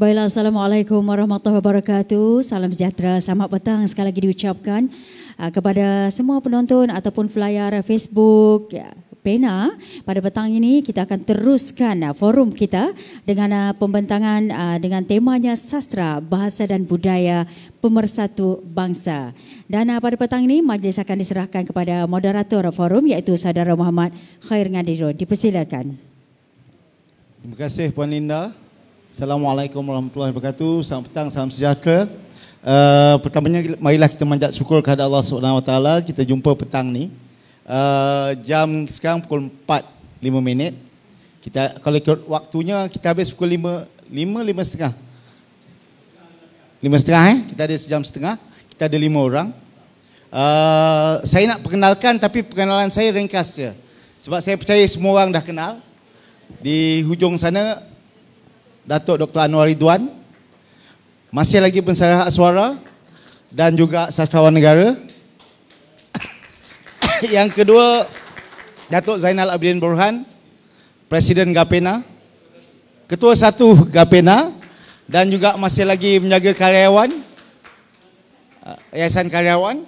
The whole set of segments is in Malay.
Baiklah, Assalamualaikum warahmatullahi wabarakatuh. Salam sejahtera, selamat petang sekali lagi diucapkan ah, kepada semua penonton ataupun flyer Facebook, ya. Pena. Pada petang ini kita akan teruskan uh, forum kita dengan uh, pembentangan uh, dengan temanya sastra, bahasa dan budaya pemersatu bangsa. Dan pada petang ini majlis akan diserahkan kepada moderator forum iaitu saudara Muhammad Khair Ngadirun. Dipersilakan. Terima kasih Puan Linda. Assalamualaikum warahmatullahi wabarakatuh. Selamat petang, salam sejahtera. Uh, pertamanya marilah kita manjat syukur kepada Allah Subhanahu Wa Taala kita jumpa petang ni Eh, jam sekarang pukul 4.5 minit. Kita kalau ikut waktunya kita habis pukul 5 5 setengah. 5 setengah eh kita ada sejam setengah. Kita ada lima orang. Uh, saya nak perkenalkan tapi perkenalan saya ringkas saja. Sebab saya percaya semua orang dah kenal. Di hujung sana Datuk Dr. Anwar Ridwan masih lagi pensyarah suara dan juga sastrawan negara. yang kedua Datuk Zainal Abidin Burhan Presiden Gapena Ketua Satu Gapena dan juga masih lagi menjaga karyawan uh, Yayasan Karyawan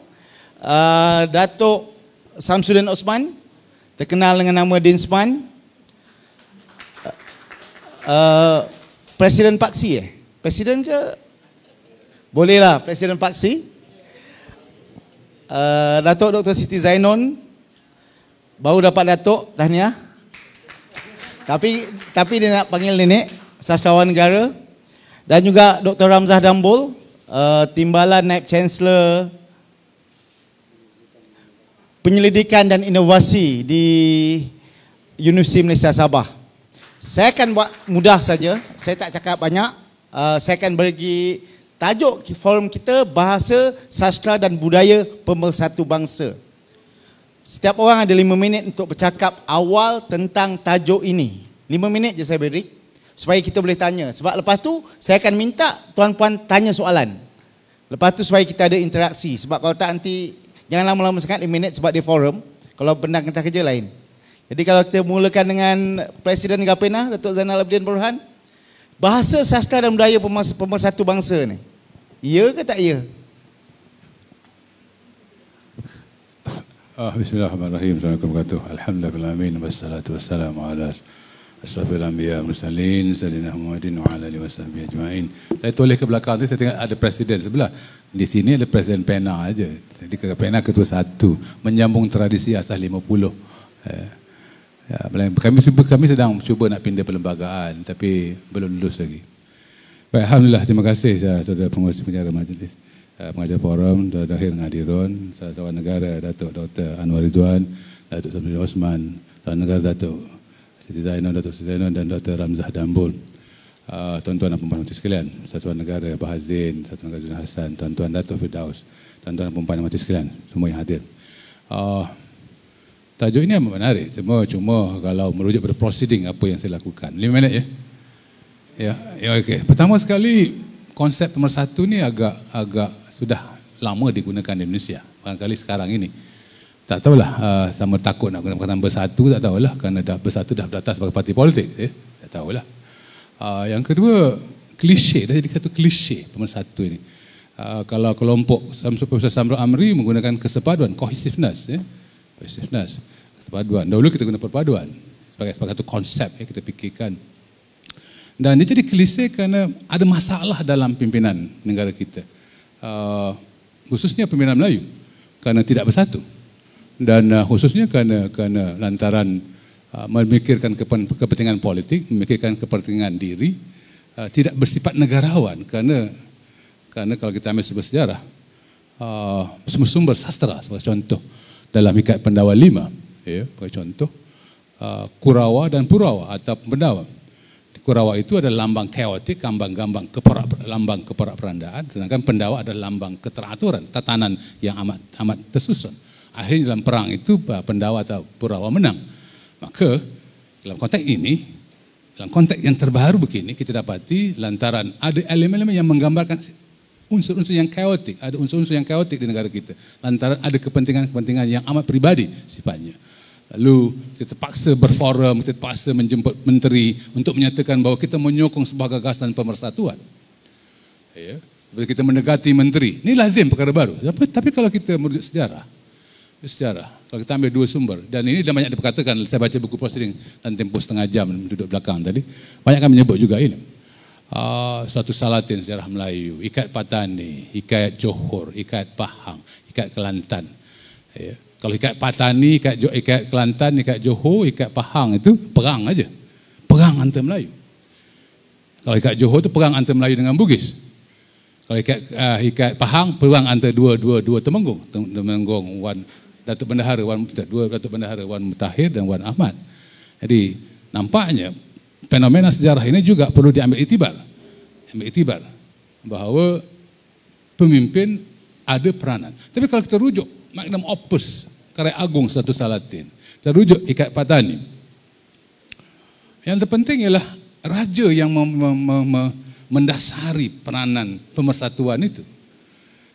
uh, Datuk Samsudin Osman terkenal dengan nama Dinsman uh, uh, Presiden Paksi eh? Presiden je? Bolehlah Presiden Paksi Eh, Datuk Dr. Siti Zainon baru dapat Datuk, tahniah. Ah. Tapi tapi dia nak panggil nenek, sastrawan negara. Dan juga Dr. Ramzah Dambul, uh, Timbalan Naib Chancellor Penyelidikan dan Inovasi di Universiti Malaysia Sabah. Saya akan buat mudah saja, saya tak cakap banyak. Uh, saya akan bagi beri Tajuk forum kita Bahasa, Sastra dan Budaya Pemersatu Bangsa. Setiap orang ada lima minit untuk bercakap awal tentang tajuk ini. Lima minit je saya beri supaya kita boleh tanya. Sebab lepas tu saya akan minta tuan-puan tanya soalan. Lepas tu supaya kita ada interaksi. Sebab kalau tak nanti jangan lama-lama sangat lima minit sebab dia forum. Kalau benar kena kerja lain. Jadi kalau kita mulakan dengan Presiden Gapena, lah, Datuk Zainal Abidin Burhan, Bahasa, Sastra dan Budaya Pemersatu Bangsa ni. Ya ke tak ya? Ah, bismillahirrahmanirrahim. Assalamualaikum warahmatullahi wabarakatuh. Alhamdulillah. Wassalatu wassalamu ala Assalamualaikum anbiya mursalin sayyidina Muhammadin wa ala alihi wasahbihi ajmain. Saya toleh ke belakang tu saya tengok ada presiden sebelah. Di sini ada presiden pena aja. Jadi ke pena ketua satu menyambung tradisi asas 50. Eh, ya, kami, kami sedang cuba nak pindah perlembagaan tapi belum lulus lagi. Baik, Alhamdulillah, terima kasih saudara pengurus penjara majlis eh, pengajar forum, Dr. Dahir Ngadirun, Saudara Negara Datuk Dr. Anwar Ridwan, Datuk Sabri Osman, Saudara Negara Datuk Siti Zainal, Datuk Siti Zainal dan Dr. Ramzah Dambul. Eh, tuan-tuan dan perempuan mati sekalian, Saudara Negara Hazin, Saudara Negara Zain Hassan, Tuan-tuan Datuk Firdaus, Tuan-tuan dan perempuan mati sekalian, semua yang hadir. Uh, tajuk ini amat menarik, cuma, cuma kalau merujuk pada proceeding apa yang saya lakukan. lima minit ya. Ya, ya okey. Pertama sekali, konsep nombor satu ni agak agak sudah lama digunakan di Indonesia. Barangkali sekarang ini. Tak tahulah, uh, sama takut nak guna perkataan bersatu, tak tahulah. Kerana dah bersatu dah berdata sebagai parti politik. Ya. Tak tahulah. Uh, yang kedua, klise. Dah jadi satu klise nombor satu ini. Uh, kalau kelompok Samsung Samra Amri menggunakan kesepaduan, cohesiveness. Ya. Cohesiveness. Kesepaduan. Dahulu kita guna perpaduan. Sebagai, sebagai satu konsep ya, kita fikirkan dan dia jadi kelise kerana ada masalah dalam pimpinan negara kita. Uh, khususnya pimpinan Melayu kerana tidak bersatu. Dan uh, khususnya kerana kerana lantaran uh, memikirkan kepentingan politik, memikirkan kepentingan diri, uh, tidak bersifat negarawan kerana kerana kalau kita ambil sumber sejarah, uh, sumber, sumber sastra sebagai contoh dalam ikat pendawa lima, ya, sebagai contoh, uh, Kurawa dan Purawa atau pendawa Kurawa itu adalah lambang chaotic, lambang-lambang keporak, lambang keporak perandaan, sedangkan Pendawa adalah lambang keteraturan, tatanan yang amat amat tersusun. Akhirnya dalam perang itu eh, Pendawa atau Kurawa menang. Maka dalam konteks ini, dalam konteks yang terbaru begini kita dapati lantaran ada elemen-elemen yang menggambarkan unsur-unsur yang chaotic, ada unsur-unsur yang chaotic di negara kita. Lantaran ada kepentingan-kepentingan yang amat pribadi sifatnya. Lalu kita terpaksa berforum, kita terpaksa menjemput menteri untuk menyatakan bahawa kita menyokong sebuah gagasan pemersatuan. Ya. kita mendekati menteri, ini lazim perkara baru. Tapi, tapi kalau kita merujuk sejarah, sejarah, kalau kita ambil dua sumber, dan ini dah banyak diperkatakan, saya baca buku posting dan tempoh setengah jam duduk belakang tadi, banyak kan menyebut juga ini. Uh, suatu salatin sejarah Melayu, ikat Patani, ikat Johor, ikat Pahang, ikat Kelantan. Ya. Kalau ikat Patani, ikat, ikat Kelantan, ikat Johor, ikat Pahang itu perang aja. Perang antara Melayu. Kalau ikat Johor itu perang antara Melayu dengan Bugis. Kalau ikat, uh, ikat Pahang, perang antara dua, dua, dua temenggung. Temenggung Wan Datuk Bendahara, Wan, dua Datuk Bendahara, Wan Mutahir dan Wan Ahmad. Jadi nampaknya fenomena sejarah ini juga perlu diambil itibar. Ambil itibar bahawa pemimpin ada peranan. Tapi kalau kita rujuk magnum opus karya agung satu salatin. Terujuk ikat patani. Yang terpenting ialah raja yang mem- mem- mem- mendasari peranan pemersatuan itu.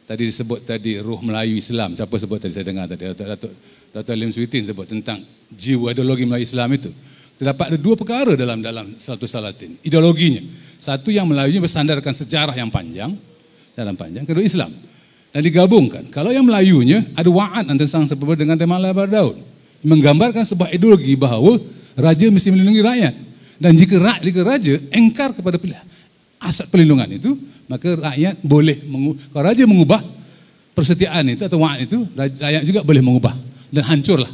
Tadi disebut tadi ruh Melayu Islam. Siapa sebut tadi saya dengar tadi? Datuk, Datuk, Datuk Alim Suitin sebut tentang jiwa ideologi Melayu Islam itu. Terdapat ada dua perkara dalam dalam satu salatin. Ideologinya. Satu yang Melayunya bersandarkan sejarah yang panjang. Dalam panjang. Kedua Islam dan digabungkan. Kalau yang Melayunya ada waat antara sang sepupu dengan tema lebar daun. Menggambarkan sebuah ideologi bahawa raja mesti melindungi rakyat. Dan jika rakyat jika raja engkar kepada pilihan asat perlindungan itu, maka rakyat boleh, kalau raja mengubah persetiaan itu atau waat itu, rakyat juga boleh mengubah dan hancurlah.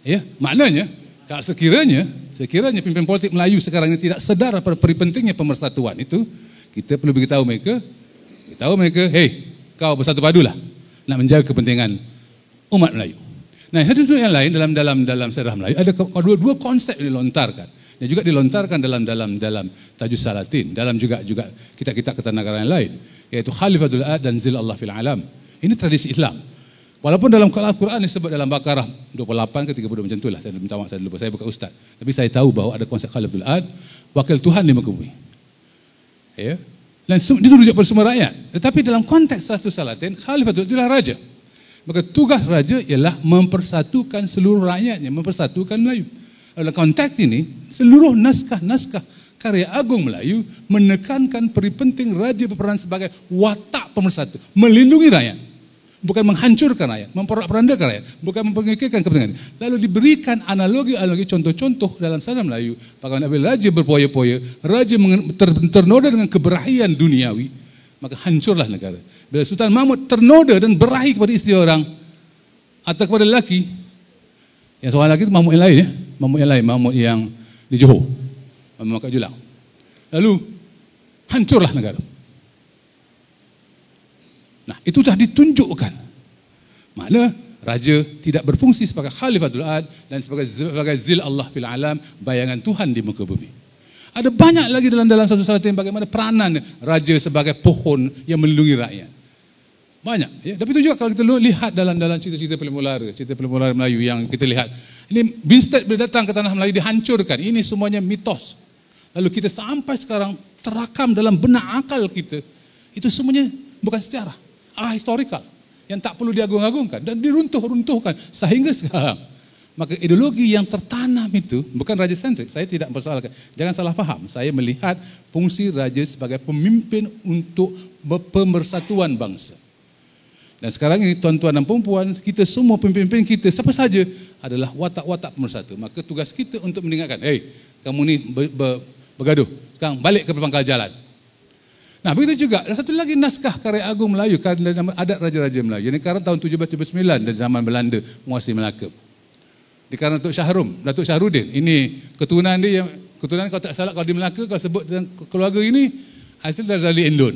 Ya, maknanya kalau sekiranya sekiranya pimpin politik Melayu sekarang ini tidak sedar pada peri pentingnya pemersatuan itu, kita perlu beritahu mereka, beritahu mereka, hey, kau bersatu padu lah nak menjaga kepentingan umat Melayu. Nah, satu sudut yang lain dalam dalam dalam sejarah Melayu ada oh, dua dua konsep yang dilontarkan. Yang juga dilontarkan dalam dalam dalam tajus salatin, dalam juga juga kita kitab ketenagaan yang lain yaitu khalifatul ad dan zil Allah fil alam. Ini tradisi Islam. Walaupun dalam Al-Quran disebut dalam Bakarah 28 ke 30 macam itulah. Saya minta maaf saya lupa. Saya bukan ustaz. Tapi saya tahu bahawa ada konsep Khalifatul Ad, wakil Tuhan di muka bumi. Ya dan dia rujuk pada semua rakyat. Tetapi dalam konteks satu salatin, khalifah itu adalah raja. Maka tugas raja ialah mempersatukan seluruh rakyatnya, mempersatukan Melayu. Dalam konteks ini, seluruh naskah-naskah karya agung Melayu menekankan peri penting raja berperan sebagai watak pemersatu, melindungi rakyat bukan menghancurkan ayat, memperandakan ayat, bukan mempengikirkan kepentingan. Lalu diberikan analogi-analogi contoh-contoh dalam sana Melayu, bahkan apabila raja berpoya-poya, raja ter ternoda dengan keberahian duniawi, maka hancurlah negara. Bila Sultan Mahmud ternoda dan berahi kepada istri orang, atau kepada lelaki, yang seorang lelaki itu Mahmud yang lain, ya? Mahmud yang lain, Mahmud yang di Johor, Mahmud Kak Julang. Lalu, hancurlah negara. Nah, itu dah ditunjukkan. Mana raja tidak berfungsi sebagai khalifatul ad dan sebagai sebagai zil Allah fil alam, bayangan Tuhan di muka bumi. Ada banyak lagi dalam dalam satu salat bagaimana peranan raja sebagai pohon yang melindungi rakyat. Banyak. Ya. Tapi itu juga kalau kita lihat dalam dalam cerita-cerita pelimulara, cerita pelimulara Melayu yang kita lihat. Ini Binstead bila datang ke tanah Melayu dihancurkan. Ini semuanya mitos. Lalu kita sampai sekarang terakam dalam benak akal kita. Itu semuanya bukan sejarah ahistorikal ah, yang tak perlu diagung-agungkan dan diruntuh-runtuhkan sehingga sekarang. Maka ideologi yang tertanam itu bukan raja sentrik. Saya tidak persoalkan Jangan salah faham. Saya melihat fungsi raja sebagai pemimpin untuk pemersatuan bangsa. Dan sekarang ini tuan-tuan dan puan-puan kita semua pemimpin kita, siapa saja adalah watak-watak pemersatu. Maka tugas kita untuk mendengarkan, hey kamu ni ber, ber, bergaduh. Sekarang balik ke pangkal jalan. Nah begitu juga, ada satu lagi naskah karya agung Melayu, karya adat Raja-Raja Melayu. Ini karena tahun 1779 dan zaman Belanda, menguasai Melaka. Di karena Datuk Syahrum, Datuk Syahrudin. Ini keturunan dia yang, keturunan kalau tak salah, kalau di Melaka, kalau sebut tentang keluarga ini, hasil dari Zali Endun.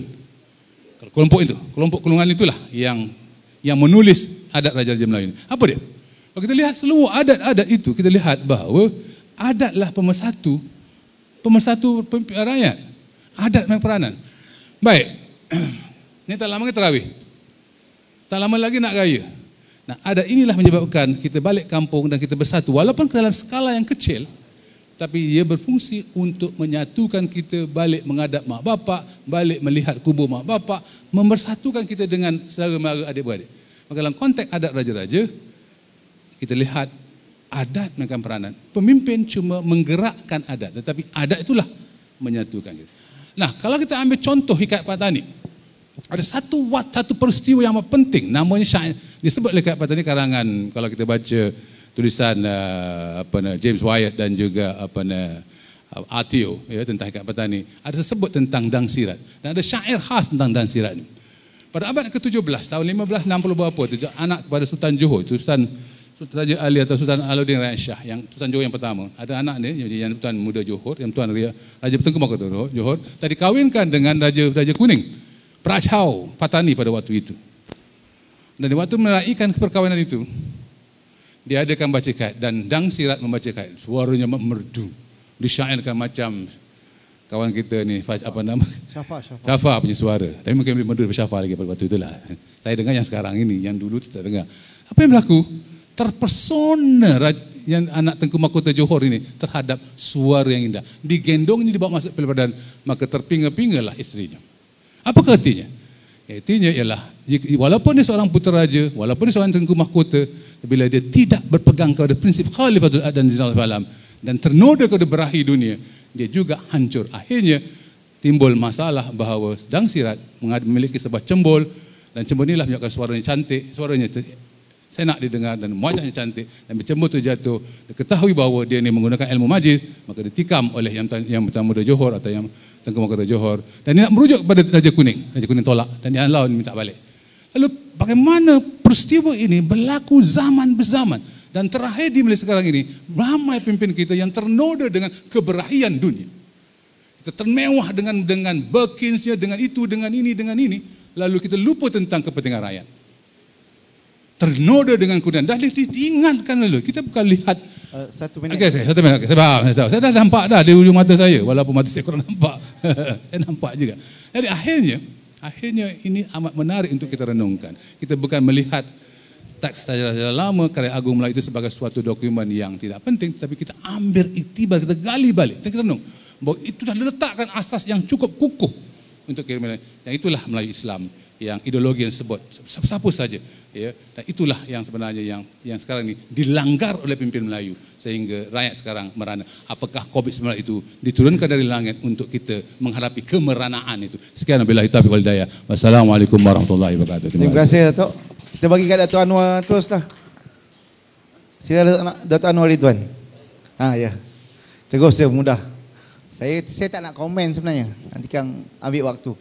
Kelompok itu, kelompok kelungan itulah yang yang menulis adat Raja-Raja Melayu ini. Apa dia? Kalau kita lihat seluruh adat-adat itu, kita lihat bahawa adatlah pemersatu, pemersatu rakyat. Adat memang peranan. Baik. Ini tak lama ke terawih? Tak lama lagi nak raya. Nah, ada inilah menyebabkan kita balik kampung dan kita bersatu. Walaupun dalam skala yang kecil, tapi ia berfungsi untuk menyatukan kita balik menghadap mak bapak, balik melihat kubur mak bapak, mempersatukan kita dengan saudara mara adik-beradik. Maka dalam konteks adat raja-raja, kita lihat adat memainkan peranan. Pemimpin cuma menggerakkan adat, tetapi adat itulah menyatukan kita. Nah, kalau kita ambil contoh hikayat Pak ada satu wat, satu peristiwa yang amat penting, namanya Syah, disebut oleh hikayat Pak karangan, kalau kita baca tulisan uh, apa na, James Wyatt dan juga apa na, Atio ya, tentang hikayat Pak ada sebut tentang Dang Sirat. Dan ada syair khas tentang Dang Sirat ini. Pada abad ke-17, tahun 1560 berapa, tujuh, anak kepada Sultan Johor, Sultan Raja Ali atau Sultan Aluddin Rakyat Shah yang Sultan Johor yang pertama. Ada anak ni yang, yang Tuan Muda Johor, yang Tuan Ria, Raja Petengku Mokotoro Johor. Tadi kawinkan dengan Raja Raja Kuning. Prachau Patani pada waktu itu. Dan di waktu meraihkan perkawinan itu, dia adakan baca kait dan dang sirat membaca kait. Suaranya merdu. Disyairkan macam kawan kita ni, apa nama? Syafa. Syafa punya suara. Tapi mungkin lebih merdu daripada Syafa lagi pada waktu itulah. Saya dengar yang sekarang ini, yang dulu tak dengar. Apa yang berlaku? terpesona yang anak Tengku Mahkota Johor ini terhadap suara yang indah. Digendong ini dibawa masuk pelbagai maka terpinga-pingalah istrinya. Apa artinya? Artinya ialah walaupun dia seorang putera raja, walaupun dia seorang Tengku Mahkota, bila dia tidak berpegang kepada prinsip Khalifatul Adan Zinal Falam dan ternoda kepada berahi dunia, dia juga hancur. Akhirnya timbul masalah bahawa sedang sirat memiliki sebuah cembol dan cembol inilah menyebabkan suaranya cantik, suaranya saya nak didengar dan wajahnya cantik dan bercembur tu jatuh dia ketahui bahawa dia ini menggunakan ilmu majlis maka ditikam oleh yang yang pertama muda Johor atau yang sang kata Johor dan dia nak merujuk kepada Raja Kuning Raja Kuning tolak dan yang lain minta balik lalu bagaimana peristiwa ini berlaku zaman berzaman dan terakhir di Malaysia sekarang ini ramai pimpin kita yang ternoda dengan keberahian dunia kita termewah dengan dengan berkinsnya dengan itu dengan ini dengan ini lalu kita lupa tentang kepentingan rakyat ternoda dengan kudian. Dah diingatkan dulu. Kita bukan lihat eh, satu minit. Okey, satu minit. Okay, saya dah nampak dah di ujung mata saya walaupun mata saya kurang nampak. saya nampak juga. Jadi akhirnya akhirnya ini amat menarik untuk kita renungkan. Kita bukan melihat teks sejarah lama karya agung Melayu itu sebagai suatu dokumen yang tidak penting tapi kita ambil itibar kita gali balik kita renung Bahawa itu dah letakkan asas yang cukup kukuh untuk kira-kira yang itulah Melayu Islam yang ideologi yang sebut siapa saja ya dan itulah yang sebenarnya yang yang sekarang ini dilanggar oleh pimpin Melayu sehingga rakyat sekarang merana apakah covid-19 itu diturunkan dari langit untuk kita menghadapi kemeranaan itu sekian billahi taufiq walidayah wassalamualaikum warahmatullahi wabarakatuh terima, terima kasih datuk kita bagi kepada datuk anwar teruslah sila datuk anwar ridwan ha ya terus mudah saya saya tak nak komen sebenarnya nanti kang ambil waktu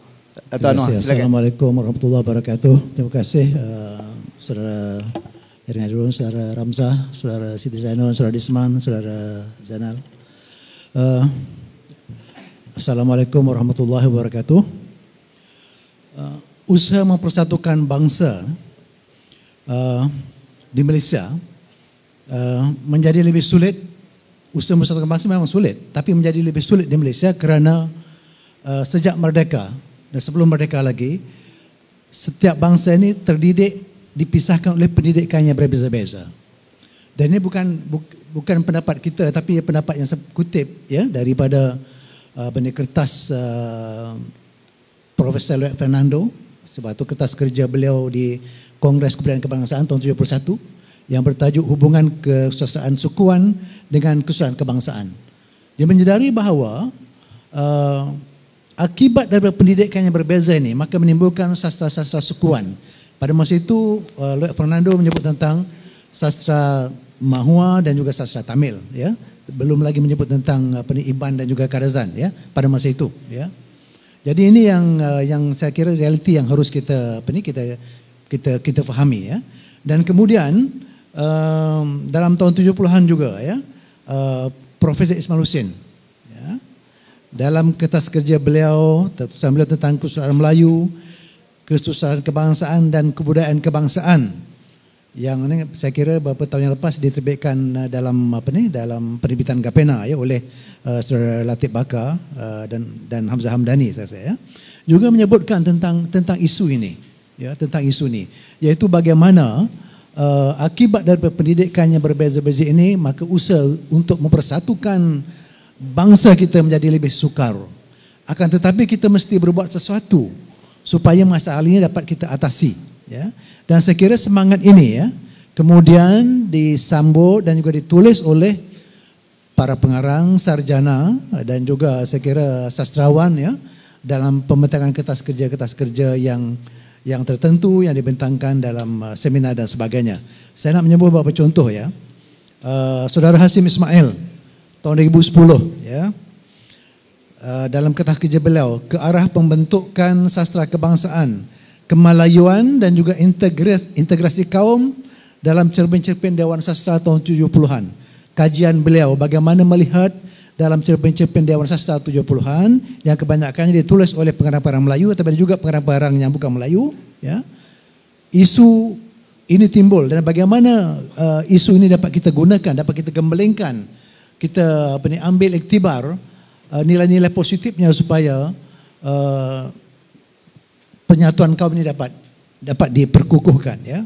Terima kasih. Anwar, Assalamualaikum warahmatullahi wabarakatuh. Terima kasih uh, saudara Irina Dirun, saudara Ramzah, saudara Siti Zainal, saudara Disman, saudara Zainal. Uh, Assalamualaikum warahmatullahi wabarakatuh. Uh, usaha mempersatukan bangsa uh, di Malaysia uh, menjadi lebih sulit. Usaha mempersatukan bangsa memang sulit. Tapi menjadi lebih sulit di Malaysia kerana uh, sejak merdeka dan sebelum merdeka lagi setiap bangsa ini terdidik dipisahkan oleh pendidikan yang berbeza-beza dan ini bukan bu, bukan pendapat kita tapi ya pendapat yang saya kutip ya daripada uh, benda kertas uh, Profesor Luis Fernando sebab itu kertas kerja beliau di Kongres Kebudayaan Kebangsaan tahun 71 yang bertajuk hubungan kesusahan sukuan dengan kesusahan kebangsaan dia menyedari bahawa uh, akibat daripada pendidikan yang berbeza ini maka menimbulkan sastra-sastra sukuan pada masa itu uh, Fernando menyebut tentang sastra Mahua dan juga sastra Tamil ya belum lagi menyebut tentang uh, apa ini, Iban dan juga Karazan ya pada masa itu ya jadi ini yang uh, yang saya kira realiti yang harus kita apa ini, kita kita kita fahami ya dan kemudian um, dalam tahun 70-an juga ya uh, Profesor Ismail Hussein dalam kertas kerja beliau tertulisan beliau tentang kesusahan Melayu kesusahan kebangsaan dan kebudayaan kebangsaan yang ini saya kira beberapa tahun yang lepas diterbitkan uh, dalam apa ni dalam penerbitan Gapena ya oleh uh, Saudara Latif Bakar uh, dan dan Hamzah Hamdani saya saya ya juga menyebutkan tentang tentang isu ini ya tentang isu ini iaitu bagaimana uh, akibat daripada pendidikannya berbeza-beza ini maka usaha untuk mempersatukan bangsa kita menjadi lebih sukar. Akan tetapi kita mesti berbuat sesuatu supaya masalah ini dapat kita atasi. Ya. Dan saya kira semangat ini ya, kemudian disambut dan juga ditulis oleh para pengarang sarjana dan juga saya kira sastrawan ya dalam pembentangan kertas kerja kertas kerja yang yang tertentu yang dibentangkan dalam uh, seminar dan sebagainya. Saya nak menyebut beberapa contoh ya. Uh, Saudara Hasim Ismail, tahun 2010 ya eh, dalam ketah kerja beliau ke arah pembentukan sastra kebangsaan kemalayuan dan juga integrasi, integrasi kaum dalam cerpen-cerpen Dewan Sastra tahun 70-an. Kajian beliau bagaimana melihat dalam cerpen-cerpen Dewan Sastra 70-an yang kebanyakan ditulis oleh pengarang-pengarang Melayu tapi ada juga pengarang-pengarang yang bukan Melayu. Ya. Isu ini timbul dan bagaimana uh, isu ini dapat kita gunakan, dapat kita gembelengkan kita apa ni ambil iktibar uh, nilai-nilai positifnya supaya uh, penyatuan kaum ini dapat dapat diperkukuhkan ya.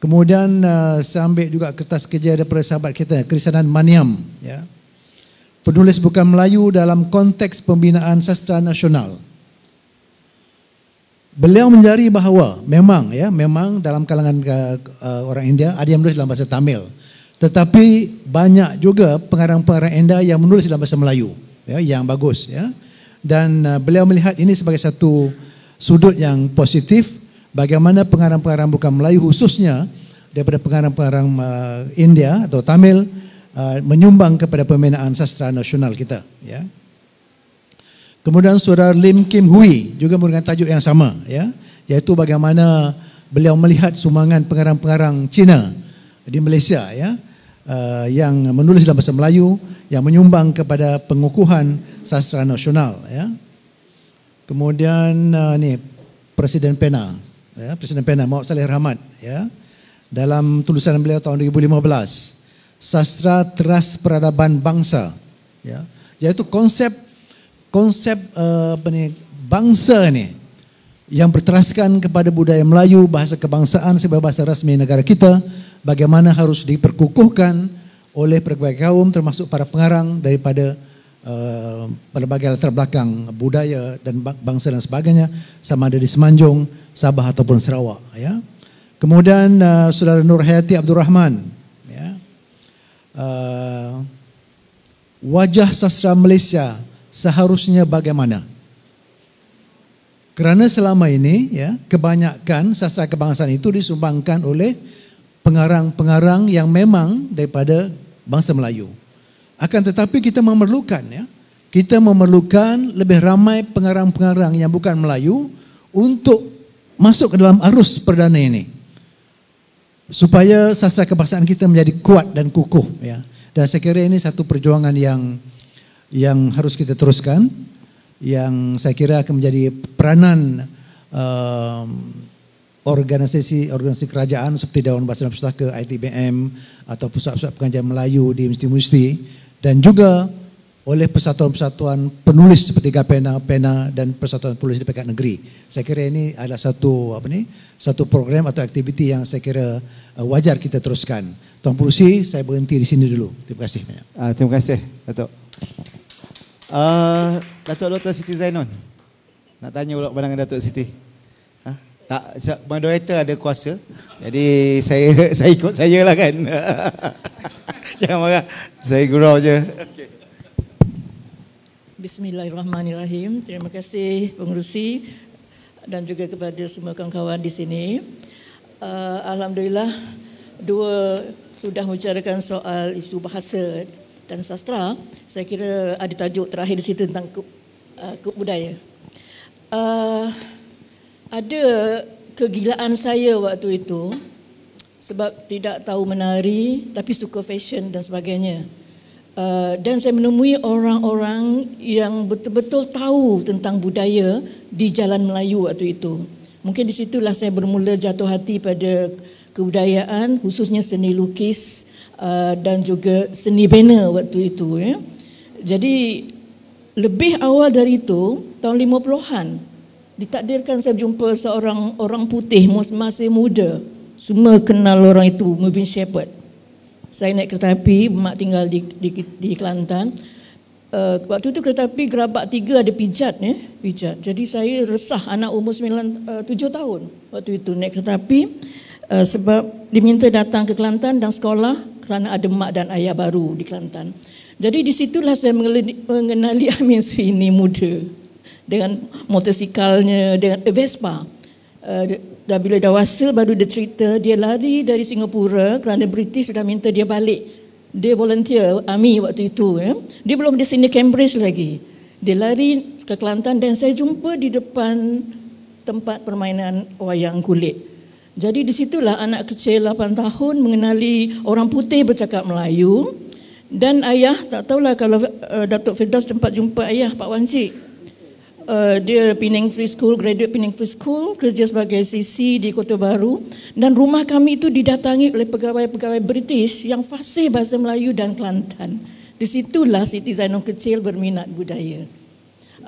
Kemudian uh, saya ambil juga kertas kerja daripada sahabat kita Kerisanan Maniam ya. Penulis bukan Melayu dalam konteks pembinaan sastra nasional. Beliau menjari bahawa memang ya memang dalam kalangan uh, orang India ada yang menulis dalam bahasa Tamil tetapi banyak juga pengarang-pengarang enda yang menulis dalam bahasa Melayu ya, yang bagus. Ya. Dan uh, beliau melihat ini sebagai satu sudut yang positif bagaimana pengarang-pengarang bukan Melayu khususnya daripada pengarang-pengarang uh, India atau Tamil uh, menyumbang kepada pembinaan sastra nasional kita. Ya. Kemudian saudara Lim Kim Hui juga menggunakan tajuk yang sama. Ya, iaitu bagaimana beliau melihat sumbangan pengarang-pengarang Cina di Malaysia ya uh, yang menulis dalam bahasa Melayu yang menyumbang kepada pengukuhan sastra nasional ya. Kemudian uh, ni Presiden Pena ya, Presiden Pena Mohd Saleh Rahmat ya. Dalam tulisan beliau tahun 2015 Sastra Teras Peradaban Bangsa ya. Iaitu konsep konsep uh, apa ni, bangsa ni yang berteraskan kepada budaya Melayu, bahasa kebangsaan sebagai bahasa rasmi negara kita, bagaimana harus diperkukuhkan oleh berbagai kaum termasuk para pengarang daripada eh, pelbagai uh, latar belakang budaya dan bangsa dan sebagainya sama ada di Semanjung, Sabah ataupun Sarawak ya. Kemudian uh, Saudara Nur Hayati Abdul Rahman ya. Uh, wajah sastra Malaysia seharusnya bagaimana? Kerana selama ini ya kebanyakan sastra kebangsaan itu disumbangkan oleh pengarang-pengarang yang memang daripada bangsa Melayu. Akan tetapi kita memerlukan ya kita memerlukan lebih ramai pengarang-pengarang yang bukan Melayu untuk masuk ke dalam arus perdana ini. Supaya sastra kebangsaan kita menjadi kuat dan kukuh ya. Dan saya kira ini satu perjuangan yang yang harus kita teruskan yang saya kira akan menjadi peranan um, organisasi organisasi kerajaan seperti Dewan Bahasa dan Pustaka, ITBM atau pusat-pusat pengajian Melayu di mesti-mesti dan juga oleh persatuan-persatuan penulis seperti Gapena, Pena dan persatuan penulis di pekat negeri. Saya kira ini adalah satu apa ni? Satu program atau aktiviti yang saya kira uh, wajar kita teruskan. Tuan Polisi, saya berhenti di sini dulu. Terima kasih banyak. Uh, ah, terima kasih, Datuk. Uh, Datuk Dr. Siti Zainon. Nak tanya pula pandangan Datuk Siti. Ha? Tak, moderator ada kuasa. Jadi saya saya ikut saya lah kan. Jangan marah. Saya gurau je. Bismillahirrahmanirrahim. Terima kasih pengurusi dan juga kepada semua kawan-kawan di sini. Uh, Alhamdulillah dua sudah membicarakan soal isu bahasa dan sastra. Saya kira ada tajuk terakhir di situ tentang uh, budaya. Uh, ada kegilaan saya waktu itu sebab tidak tahu menari tapi suka fashion dan sebagainya. Uh, dan saya menemui orang-orang yang betul-betul tahu tentang budaya di Jalan Melayu waktu itu. Mungkin di situlah saya bermula jatuh hati pada kebudayaan khususnya seni lukis uh, dan juga seni bina waktu itu. Ya. Jadi lebih awal dari itu tahun 50-an ditakdirkan saya berjumpa seorang orang putih masih muda semua kenal orang itu Mubin Shepherd saya naik kereta api mak tinggal di di, di Kelantan uh, waktu itu kereta api gerabak tiga ada pijat ya pijat jadi saya resah anak umur 9 7 eh, tahun waktu itu naik kereta api uh, sebab diminta datang ke Kelantan dan sekolah kerana ada mak dan ayah baru di Kelantan jadi disitulah saya mengenali Amin Swini muda dengan motosikalnya, dengan eh, Vespa. Uh, dah bila dewasa baru dia cerita dia lari dari Singapura kerana British sudah minta dia balik. Dia volunteer Ami waktu itu. Ya. Dia belum di sini Cambridge lagi. Dia lari ke Kelantan dan saya jumpa di depan tempat permainan wayang kulit. Jadi disitulah anak kecil 8 tahun mengenali orang putih bercakap Melayu. Dan ayah, tak tahulah kalau uh, Datuk Firdaus tempat jumpa ayah Pak Wan Cik. Uh, eh, dia Penang Free School, graduate Penang Free School, kerja sebagai CC di Kota Baru. Dan rumah kami itu didatangi oleh pegawai-pegawai British yang fasih bahasa Melayu dan Kelantan. Di situlah Siti Zainal kecil berminat budaya.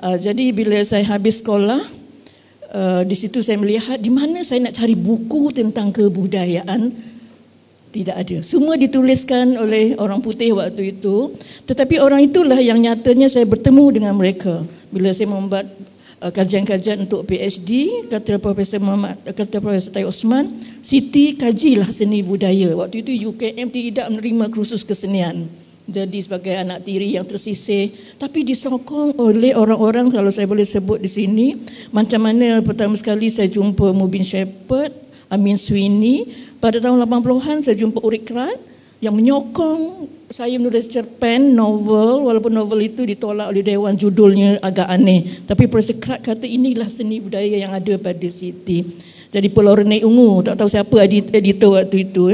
Uh, jadi bila saya habis sekolah, uh, di situ saya melihat di mana saya nak cari buku tentang kebudayaan tidak ada. Semua dituliskan oleh orang putih waktu itu. Tetapi orang itulah yang nyatanya saya bertemu dengan mereka. Bila saya membuat uh, kajian-kajian untuk PhD, kata Profesor Muhammad, uh, kata Profesor Tayyip Osman, Siti kajilah seni budaya. Waktu itu UKM tidak menerima kursus kesenian. Jadi sebagai anak tiri yang tersisih Tapi disokong oleh orang-orang Kalau saya boleh sebut di sini Macam mana pertama sekali saya jumpa Mubin Shepherd, Amin Sweeney pada tahun 80-an saya jumpa Uri Krat yang menyokong saya menulis cerpen, novel, walaupun novel itu ditolak oleh Dewan judulnya agak aneh. Tapi Profesor Krat kata inilah seni budaya yang ada pada Siti. Jadi Pulau Renek Ungu, tak tahu siapa editor waktu itu.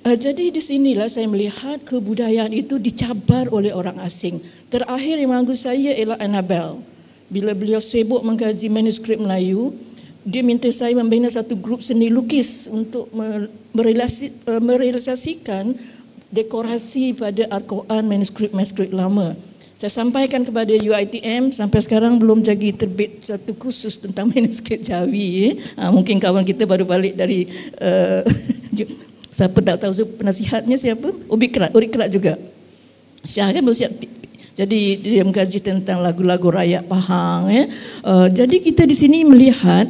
Uh, jadi di sinilah saya melihat kebudayaan itu dicabar oleh orang asing. Terakhir yang mengganggu saya ialah Annabel. Bila beliau sibuk mengkaji manuskrip Melayu, dia minta saya membina satu grup seni lukis untuk eh, merealisasikan dekorasi pada Al-Quran manuskrip-manuskrip lama. Saya sampaikan kepada UITM sampai sekarang belum jadi terbit satu kursus tentang manuskrip Jawi. Ha, mungkin kawan kita baru balik dari uh, siapa tak tahu penasihatnya siapa? Ubi Kerat, Ubi Kerat juga. Syah kan baru siap jadi dia mengkaji tentang lagu-lagu rakyat Pahang. Ya. Uh, jadi kita di sini melihat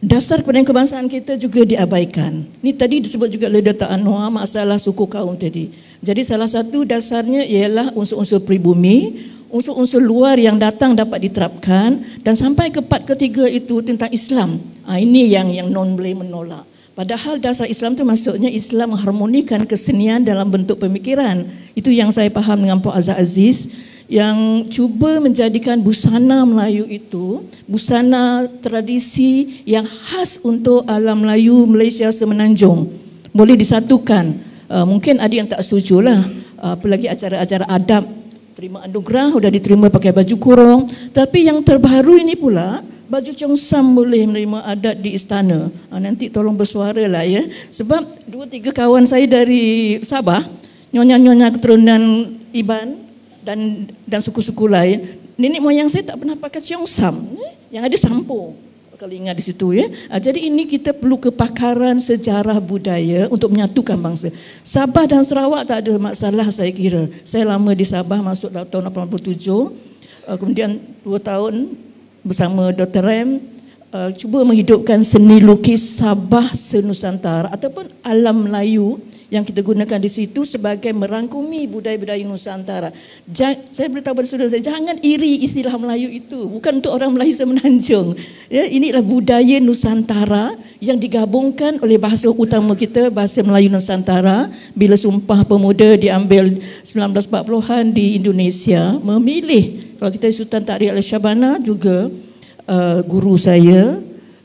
dasar kepada kebangsaan kita juga diabaikan. Ini tadi disebut juga oleh Dato' Anwar masalah suku kaum tadi. Jadi salah satu dasarnya ialah unsur-unsur pribumi, unsur-unsur luar yang datang dapat diterapkan dan sampai ke part ketiga itu tentang Islam. Ha, ini yang yang non boleh menolak. Padahal dasar Islam itu maksudnya Islam mengharmonikan kesenian dalam bentuk pemikiran. Itu yang saya faham dengan Pak Azhar Aziz yang cuba menjadikan busana Melayu itu busana tradisi yang khas untuk alam Melayu Malaysia Semenanjung boleh disatukan uh, mungkin ada yang tak setuju lah uh, apalagi acara-acara adab terima anugerah sudah diterima pakai baju kurung tapi yang terbaru ini pula baju congsam boleh menerima adat di istana uh, nanti tolong bersuara lah ya sebab dua tiga kawan saya dari Sabah nyonya-nyonya keturunan Iban dan dan suku-suku lain. Nenek moyang saya tak pernah pakai ciongsam. Ya. Yang ada sampo. Kalau ingat di situ ya. Ah, jadi ini kita perlu kepakaran sejarah budaya untuk menyatukan bangsa. Sabah dan Sarawak tak ada masalah saya kira. Saya lama di Sabah masuk tahun 87. Ah, kemudian 2 tahun bersama Dr. Rem ah, cuba menghidupkan seni lukis Sabah Senusantara ataupun alam Melayu yang kita gunakan di situ sebagai merangkumi budaya-budaya Nusantara. Jangan, saya beritahu pada saudara saya, jangan iri istilah Melayu itu. Bukan untuk orang Melayu semenanjung. Ya, ini adalah budaya Nusantara yang digabungkan oleh bahasa utama kita, bahasa Melayu Nusantara. Bila Sumpah Pemuda diambil 1940-an di Indonesia, memilih kalau kita Sultan Tariq Al-Syabana juga uh, guru saya,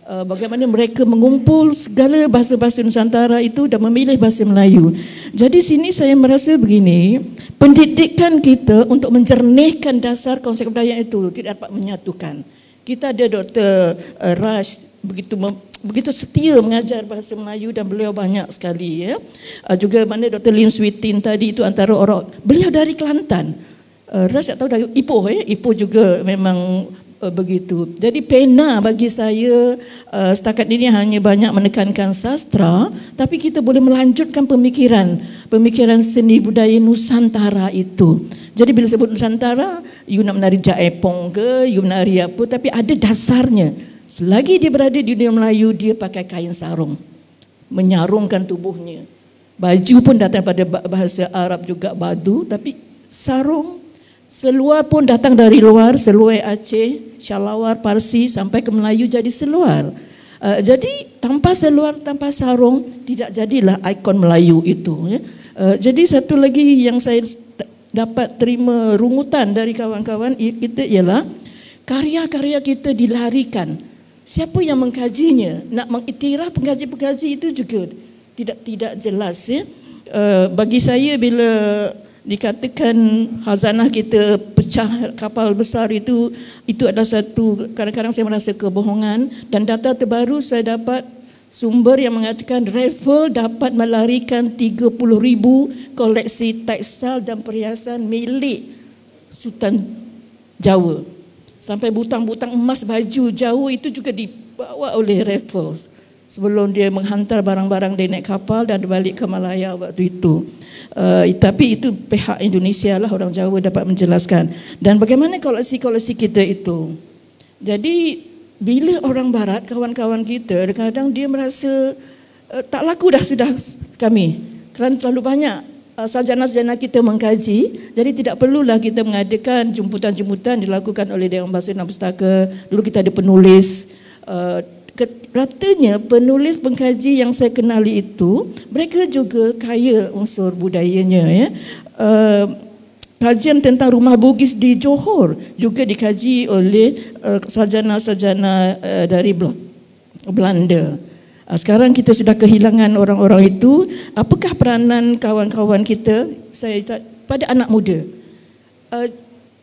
Eh, bagaimana mereka mengumpul segala bahasa-bahasa Nusantara itu dan memilih bahasa Melayu. Jadi sini saya merasa begini, pendidikan kita untuk menjernihkan dasar konsep budaya itu tidak dapat menyatukan. Kita ada Dr. Eh, Rash begitu begitu setia mengajar bahasa Melayu dan beliau banyak sekali ya. Eh, juga mana Dr. Lim Switin tadi itu antara orang beliau dari Kelantan. Uh, Raj tak tahu dari Ipoh eh. Ipoh juga memang begitu. Jadi pena bagi saya uh, setakat ini hanya banyak menekankan sastra, tapi kita boleh melanjutkan pemikiran pemikiran seni budaya Nusantara itu. Jadi bila sebut Nusantara, you nak menari jaipong ke, you menari apa, tapi ada dasarnya. Selagi dia berada di dunia Melayu, dia pakai kain sarung. Menyarungkan tubuhnya. Baju pun datang pada bahasa Arab juga badu, tapi sarung Seluar pun datang dari luar, seluar Aceh, Syalawar, Parsi sampai ke Melayu jadi seluar. Uh, jadi tanpa seluar, tanpa sarung tidak jadilah ikon Melayu itu. Ya. Uh, jadi satu lagi yang saya dapat terima rungutan dari kawan-kawan kita ialah karya-karya kita dilarikan. Siapa yang mengkajinya? Nak mengiktiraf pengkaji-pengkaji itu juga tidak tidak jelas. Ya. Uh, bagi saya bila dikatakan hazanah kita pecah kapal besar itu itu adalah satu kadang-kadang saya merasa kebohongan dan data terbaru saya dapat sumber yang mengatakan Raffle dapat melarikan 30,000 koleksi tekstil dan perhiasan milik Sultan Jawa sampai butang-butang emas baju Jawa itu juga dibawa oleh Raffles sebelum dia menghantar barang-barang dia naik kapal dan balik ke Malaya waktu itu. Uh, tapi itu pihak Indonesia lah orang Jawa dapat menjelaskan. Dan bagaimana koleksi-koleksi kita itu? Jadi bila orang Barat, kawan-kawan kita, kadang-kadang dia merasa uh, tak laku dah sudah kami. Kerana terlalu banyak uh, sarjana-sarjana kita mengkaji, jadi tidak perlulah kita mengadakan jemputan-jemputan dilakukan oleh Dewan Bahasa dan Pustaka. Dulu kita ada penulis, Ratanya penulis pengkaji yang saya kenali itu mereka juga kaya unsur budayanya ya. Uh, kajian tentang rumah Bugis di Johor juga dikaji oleh uh, eh, sajana sarjana uh, eh, dari Bel- Belanda. Uh, sekarang kita sudah kehilangan orang-orang itu, apakah peranan kawan-kawan kita saya pada anak muda? Uh,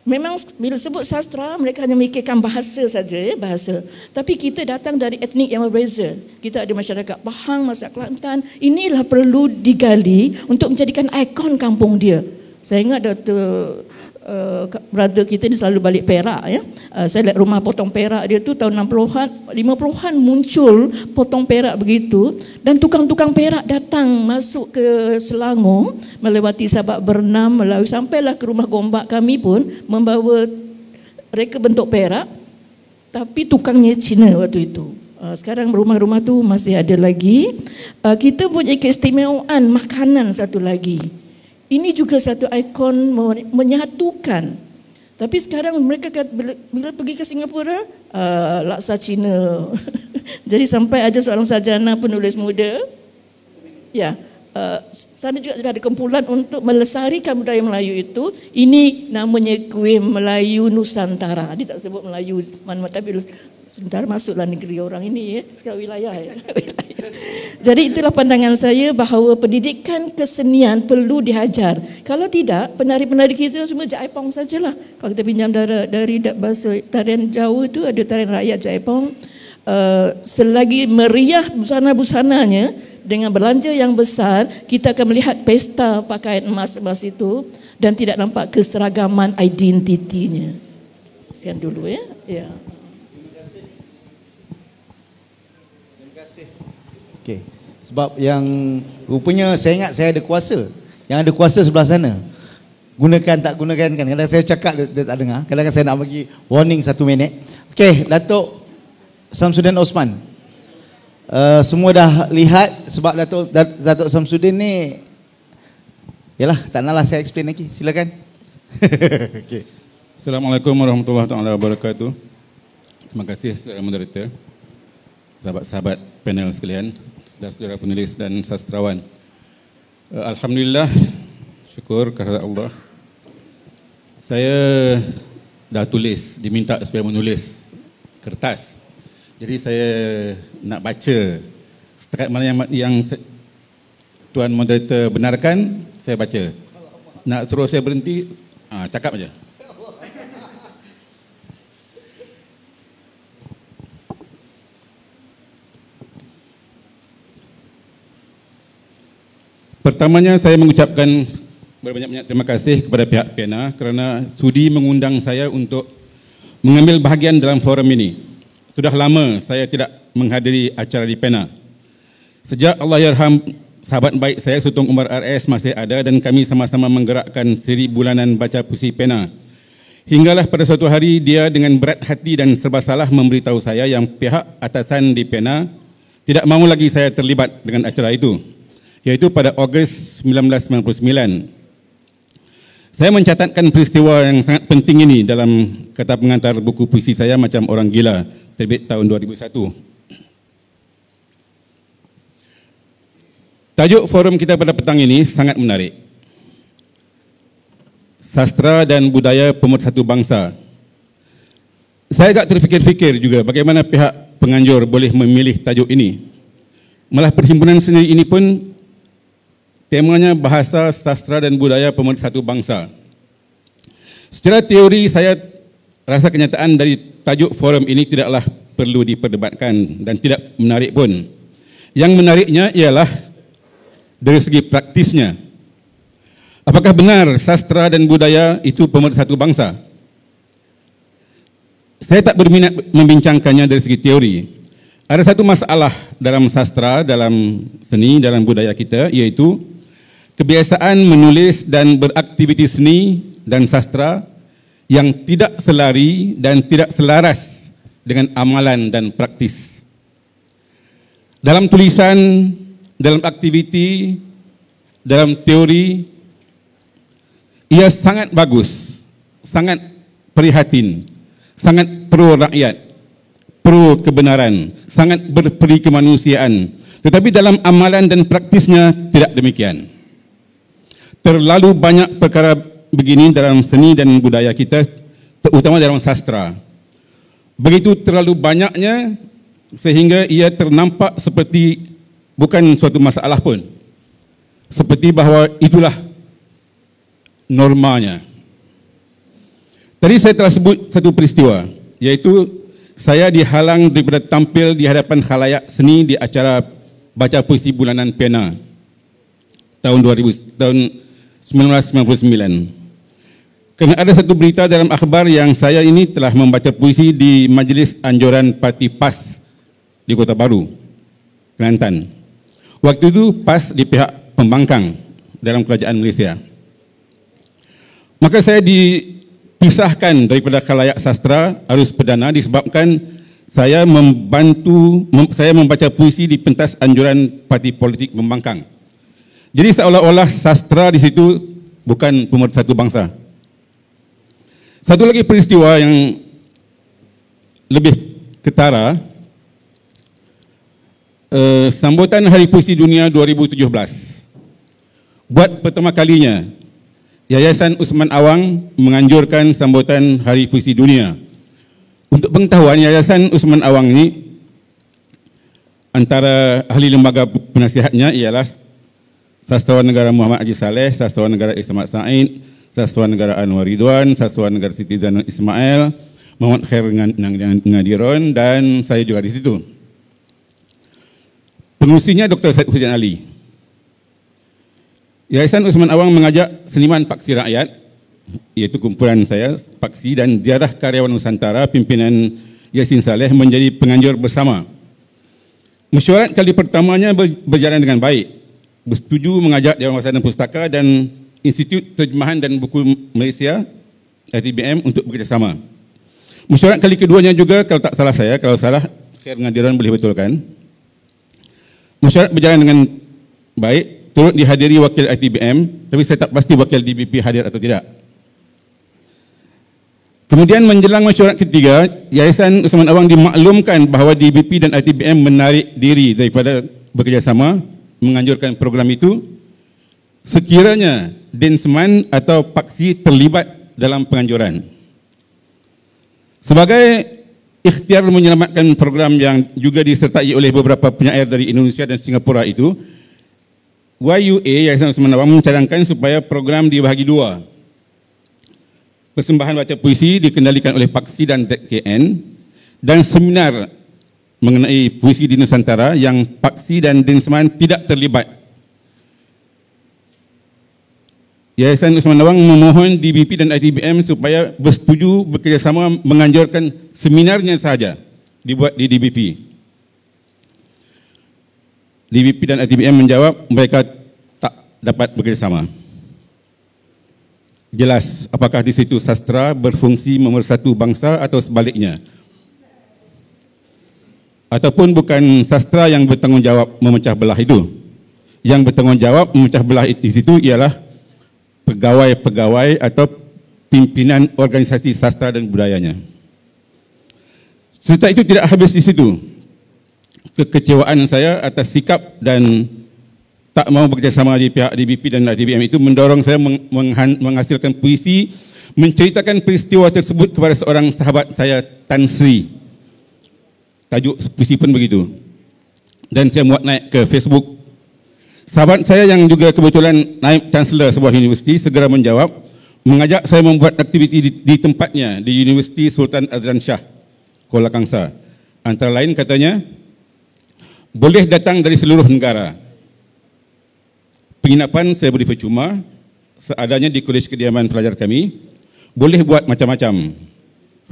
Memang bila sebut sastra mereka hanya memikirkan bahasa saja ya bahasa. Tapi kita datang dari etnik yang berbeza. Kita ada masyarakat Pahang, masyarakat Kelantan. Inilah perlu digali untuk menjadikan ikon kampung dia. Saya ingat Dr uh, brother kita ni selalu balik Perak ya. Uh, saya lihat rumah potong perak dia tu tahun 60-an, 50-an muncul potong perak begitu dan tukang-tukang perak datang masuk ke Selangor melewati Sabak Bernam melalui sampailah ke rumah Gombak kami pun membawa reka bentuk perak tapi tukangnya Cina waktu itu. Eh, sekarang rumah-rumah tu masih ada lagi. Kita punya keistimewaan makanan satu lagi ini juga satu ikon menyatukan. Tapi sekarang mereka bila pergi ke Singapura, uh, laksa Cina. Jadi sampai ada seorang sajana penulis muda, ya, uh, sana juga sudah ada kumpulan untuk melestarikan budaya Melayu itu. Ini namanya Kuih Melayu Nusantara. Dia tak sebut Melayu mana-mana tapi sebentar masuklah negeri orang ini ya, sekarang wilayah. Ya. Jadi itulah pandangan saya bahawa pendidikan kesenian perlu dihajar. Kalau tidak, penari-penari kita semua jaipong sajalah. Kalau kita pinjam dari, dari bahasa tarian Jawa itu ada tarian rakyat jaipong. Uh, eh, selagi meriah busana-busananya, dengan belanja yang besar kita akan melihat pesta pakaian emas-emas itu dan tidak nampak keseragaman identitinya Sian dulu ya ya terima kasih Okay, sebab yang rupanya saya ingat saya ada kuasa yang ada kuasa sebelah sana gunakan tak gunakan kan kadang saya cakap dia, dia tak dengar kadang saya nak bagi warning satu minit okey datuk Samsudin Osman Eh, semua dah lihat sebab Datuk Datuk Samsudin ni yalah tak nalah saya explain lagi silakan okey assalamualaikum warahmatullahi taala wabarakatuh terima kasih saudara moderator sahabat-sahabat panel sekalian saudara saudara penulis dan sastrawan uh, alhamdulillah syukur kepada Allah saya dah tulis diminta supaya menulis kertas jadi saya nak baca strike mana yang yang tuan moderator benarkan saya baca. Nak suruh saya berhenti ah cakap aja. Pertamanya saya mengucapkan banyak banyak terima kasih kepada pihak PENA kerana sudi mengundang saya untuk mengambil bahagian dalam forum ini sudah lama saya tidak menghadiri acara di Pena. Sejak Allahyarham sahabat baik saya sutung Umar RS masih ada dan kami sama-sama menggerakkan siri bulanan baca puisi Pena. Hinggalah pada suatu hari dia dengan berat hati dan serba salah memberitahu saya yang pihak atasan di Pena tidak mahu lagi saya terlibat dengan acara itu Yaitu pada Ogos 1999. Saya mencatatkan peristiwa yang sangat penting ini dalam kata pengantar buku puisi saya macam orang gila terbit tahun 2001. Tajuk forum kita pada petang ini sangat menarik. Sastra dan budaya pemersatu bangsa. Saya agak terfikir-fikir juga bagaimana pihak penganjur boleh memilih tajuk ini. Malah perhimpunan sendiri ini pun temanya bahasa sastra dan budaya pemersatu bangsa. Secara teori saya rasa kenyataan dari tajuk forum ini tidaklah perlu diperdebatkan dan tidak menarik pun. Yang menariknya ialah dari segi praktisnya. Apakah benar sastra dan budaya itu pemerintah satu bangsa? Saya tak berminat membincangkannya dari segi teori. Ada satu masalah dalam sastra, dalam seni, dalam budaya kita iaitu kebiasaan menulis dan beraktiviti seni dan sastra yang tidak selari dan tidak selaras dengan amalan dan praktis. Dalam tulisan, dalam aktiviti, dalam teori, ia sangat bagus, sangat prihatin, sangat pro rakyat, pro kebenaran, sangat berperi kemanusiaan. Tetapi dalam amalan dan praktisnya tidak demikian. Terlalu banyak perkara begini dalam seni dan budaya kita, terutama dalam sastra. Begitu terlalu banyaknya sehingga ia ternampak seperti bukan suatu masalah pun. Seperti bahawa itulah normanya. Tadi saya telah sebut satu peristiwa, iaitu saya dihalang daripada tampil di hadapan khalayak seni di acara Baca Puisi Bulanan Pena tahun, 2000, tahun kerana ada satu berita dalam akhbar yang saya ini telah membaca puisi di Majlis Anjuran Parti PAS di Kota Baru, Kelantan. Waktu itu PAS di pihak pembangkang dalam kerajaan Malaysia. Maka saya dipisahkan daripada kalayak sastra arus perdana disebabkan saya membantu saya membaca puisi di pentas anjuran parti politik membangkang. Jadi seolah-olah sastra di situ bukan pemersatu bangsa, satu lagi peristiwa yang lebih ketara uh, sambutan Hari Puisi Dunia 2017. Buat pertama kalinya Yayasan Usman Awang menganjurkan sambutan Hari Puisi Dunia. Untuk pengetahuan Yayasan Usman Awang ini antara ahli lembaga penasihatnya ialah Sastrawan Negara Muhammad Haji Saleh, Sastrawan Negara Ismail Said, Sasuan Negara Anwar Ridwan, Sasuan Negara Siti Zainal Ismail, Mohd Khair Ngadiron, dan saya juga di situ. Penulisnya Dr. Syed Hussein Ali. Yayasan Usman Awang mengajak seniman paksi rakyat, iaitu kumpulan saya, paksi dan ziarah karyawan Nusantara pimpinan Yasin Saleh menjadi penganjur bersama. Mesyuarat kali pertamanya berjalan dengan baik. Bersetuju mengajak Dewan Wasan dan Pustaka dan Institut Terjemahan dan Buku Malaysia RTBM untuk bekerjasama. Mesyuarat kali keduanya juga kalau tak salah saya, kalau salah khair ngadiran boleh betulkan. Mesyuarat berjalan dengan baik, turut dihadiri wakil ITBM, tapi saya tak pasti wakil DBP hadir atau tidak. Kemudian menjelang mesyuarat ketiga, Yayasan Usman Awang dimaklumkan bahawa DBP dan ITBM menarik diri daripada bekerjasama menganjurkan program itu sekiranya dinsman atau paksi terlibat dalam penganjuran. Sebagai ikhtiar menyelamatkan program yang juga disertai oleh beberapa penyair dari Indonesia dan Singapura itu, YUA Yayasan Usman Awam mencadangkan supaya program dibahagi dua. Persembahan baca puisi dikendalikan oleh Paksi dan TKN, dan seminar mengenai puisi di Nusantara yang Paksi dan Dinsman tidak terlibat Yayasan Usman Awang memohon DBP dan ITBM supaya bersetuju bekerjasama menganjurkan seminarnya saja dibuat di DBP. DBP dan ITBM menjawab mereka tak dapat bekerjasama. Jelas apakah di situ sastra berfungsi memersatu bangsa atau sebaliknya. Ataupun bukan sastra yang bertanggungjawab memecah belah itu. Yang bertanggungjawab memecah belah di situ ialah pegawai-pegawai atau pimpinan organisasi sastra dan budayanya. Cerita itu tidak habis di situ. Kekecewaan saya atas sikap dan tak mau bekerjasama di pihak DBP dan DBM itu mendorong saya menghasilkan puisi menceritakan peristiwa tersebut kepada seorang sahabat saya Tan Sri. Tajuk puisi pun begitu. Dan saya muat naik ke Facebook sahabat saya yang juga kebetulan naib chancellor sebuah universiti segera menjawab mengajak saya membuat aktiviti di, di tempatnya di Universiti Sultan Azlan Shah Kuala Kangsar antara lain katanya boleh datang dari seluruh negara penginapan saya beri percuma seadanya di kolej kediaman pelajar kami boleh buat macam-macam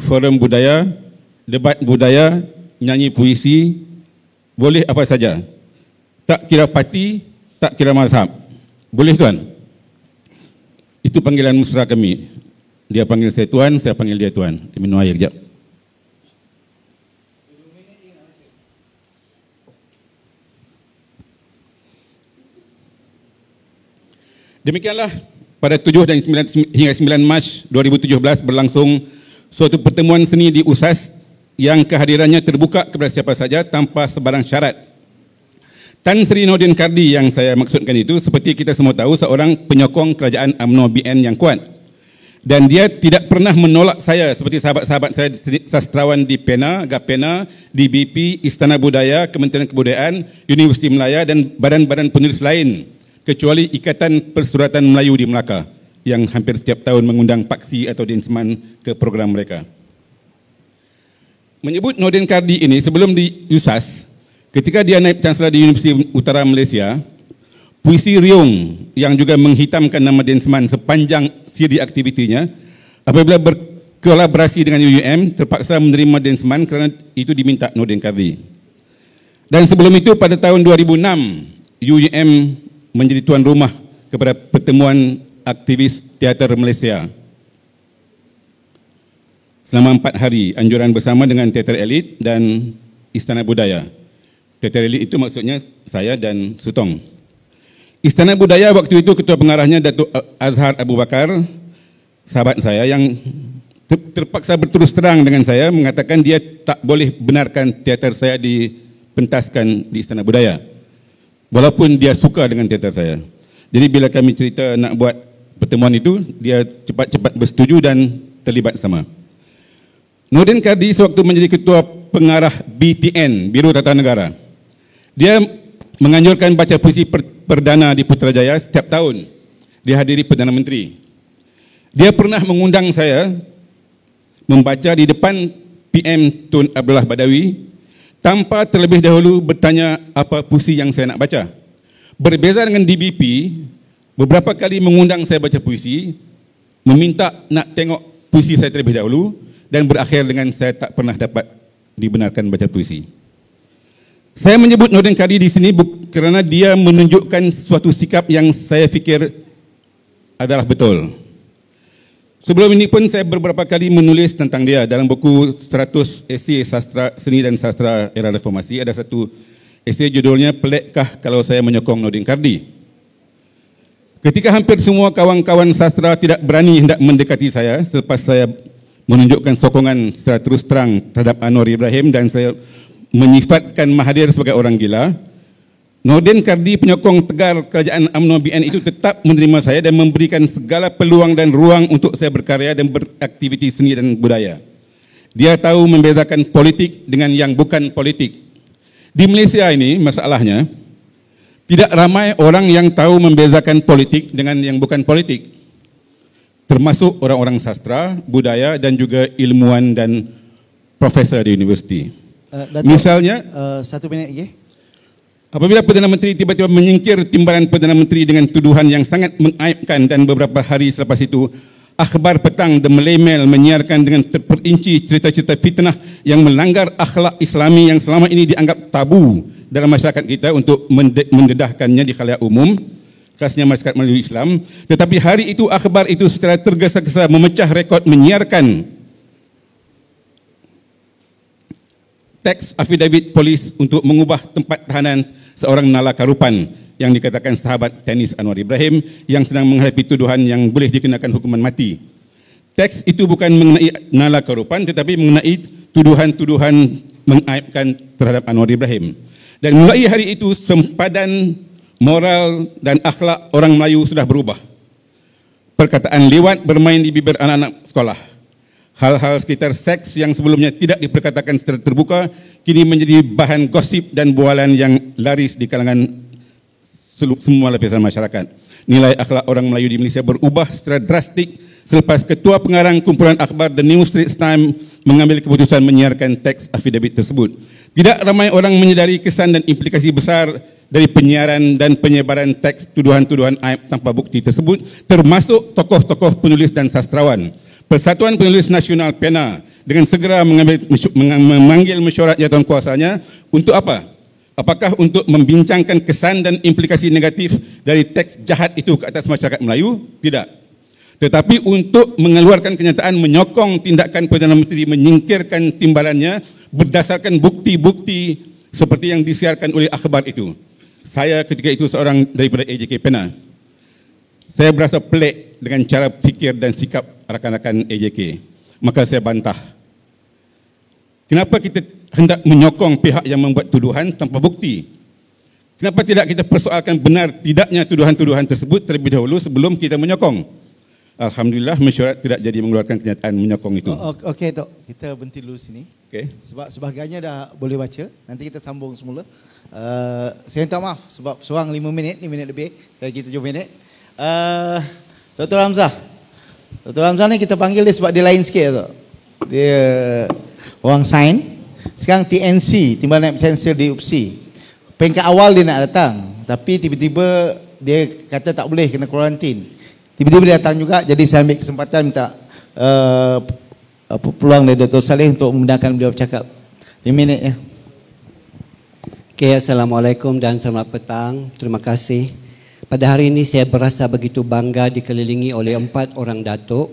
forum budaya debat budaya nyanyi puisi boleh apa saja tak kira parti tak kira mazhab. Boleh tuan? Itu panggilan musrah kami. Dia panggil saya tuan, saya panggil dia tuan. Kita minum air kejap. Demikianlah pada 7 dan 9, hingga 9 Mac 2017 berlangsung suatu pertemuan seni di USAS yang kehadirannya terbuka kepada siapa saja tanpa sebarang syarat. Tan Sri Nordin Kardi yang saya maksudkan itu seperti kita semua tahu seorang penyokong kerajaan UMNO BN yang kuat. Dan dia tidak pernah menolak saya seperti sahabat-sahabat saya sastrawan di PENA, GAPENA, di BP, Istana Budaya, Kementerian Kebudayaan, Universiti Melaya dan badan-badan penulis lain kecuali Ikatan Persuratan Melayu di Melaka yang hampir setiap tahun mengundang paksi atau dinsman ke program mereka. Menyebut Nordin Kardi ini sebelum di USAS, Ketika dia naib Chancellor di Universiti Utara Malaysia, puisi Riung yang juga menghitamkan nama Densman sepanjang siri aktivitinya, apabila berkolaborasi dengan UUM, terpaksa menerima Densman kerana itu diminta Nordin Kardi. Dan sebelum itu, pada tahun 2006, UUM menjadi tuan rumah kepada pertemuan aktivis teater Malaysia. Selama empat hari, anjuran bersama dengan teater elit dan istana budaya. Teterili itu maksudnya saya dan Sutong. Istana Budaya waktu itu ketua pengarahnya Datuk eh, Azhar Abu Bakar, sahabat saya yang terpaksa berterus terang dengan saya mengatakan dia tak boleh benarkan teater saya dipentaskan di Istana Budaya. Walaupun dia suka dengan teater saya. Jadi bila kami cerita nak buat pertemuan itu, dia cepat-cepat bersetuju dan terlibat sama. Nordin Kadi sewaktu menjadi ketua pengarah BTN, Biro Tata Negara. Dia menganjurkan baca puisi perdana di Putrajaya setiap tahun dihadiri Perdana Menteri. Dia pernah mengundang saya membaca di depan PM Tun Abdullah Badawi tanpa terlebih dahulu bertanya apa puisi yang saya nak baca. Berbeza dengan DBP, beberapa kali mengundang saya baca puisi, meminta nak tengok puisi saya terlebih dahulu dan berakhir dengan saya tak pernah dapat dibenarkan baca puisi. Saya menyebut Nordin Kadi di sini kerana dia menunjukkan suatu sikap yang saya fikir adalah betul. Sebelum ini pun saya beberapa kali menulis tentang dia dalam buku 100 esei sastra seni dan sastra era reformasi ada satu esei judulnya Pelekkah kalau saya menyokong Nordin Kardi. Ketika hampir semua kawan-kawan sastra tidak berani hendak mendekati saya selepas saya menunjukkan sokongan secara terus terang terhadap Anwar Ibrahim dan saya menyifatkan Mahathir sebagai orang gila. Nordin Kardi penyokong tegar kerajaan UMNO BN itu tetap menerima saya dan memberikan segala peluang dan ruang untuk saya berkarya dan beraktiviti seni dan budaya. Dia tahu membezakan politik dengan yang bukan politik. Di Malaysia ini masalahnya, tidak ramai orang yang tahu membezakan politik dengan yang bukan politik. Termasuk orang-orang sastra, budaya dan juga ilmuwan dan profesor di universiti. Eh, Datuk, Misalnya uh, satu minit lagi. Apabila Perdana Menteri tiba-tiba menyingkir timbalan Perdana Menteri dengan tuduhan yang sangat mengaibkan dan beberapa hari selepas itu akhbar petang The Malay Mail menyiarkan dengan terperinci cerita-cerita fitnah yang melanggar akhlak Islami yang selama ini dianggap tabu dalam masyarakat kita untuk mendedahkannya di khalayak umum khasnya masyarakat Melayu Islam tetapi hari itu akhbar itu secara tergesa-gesa memecah rekod menyiarkan teks affidavit polis untuk mengubah tempat tahanan seorang nala karupan yang dikatakan sahabat tenis Anwar Ibrahim yang sedang menghadapi tuduhan yang boleh dikenakan hukuman mati. Teks itu bukan mengenai nala karupan tetapi mengenai tuduhan-tuduhan mengaibkan terhadap Anwar Ibrahim. Dan mulai hari itu sempadan moral dan akhlak orang Melayu sudah berubah. Perkataan lewat bermain di bibir anak-anak sekolah. Hal-hal sekitar seks yang sebelumnya tidak diperkatakan secara terbuka kini menjadi bahan gosip dan bualan yang laris di kalangan semua lapisan masyarakat. Nilai akhlak orang Melayu di Malaysia berubah secara drastik selepas ketua pengarang kumpulan akhbar The New Straits Times mengambil keputusan menyiarkan teks affidavit tersebut. Tidak ramai orang menyedari kesan dan implikasi besar dari penyiaran dan penyebaran teks tuduhan-tuduhan aib tanpa bukti tersebut termasuk tokoh-tokoh penulis dan sastrawan. Persatuan Penulis Nasional PENA dengan segera mengambil, memanggil mesyuarat jawatan kuasanya untuk apa? Apakah untuk membincangkan kesan dan implikasi negatif dari teks jahat itu ke atas masyarakat Melayu? Tidak. Tetapi untuk mengeluarkan kenyataan menyokong tindakan Perdana Menteri menyingkirkan timbalannya berdasarkan bukti-bukti seperti yang disiarkan oleh akhbar itu. Saya ketika itu seorang daripada AJK Pena saya berasa pelik dengan cara fikir dan sikap rakan-rakan AJK. Maka saya bantah. Kenapa kita hendak menyokong pihak yang membuat tuduhan tanpa bukti? Kenapa tidak kita persoalkan benar tidaknya tuduhan-tuduhan tersebut terlebih dahulu sebelum kita menyokong? Alhamdulillah mesyuarat tidak jadi mengeluarkan kenyataan menyokong itu. Oh, Okey, Tok. Kita berhenti dulu sini. Okay. Sebab sebahagiannya dah boleh baca. Nanti kita sambung semula. Uh, saya minta maaf sebab seorang lima minit, lima minit lebih. Saya kita tujuh minit. Uh, eh, Dr. Hamzah. Dr. Hamzah ni kita panggil dia sebab dia lain sikit tu. Dia orang sain. Sekarang TNC, Timbal Naib Chancellor di UPSI. Peringkat awal dia nak datang. Tapi tiba-tiba dia kata tak boleh kena kuarantin. Tiba-tiba dia datang juga. Jadi saya ambil kesempatan minta uh, peluang dari Dr. Saleh untuk menggunakan beliau bercakap. 5 minit ya. Okay, Assalamualaikum dan selamat petang. Terima kasih pada hari ini saya berasa begitu bangga dikelilingi oleh empat orang datuk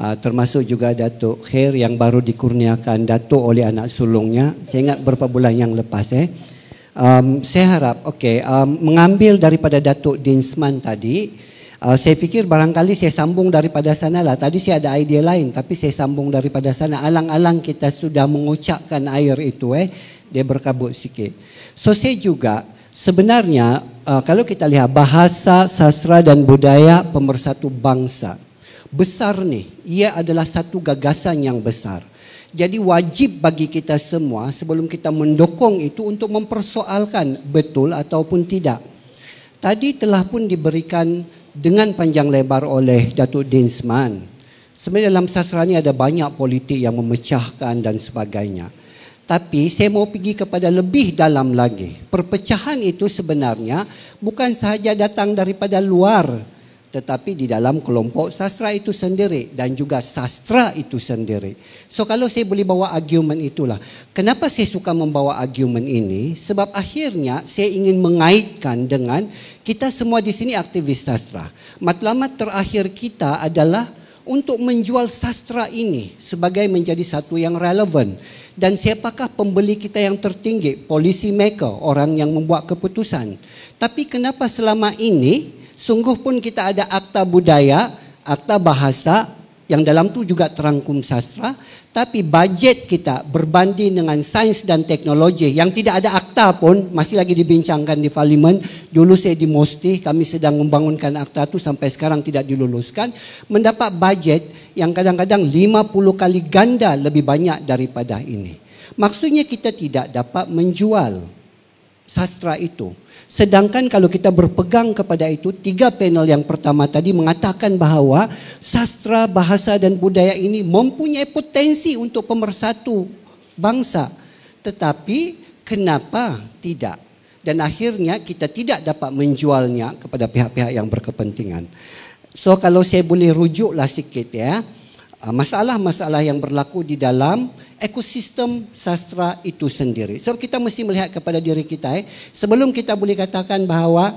uh, termasuk juga datuk Khair yang baru dikurniakan datuk oleh anak sulungnya saya ingat beberapa bulan yang lepas eh um, saya harap okey um, mengambil daripada datuk Dinsman tadi Uh, saya fikir barangkali saya sambung daripada sana lah. Tadi saya ada idea lain, tapi saya sambung daripada sana. Alang-alang kita sudah mengucapkan air itu, eh, dia berkabut sikit. So saya juga sebenarnya uh, kalau kita lihat bahasa, sastra dan budaya pemersatu bangsa. Besar nih. ia adalah satu gagasan yang besar. Jadi wajib bagi kita semua sebelum kita mendukung itu untuk mempersoalkan betul ataupun tidak. Tadi telah pun diberikan dengan panjang lebar oleh Datuk Dinsman. Sebenarnya dalam sastra ini ada banyak politik yang memecahkan dan sebagainya. Tapi saya mau pergi kepada lebih dalam lagi. Perpecahan itu sebenarnya bukan sahaja datang daripada luar tetapi di dalam kelompok sastra itu sendiri dan juga sastra itu sendiri. So kalau saya boleh bawa argument itulah. Kenapa saya suka membawa argument ini? Sebab akhirnya saya ingin mengaitkan dengan kita semua di sini aktivis sastra. Matlamat terakhir kita adalah untuk menjual sastra ini sebagai menjadi satu yang relevan dan siapakah pembeli kita yang tertinggi polisi maker orang yang membuat keputusan tapi kenapa selama ini sungguh pun kita ada akta budaya akta bahasa yang dalam tu juga terangkum sastra tapi bajet kita berbanding dengan sains dan teknologi yang tidak ada akta pun masih lagi dibincangkan di parlimen dulu saya di Mosti kami sedang membangunkan akta itu sampai sekarang tidak diluluskan mendapat bajet yang kadang-kadang 50 kali ganda lebih banyak daripada ini maksudnya kita tidak dapat menjual sastra itu Sedangkan kalau kita berpegang kepada itu, tiga panel yang pertama tadi mengatakan bahawa sastra, bahasa dan budaya ini mempunyai potensi untuk pemersatu bangsa. Tetapi kenapa tidak? Dan akhirnya kita tidak dapat menjualnya kepada pihak-pihak yang berkepentingan. So kalau saya boleh rujuklah sikit ya, masalah-masalah yang berlaku di dalam ekosistem sastra itu sendiri. Sebab so, kita mesti melihat kepada diri kita. Eh. Sebelum kita boleh katakan bahawa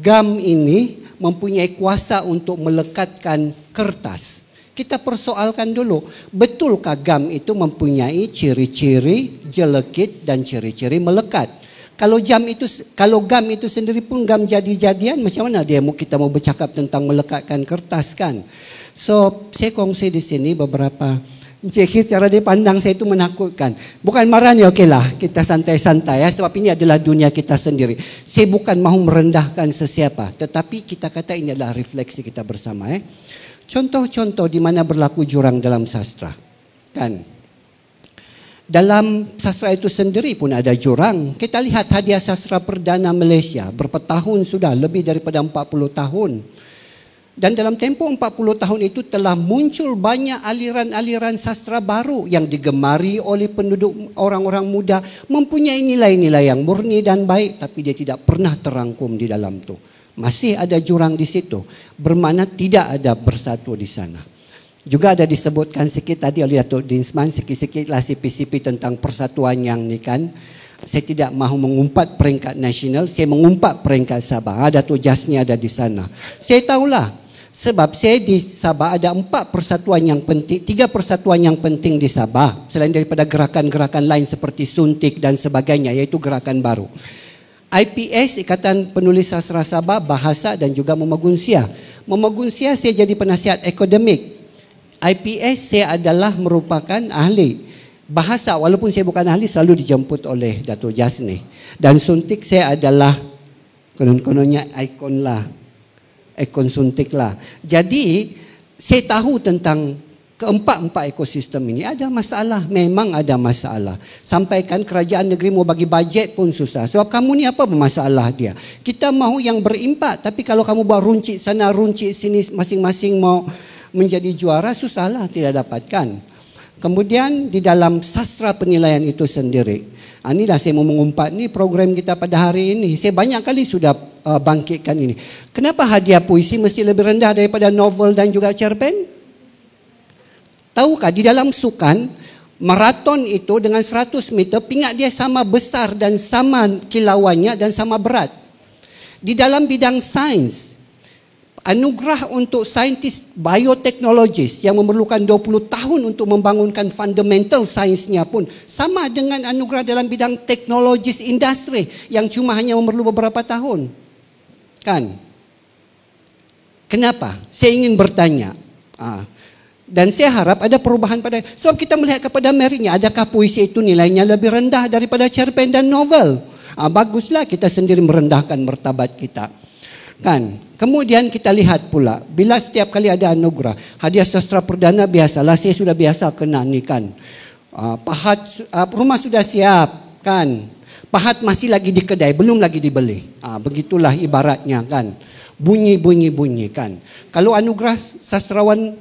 gam ini mempunyai kuasa untuk melekatkan kertas. Kita persoalkan dulu, betulkah gam itu mempunyai ciri-ciri jelekit dan ciri-ciri melekat? Kalau jam itu, kalau gam itu sendiri pun gam jadi-jadian, macam mana dia mau kita mau bercakap tentang melekatkan kertas kan? So, saya kongsi di sini beberapa Encik Khir cara dia pandang saya itu menakutkan. Bukan marahnya, okeylah kita santai-santai. Ya, sebab ini adalah dunia kita sendiri. Saya bukan mahu merendahkan sesiapa. Tetapi kita kata ini adalah refleksi kita bersama. Eh. Contoh-contoh di mana berlaku jurang dalam sastra. Kan? Dalam sastra itu sendiri pun ada jurang. Kita lihat hadiah sastra perdana Malaysia. Berpetahun sudah, lebih daripada 40 tahun. Tahun. Dan dalam tempoh 40 tahun itu telah muncul banyak aliran-aliran sastra baru yang digemari oleh penduduk orang-orang muda mempunyai nilai-nilai yang murni dan baik tapi dia tidak pernah terangkum di dalam tu. Masih ada jurang di situ. Bermana tidak ada bersatu di sana. Juga ada disebutkan sikit tadi oleh Datuk Dinsman sikit-sikitlah CPCP tentang persatuan yang ni kan. Saya tidak mahu mengumpat peringkat nasional, saya mengumpat peringkat Sabah. Ada tujasnya ada di sana. Saya tahulah sebab saya di Sabah ada empat persatuan yang penting, tiga persatuan yang penting di Sabah selain daripada gerakan-gerakan lain seperti suntik dan sebagainya yaitu gerakan baru. IPS Ikatan Penulis Sastra Sabah Bahasa dan juga Memagunsia. Memagunsia saya jadi penasihat akademik. IPS saya adalah merupakan ahli bahasa walaupun saya bukan ahli selalu dijemput oleh Dato' Jasni. Dan suntik saya adalah konon-kononnya ikon lah ekon eh, suntik lah. Jadi saya tahu tentang keempat-empat ekosistem ini ada masalah, memang ada masalah. Sampaikan kerajaan negeri mau bagi bajet pun susah. Sebab kamu ni apa masalah dia? Kita mahu yang berimpak, tapi kalau kamu buat runcit sana, runcit sini masing-masing mau menjadi juara susahlah tidak dapatkan. Kemudian di dalam sastra penilaian itu sendiri, Ah, inilah saya mau mengumpat ni program kita pada hari ini. Saya banyak kali sudah ah, bangkitkan ini. Kenapa hadiah puisi mesti lebih rendah daripada novel dan juga cerpen? Tahukah di dalam sukan maraton itu dengan 100 meter pingat dia sama besar dan sama kilauannya dan sama berat. Di dalam bidang sains anugerah untuk saintis bioteknologis yang memerlukan 20 tahun untuk membangunkan fundamental sainsnya pun sama dengan anugerah dalam bidang teknologis industri yang cuma hanya memerlukan beberapa tahun. Kan? Kenapa? Saya ingin bertanya. Ah. Dan saya harap ada perubahan pada So kita melihat kepada merinya adakah puisi itu nilainya lebih rendah daripada cerpen dan novel? Ah, baguslah kita sendiri merendahkan martabat kita. Kan? Kemudian kita lihat pula bila setiap kali ada anugerah, hadiah sastra perdana biasa, saya sudah biasa kena ni kan. Ah, pahat ah, rumah sudah siap, kan? Pahat masih lagi di kedai, belum lagi dibeli. Ah, begitulah ibaratnya kan. Bunyi-bunyi-bunyi kan. Kalau anugerah sastrawan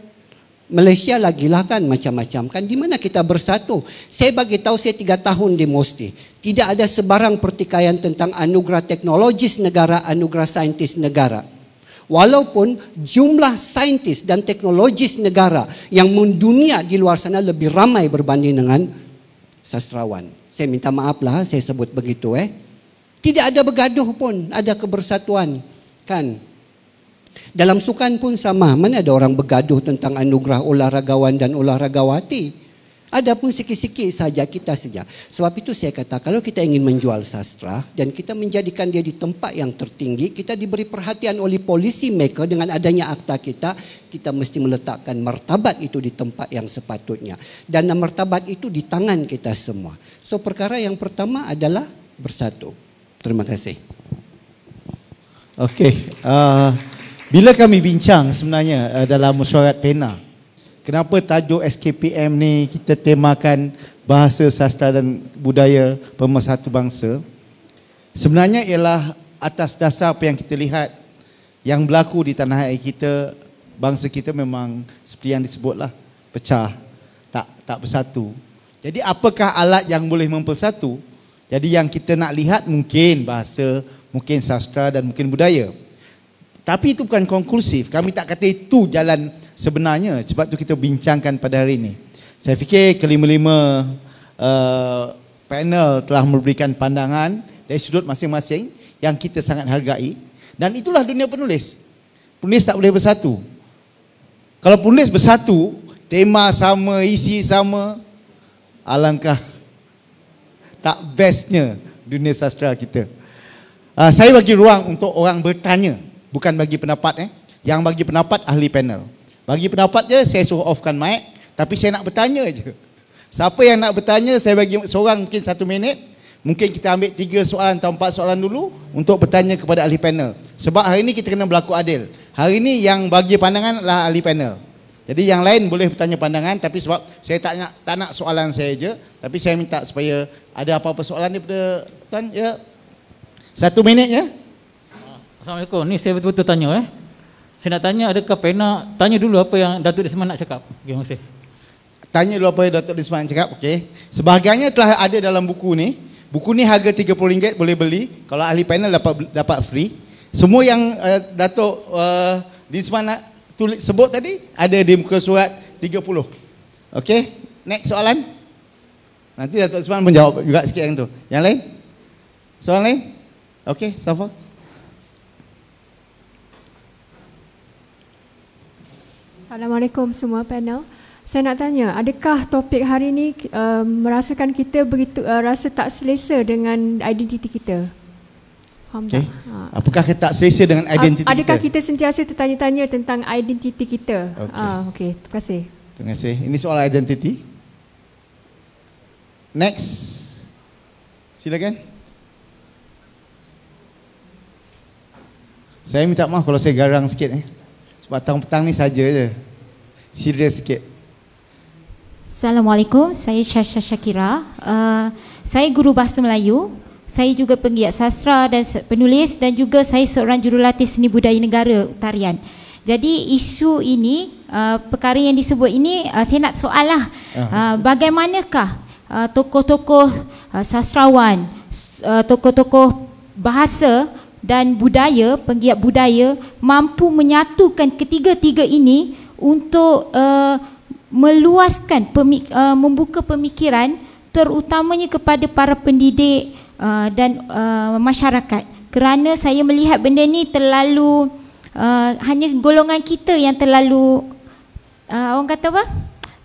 Malaysia lagi lah kan macam-macam kan di mana kita bersatu. Saya bagi tahu saya tiga tahun di Mosti tidak ada sebarang pertikaian tentang anugerah teknologis negara, anugerah saintis negara. Walaupun jumlah saintis dan teknologis negara yang mendunia di luar sana lebih ramai berbanding dengan sastrawan. Saya minta maaflah saya sebut begitu eh. Tidak ada bergaduh pun, ada kebersatuan. Kan? Dalam sukan pun sama, mana ada orang bergaduh tentang anugerah olahragawan dan olahragawati. Tidak. Adapun sikit-sikit saja kita saja. Sebab itu saya kata kalau kita ingin menjual sastra dan kita menjadikan dia di tempat yang tertinggi, kita diberi perhatian oleh polisi mereka dengan adanya akta kita, kita mesti meletakkan martabat itu di tempat yang sepatutnya. Dan martabat itu di tangan kita semua. So perkara yang pertama adalah bersatu. Terima kasih. Okey. Uh, bila kami bincang sebenarnya uh, dalam mesyuarat pena, uh, kenapa tajuk SKPM ni kita temakan bahasa sastra dan budaya pemersatu bangsa sebenarnya ialah atas dasar apa yang kita lihat yang berlaku di tanah air kita bangsa kita memang seperti yang disebutlah pecah tak tak bersatu jadi apakah alat yang boleh mempersatu jadi yang kita nak lihat mungkin bahasa mungkin sastra dan mungkin budaya tapi itu bukan konklusif kami tak kata itu jalan sebenarnya sebab tu kita bincangkan pada hari ini. Saya fikir kelima-lima uh, panel telah memberikan pandangan dari sudut masing-masing yang kita sangat hargai dan itulah dunia penulis. Penulis tak boleh bersatu. Kalau penulis bersatu, tema sama, isi sama, alangkah tak bestnya dunia sastra kita. Uh, saya bagi ruang untuk orang bertanya, bukan bagi pendapat eh. Yang bagi pendapat ahli panel. Bagi pendapat je saya suruh offkan mic tapi saya nak bertanya je. Siapa yang nak bertanya saya bagi seorang mungkin satu minit. Mungkin kita ambil tiga soalan atau empat soalan dulu untuk bertanya kepada ahli panel. Sebab hari ini kita kena berlaku adil. Hari ini yang bagi pandangan adalah ahli panel. Jadi yang lain boleh bertanya pandangan tapi sebab saya tak nak, tak nak soalan saya je. Tapi saya minta supaya ada apa-apa soalan daripada tuan. Ya. Satu minit ya. Assalamualaikum. Ni saya betul-betul tanya eh. Saya nak tanya adakah pena tanya dulu apa yang Datuk Disman nak cakap. Okey, terima Tanya dulu apa yang Datuk Disman nak cakap. Okey. Sebahagiannya telah ada dalam buku ni. Buku ni harga RM30 boleh beli. Kalau ahli panel dapat dapat free. Semua yang uh, Datuk uh, eh, Disman nak tulis sebut tadi ada di muka surat 30. Okey. Next soalan. Nanti Datuk Disman menjawab juga sikit yang tu. Yang lain? Soalan lain? Okey, Safa. So Assalamualaikum semua panel. Saya nak tanya, adakah topik hari ini uh, eh, merasakan kita begitu uh, rasa tak selesa dengan identiti kita? okay. tak? Ha. Apakah kita tak selesa dengan identiti kita? Adakah kita sentiasa tertanya-tanya tentang identiti kita? Okay. Uh, ha, okay. Terima kasih. Terima kasih. Ini soal identiti. Next. Silakan. Saya minta maaf kalau saya garang sikit. Eh. Buat petang-petang ni saja je. Serius sikit. Assalamualaikum, saya Syasha Syakira. Uh, saya guru bahasa Melayu. Saya juga penggiat sastra dan penulis dan juga saya seorang jurulatih seni budaya negara tarian. Jadi isu ini, uh, perkara yang disebut ini, uh, saya nak soal lah. Uh, bagaimanakah uh, tokoh-tokoh uh, sastrawan, uh, tokoh-tokoh bahasa dan budaya, penggiat budaya mampu menyatukan ketiga-tiga ini untuk uh, meluaskan, pemik- uh, eh, membuka pemikiran terutamanya kepada para pendidik uh, dan uh, masyarakat kerana saya melihat benda ni terlalu uh, hanya golongan kita yang terlalu uh, orang kata apa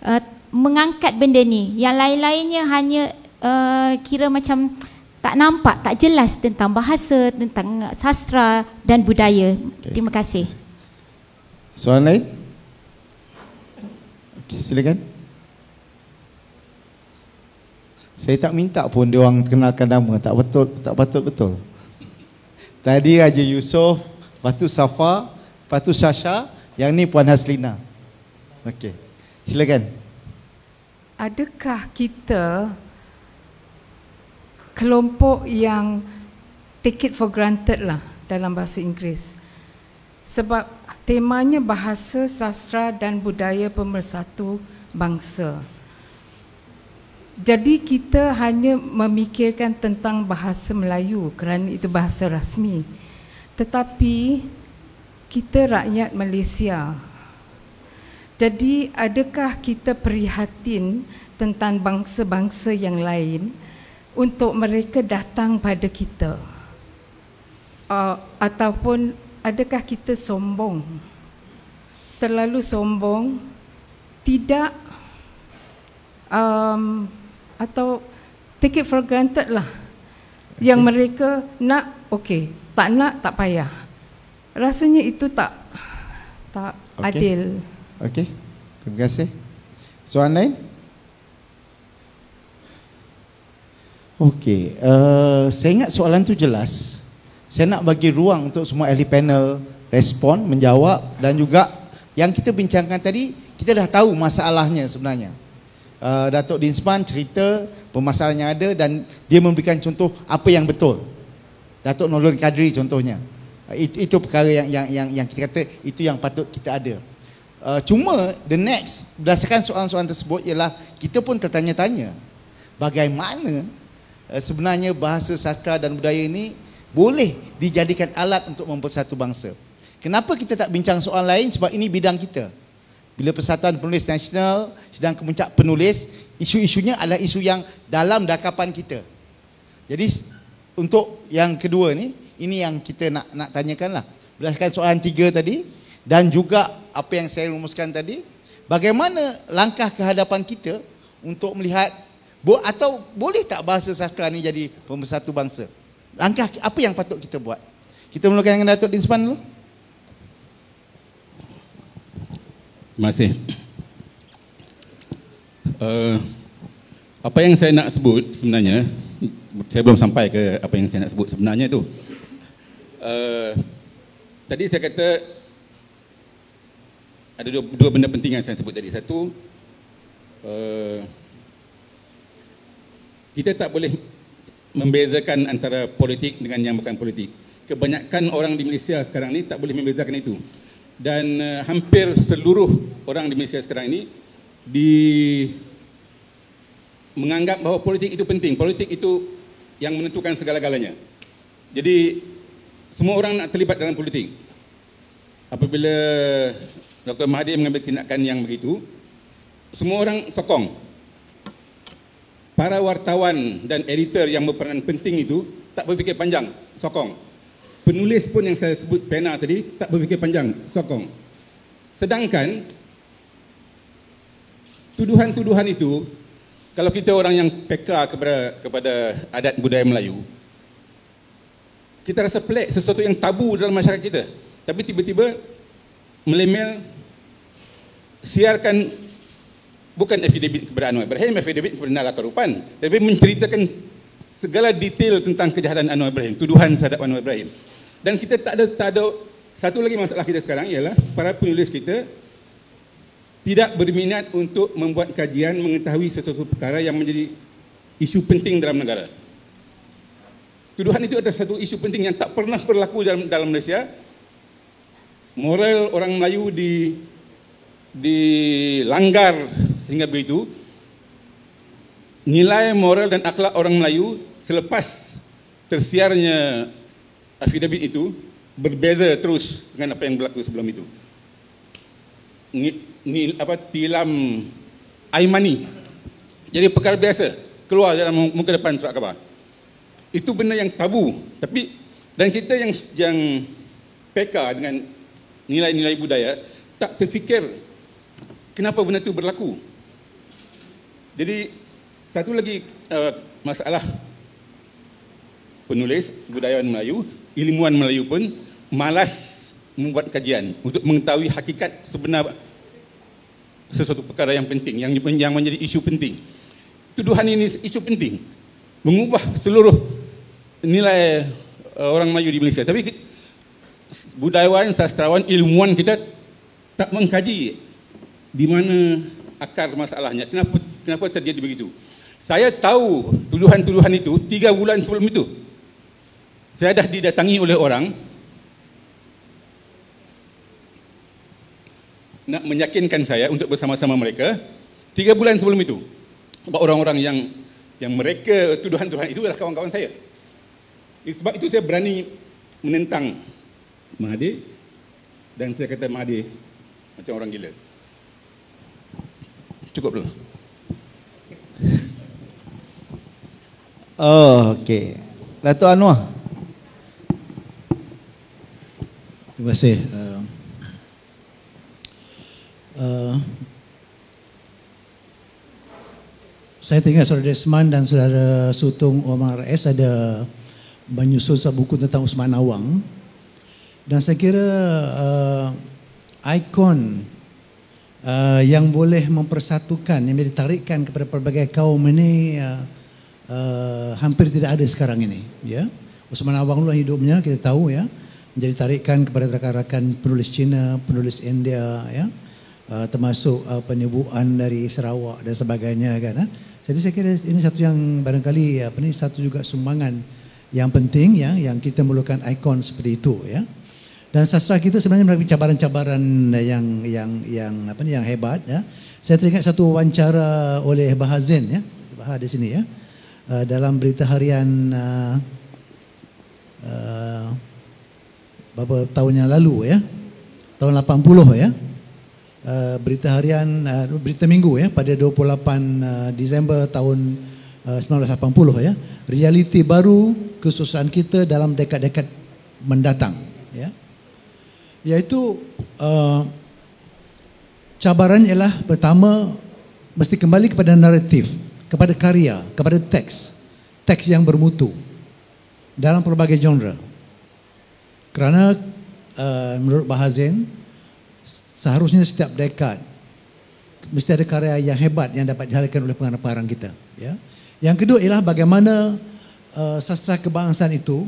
uh, mengangkat benda ni yang lain-lainnya hanya uh, kira macam uh, tak nampak, tak jelas tentang bahasa, tentang sastra dan budaya. Okay. Terima kasih. Soalan lain? Okay, silakan. Saya tak minta pun dia orang kenalkan nama. Tak betul, tak patut betul. Tadi Raja Yusof, lepas tu Safa, lepas tu Sasha, yang ni Puan Haslina. Okey. Silakan. Adakah kita kelompok yang take it for granted lah dalam bahasa Inggeris. Sebab temanya bahasa, sastra dan budaya pemersatu bangsa. Jadi kita hanya memikirkan tentang bahasa Melayu kerana itu bahasa rasmi. Tetapi kita rakyat Malaysia. Jadi adakah kita prihatin tentang bangsa-bangsa yang lain? untuk mereka datang pada kita uh, ataupun adakah kita sombong terlalu sombong tidak um, atau take it for granted lah okay. yang mereka nak okey tak nak tak payah rasanya itu tak tak okay. adil okey terima kasih Soalan lain? Okey, uh, saya ingat soalan tu jelas. Saya nak bagi ruang untuk semua ahli panel respon, menjawab dan juga yang kita bincangkan tadi, kita dah tahu masalahnya sebenarnya. Uh, Datuk Dinsman cerita permasalahan yang ada dan dia memberikan contoh apa yang betul. Datuk Nolun Kadri contohnya. Uh, eh, itu, itu perkara yang, yang yang yang kita kata itu yang patut kita ada. Uh, cuma the next berdasarkan soalan-soalan tersebut ialah kita pun tertanya-tanya bagaimana Eh, sebenarnya bahasa saka dan budaya ini boleh dijadikan alat untuk mempersatu bangsa. Kenapa kita tak bincang soal lain? Sebab ini bidang kita. Bila Persatuan Penulis Nasional sedang kemuncak penulis, isu-isunya adalah isu yang dalam dakapan kita. Jadi untuk yang kedua ni, ini yang kita nak nak tanyakan lah. Berdasarkan soalan tiga tadi dan juga apa yang saya rumuskan tadi, bagaimana langkah kehadapan kita untuk melihat Bo atau boleh tak bahasa sastra ni jadi pemersatu bangsa? Langkah apa yang patut kita buat? Kita mulakan dengan Datuk Dinspan dulu. masih Uh, eh, apa yang saya nak sebut sebenarnya, saya belum sampai ke apa yang saya nak sebut sebenarnya tu. Uh, tadi saya kata ada dua, dua benda penting yang saya sebut tadi. Satu, uh, kita tak boleh membezakan antara politik dengan yang bukan politik. Kebanyakan orang di Malaysia sekarang ini tak boleh membezakan itu. Dan uh, hampir seluruh orang di Malaysia sekarang ini di menganggap bahawa politik itu penting. Politik itu yang menentukan segala-galanya. Jadi semua orang nak terlibat dalam politik. Apabila Dr. Mahathir mengambil tindakan yang begitu, semua orang sokong para wartawan dan editor yang berperanan penting itu tak berfikir panjang, sokong. Penulis pun yang saya sebut pena tadi tak berfikir panjang, sokong. Sedangkan tuduhan-tuduhan itu kalau kita orang yang peka kepada kepada adat budaya Melayu kita rasa pelik sesuatu yang tabu dalam masyarakat kita tapi tiba-tiba melemel siarkan bukan affidavit kepada Anwar Ibrahim, affidavit kepada Nara Karupan. Tapi menceritakan segala detail tentang kejahatan Anwar Ibrahim, tuduhan terhadap Anwar Ibrahim. Dan kita tak ada, tak ada satu lagi masalah kita sekarang ialah para penulis kita tidak berminat untuk membuat kajian mengetahui sesuatu perkara yang menjadi isu penting dalam negara. Tuduhan itu adalah satu isu penting yang tak pernah berlaku dalam, dalam Malaysia. Moral orang Melayu di dilanggar sehingga begitu nilai moral dan akhlak orang Melayu selepas tersiarnya afidabit itu berbeza terus dengan apa yang berlaku sebelum itu. Ni, ni apa tilam aimani. Jadi perkara biasa keluar dalam muka depan surat khabar. Itu benda yang tabu tapi dan kita yang yang peka dengan nilai-nilai budaya tak terfikir kenapa benda itu berlaku. Jadi satu lagi uh, masalah penulis budayawan Melayu, ilmuwan Melayu pun malas membuat kajian untuk mengetahui hakikat sebenar sesuatu perkara yang penting yang yang menjadi isu penting. Tuduhan ini isu penting mengubah seluruh nilai eh, orang Melayu di Malaysia. Tapi budayawan, sastrawan, ilmuwan kita tak mengkaji di mana akar masalahnya. Kenapa kenapa terjadi begitu? Saya tahu tuduhan-tuduhan itu tiga bulan sebelum itu. Saya dah didatangi oleh orang nak meyakinkan saya untuk bersama-sama mereka tiga bulan sebelum itu. Sebab orang-orang yang yang mereka tuduhan-tuduhan itu adalah kawan-kawan saya. Sebab itu saya berani menentang Mahathir dan saya kata Mahathir macam orang gila. Cukup dulu. Oh, okey. Dato Anwar. Terima kasih. Uh, uh, saya teringat Saudara Desmond dan Saudara Sutung Omar S ada menyusun sebuah buku tentang Usman Awang. Dan saya kira uh, ikon uh, yang boleh mempersatukan yang ditarikkan kepada pelbagai kaum ini uh, uh, hampir tidak ada sekarang ini ya Usman Awanglah hidupnya kita tahu ya menjadi tarikan kepada rakan-rakan penulis Cina, penulis India ya uh, termasuk uh, penyebuan dari Sarawak dan sebagainya kan ya. jadi saya kira ini satu yang barangkali apa ini satu juga sumbangan yang penting ya yang kita memerlukan ikon seperti itu ya dan sastra kita sebenarnya mempunyai cabaran-cabaran yang yang yang apa ni yang hebat ya. Saya teringat satu wawancara oleh Bahazin ya. Bahar di sini ya. Uh, dalam berita harian uh, eh, uh, eh, beberapa tahun yang lalu ya. Tahun 80 ya. Uh, berita harian uh, berita minggu ya pada 28 uh, Disember tahun uh, 1980 ya. Realiti baru kesusahan kita dalam dekad-dekad mendatang ya. Yeah. Iaitu uh, cabaran ialah pertama mesti kembali kepada naratif, kepada karya, kepada teks. Teks yang bermutu dalam pelbagai genre. Kerana uh, menurut Bahazin, seharusnya setiap dekad mesti ada karya yang hebat yang dapat dihalakan oleh pengarang-pengarang kita. Ya. Yang kedua ialah bagaimana uh, sastra kebangsaan itu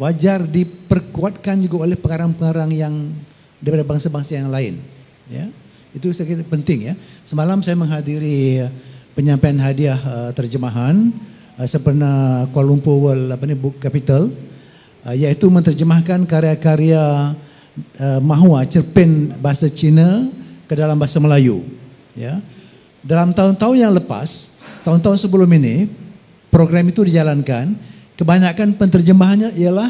wajar diperkuatkan juga oleh pengarang-pengarang yang daripada bangsa-bangsa yang lain. Ya, itu saya kira penting ya. Semalam saya menghadiri eh, penyampaian hadiah eh, terjemahan uh, eh, sempena Kuala Lumpur World apa ni Book Capital uh, iaitu menterjemahkan karya-karya mahua cerpen bahasa Cina ke dalam bahasa Melayu ya dalam tahun-tahun yang lepas tahun-tahun sebelum ini program itu dijalankan kebanyakan penterjemahannya ialah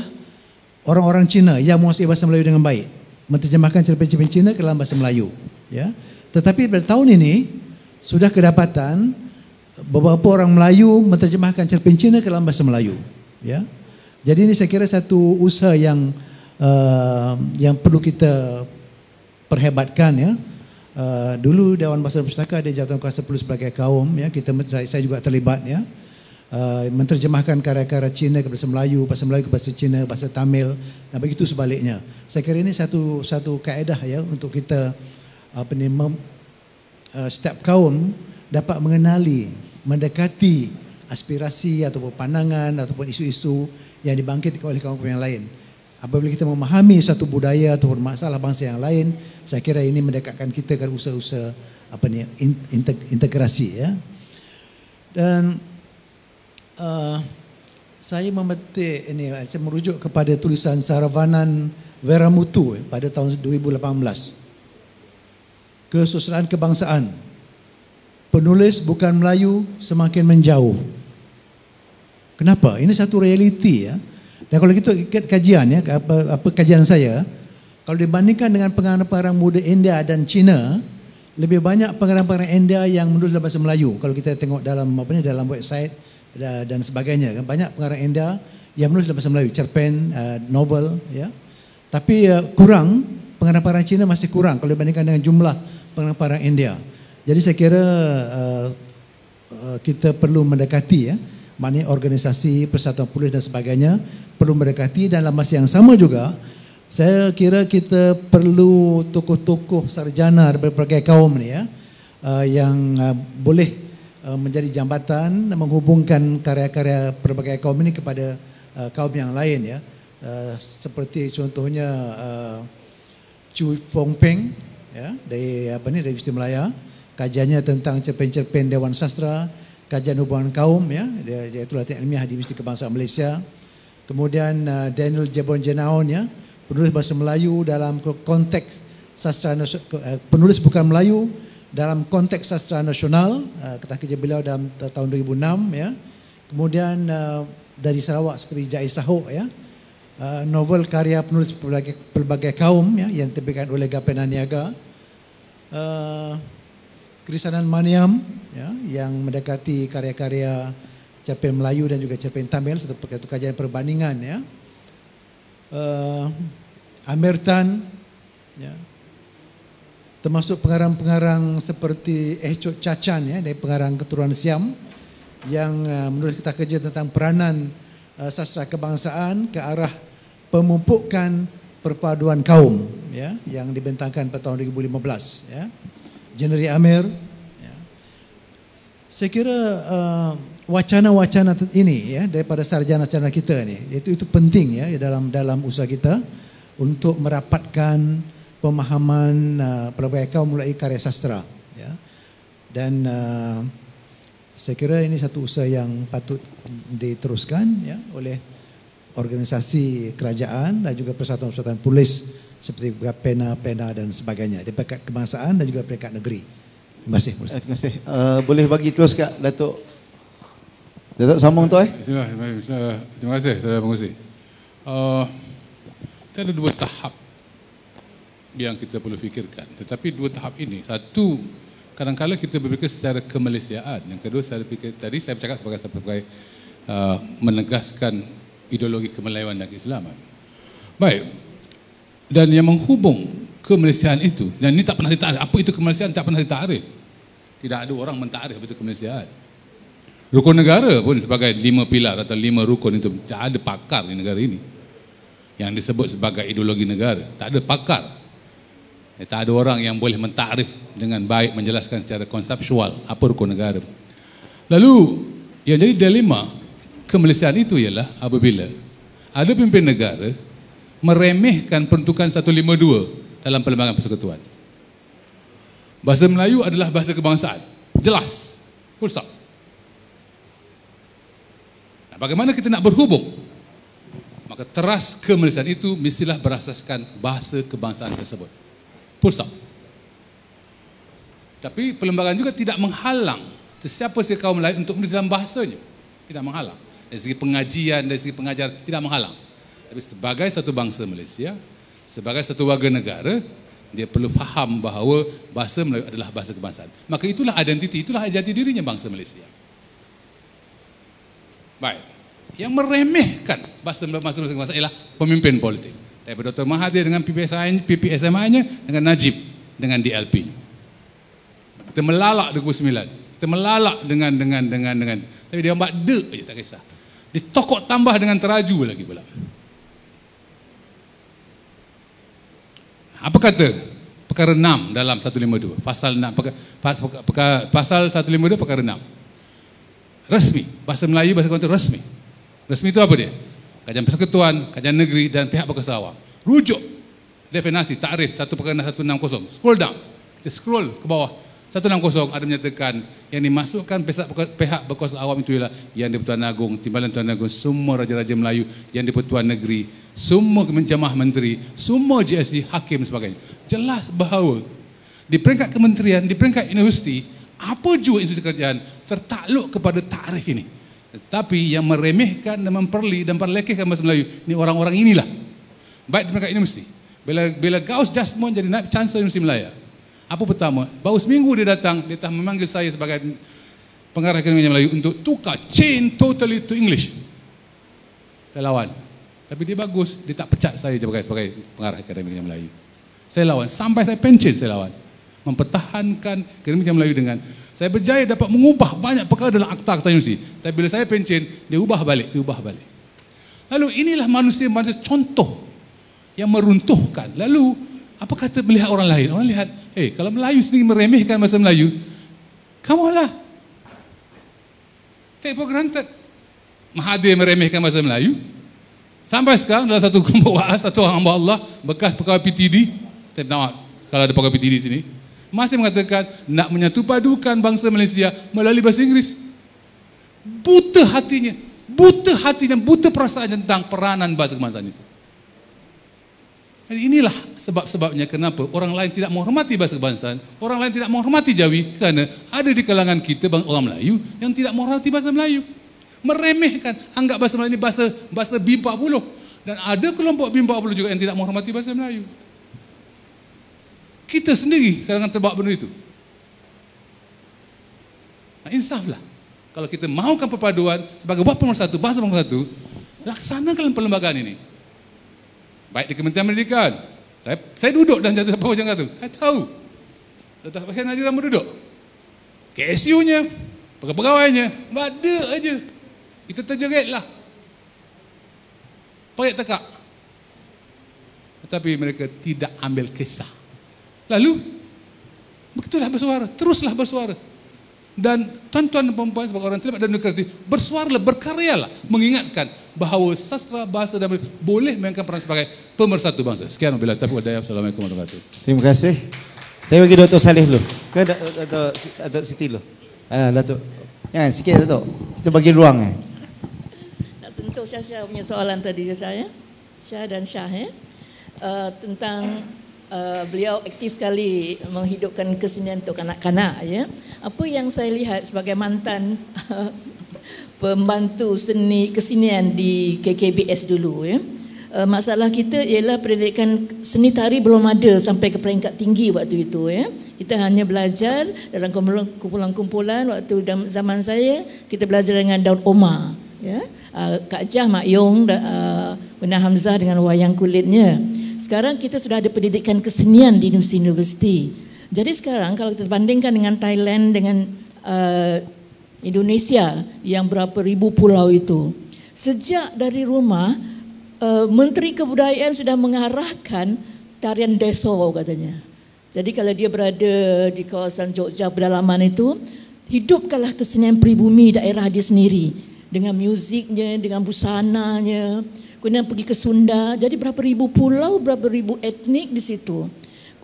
orang-orang Cina yang menguasai bahasa Melayu dengan baik menterjemahkan cerpen-cerpen Cina ke dalam bahasa Melayu ya tetapi pada tahun ini sudah kedapatan beberapa orang Melayu menterjemahkan cerpen Cina ke dalam bahasa Melayu ya jadi ini saya kira satu usaha yang uh, yang perlu kita perhebatkan ya uh, dulu Dewan Bahasa Pustaka ada jawatan kuasa perlu sebagai kaum ya kita saya, juga terlibat ya uh, uh, menterjemahkan karya-karya Cina ke bahasa Melayu, bahasa Melayu ke bahasa Cina, bahasa Tamil dan begitu sebaliknya. Saya kira ini satu satu kaedah ya untuk kita apa ni uh, setiap kaum dapat mengenali, mendekati aspirasi ataupun pandangan ataupun isu-isu yang dibangkit oleh kaum-kaum yang lain. Apabila kita memahami satu budaya atau masalah bangsa yang lain, saya kira ini mendekatkan kita ke usaha-usaha apa ni integrasi ya. Dan Uh, saya memetik ini saya merujuk kepada tulisan Saravanan Veramutu eh, pada tahun 2018. Kesusahan kebangsaan. Penulis bukan Melayu semakin menjauh. Kenapa? Ini satu realiti ya. Dan kalau kita ikut kajian ya apa, apa kajian saya kalau dibandingkan dengan pengarang pengarang muda India dan China lebih banyak pengarang-pengarang India yang menulis dalam bahasa Melayu kalau kita tengok dalam apa ni dalam website dan sebagainya banyak pengarang India yang menulis dalam bahasa Melayu cerpen uh, novel ya tapi uh, kurang pengarang-pengarang Cina masih kurang kalau dibandingkan dengan jumlah pengarang-pengarang India jadi saya kira uh, kita perlu mendekati ya maknanya organisasi persatuan polis dan sebagainya perlu mendekati dan dalam masa yang sama juga saya kira kita perlu tokoh-tokoh sarjana berbagai kaum ni ya yang boleh Eh, menjadi jambatan menghubungkan karya-karya berbagai kaum ini kepada uh, kaum yang lain ya uh, seperti contohnya uh, Chu Fong Peng ya dari apa ni dari Universiti Melaya kajiannya tentang cerpen-cerpen Dewan Sastra kajian hubungan kaum ya dia iaitu latihan ilmiah di Universiti Kebangsaan Malaysia kemudian uh, Daniel Jebon Jenaon ya penulis bahasa Melayu dalam konteks sastra uh, penulis bukan Melayu dalam konteks sastra nasional uh, kita kerja beliau dalam tahun 2006 ya kemudian uh, dari Sarawak seperti Jai Saho ya uh, novel karya penulis pelbagai, pelbagai kaum ya yang diterbitkan oleh Gapena Niaga uh, Maniam ya yang mendekati karya-karya cerpen Melayu dan juga cerpen Tamil satu perkara kajian perbandingan ya uh, ya termasuk pengarang-pengarang seperti Ehcok Cacan ya dari pengarang keturunan Siam yang uh, menulis kita kerja tentang peranan uh, sastra kebangsaan ke arah pemupukan perpaduan kaum ya yang dibentangkan pada tahun 2015 ya Jeneri Amir ya. saya kira uh, wacana-wacana uh, ini ya daripada sarjana-sarjana kita ini itu itu penting ya dalam dalam usaha kita untuk merapatkan pemahaman uh, pelbagai kau mulai karya sastra ya dan uh, saya kira ini satu usaha yang patut diteruskan ya oleh organisasi kerajaan dan juga persatuan-persatuan polis seperti pena-pena dan sebagainya di pekat kebangsaan dan juga pekat negeri. Terima kasih. Terima kasih. Uh, boleh bagi terus Kak Datuk Datuk sambung tu eh. Terima kasih. Terima kasih. Terima kasih. Terima kasih. Uh, kita ada dua tahap yang kita perlu fikirkan. Tetapi dua tahap ini, satu kadang-kadang kita berfikir secara kemalaysiaan, yang kedua saya fikir tadi saya bercakap sebagai sebagai uh, menegaskan ideologi kemelayuan dan keislaman. Baik. Dan yang menghubung kemalaysiaan itu, dan ini tak pernah ditarik. Apa itu kemalaysiaan tak pernah ditarik. Tidak ada orang mentarik apa itu kemalaysiaan. Rukun negara pun sebagai lima pilar atau lima rukun itu tak ada pakar di negara ini yang disebut sebagai ideologi negara. Tak ada pakar. Ya, tak ada orang yang boleh mentakrif dengan baik menjelaskan secara konseptual apa rukun negara. Lalu yang jadi dilema kemalaysiaan itu ialah apabila ada pimpin negara meremehkan peruntukan 152 dalam perlembagaan persekutuan. Bahasa Melayu adalah bahasa kebangsaan. Jelas. Full stop. Nah, bagaimana kita nak berhubung? Maka teras kemalaysiaan itu mestilah berasaskan bahasa kebangsaan tersebut. Full stop. Tapi perlembagaan juga tidak menghalang sesiapa sekaum kaum lain untuk menulis dalam bahasanya. Tidak menghalang. Dari segi pengajian, dari segi pengajar, tidak menghalang. Tapi sebagai satu bangsa Malaysia, sebagai satu warga negara, dia perlu faham bahawa bahasa Melayu adalah bahasa kebangsaan. Maka itulah identiti, itulah jati dirinya bangsa Malaysia. Baik. Yang meremehkan bahasa Melayu bahasa kebangsaan ialah pemimpin politik. Eh, Dr. Mahathir dengan PPSIN, PPSMI-nya dengan Najib dengan DLP. Kita melalak 29. Kita melalak dengan dengan dengan dengan tapi dia ambak dek, aja tak kisah. Dia tokok tambah dengan teraju lagi pula. Apa kata perkara 6 dalam 152? Pasal 6 perkara, pasal, pasal 152 perkara 6. Resmi, bahasa Melayu bahasa Kelantan resmi. Resmi itu apa dia? kajian persekutuan, kajian negeri dan pihak berkuasa awam. Rujuk definasi tarif 1.160. Scroll down. Kita scroll ke bawah. 160 ada menyatakan yang dimasukkan pihak berkuasa awam itu ialah yang di-Pertuan Agong, Timbalan Tuan Agong, semua raja-raja Melayu, yang di-Pertuan Negeri, semua menjamah menteri, semua GSD, hakim dan sebagainya. Jelas bahawa di peringkat kementerian, di peringkat universiti, apa juga institusi kerajaan tertakluk kepada tarif ini. Tetapi yang meremehkan dan memperli dan perlekehkan bahasa Melayu, ni orang-orang inilah. Baik mereka ini mesti. Bila bila Gaus Jasmon jadi naib chancellor Universiti Melayu. Apa pertama? Baru seminggu dia datang, dia telah memanggil saya sebagai pengarah akademi Melayu untuk tukar chain totally to English. Saya lawan. Tapi dia bagus, dia tak pecat saya sebagai sebagai pengarah akademi Melayu. Saya lawan sampai saya pencet saya lawan. Mempertahankan akademi Melayu dengan saya berjaya dapat mengubah banyak perkara dalam akta kata Yusi. Tapi bila saya pencen, dia ubah balik, dia ubah balik. Lalu inilah manusia-manusia contoh yang meruntuhkan. Lalu apa kata melihat orang lain? Orang lihat, eh hey, kalau Melayu sendiri meremehkan bahasa Melayu, kamu lah. Take for granted. Mahathir meremehkan bahasa Melayu. Sampai sekarang dalam satu kumpul waas, satu hamba Allah, bekas pegawai PTD. Saya tahu kalau ada pegawai PTD sini masih mengatakan nak menyatupadukan bangsa Malaysia melalui bahasa Inggeris. Buta hatinya, buta hatinya, buta perasaan tentang peranan bahasa kebangsaan itu. Dan inilah sebab-sebabnya kenapa orang lain tidak menghormati bahasa kebangsaan, orang lain tidak menghormati Jawi, kerana ada di kalangan kita bang orang Melayu yang tidak menghormati bahasa Melayu. Meremehkan, anggap bahasa Melayu ini bahasa, bahasa B40. Dan ada kelompok B40 juga yang tidak menghormati bahasa Melayu. Kita sendiri kadang-kadang terbawa benda itu. Nah, insaflah. Kalau kita mahukan perpaduan sebagai buah pemerintah satu, bahasa pemerintah satu, laksanakan perlembagaan ini. Baik di Kementerian Pendidikan. Saya, saya duduk dan jatuh sepuluh jangka itu. Saya tahu. Letak pasien Haji Rama duduk. KSU-nya, pegawai pegawainya, ada aja. Kita terjerit lah. Perik tekak. Tetapi mereka tidak ambil kisah. Lalu begitulah bersuara, teruslah bersuara. Dan tuan-tuan dan perempuan sebagai orang terima dan negeri bersuara berkaryalah mengingatkan bahawa sastra bahasa dan Melayu boleh memainkan peranan sebagai pemersatu bangsa. Sekian bila tapi wadaya. Assalamualaikum warahmatullahi wabarakatuh. Terima kasih. Saya bagi Dato' Salih dulu. Ke Dato' Dato' Siti dulu. Ah datuk. Dato'. Ya, sikit Dato'. Kita bagi ruang eh. Nak sentuh Syah Syah punya soalan tadi Syah ya. Syah dan Syah ya? eh. Uh, tentang Eh, beliau aktif sekali menghidupkan kesenian untuk kanak-kanak ya. Apa yang saya lihat sebagai mantan pembantu seni kesenian di KKBS dulu ya. Eh, masalah kita ialah pendidikan seni tari belum ada sampai ke peringkat tinggi waktu itu ya. Kita hanya belajar dalam kumpulan-kumpulan waktu zaman saya kita belajar dengan daun oma. ya. Eh, Kak Jah Mak Yong dan Hamzah dengan wayang kulitnya sekarang kita sudah ada pendidikan kesenian di universiti. -universiti. Jadi sekarang kalau kita bandingkan dengan Thailand dengan uh, Indonesia yang berapa ribu pulau itu, sejak dari rumah uh, Menteri Kebudayaan sudah mengarahkan tarian deso katanya. Jadi kalau dia berada di kawasan Jogja pedalaman itu, hidupkanlah kesenian pribumi daerah dia sendiri dengan muziknya, dengan busananya. Kemudian pergi ke Sunda, jadi berapa ribu pulau, berapa ribu etnik di situ.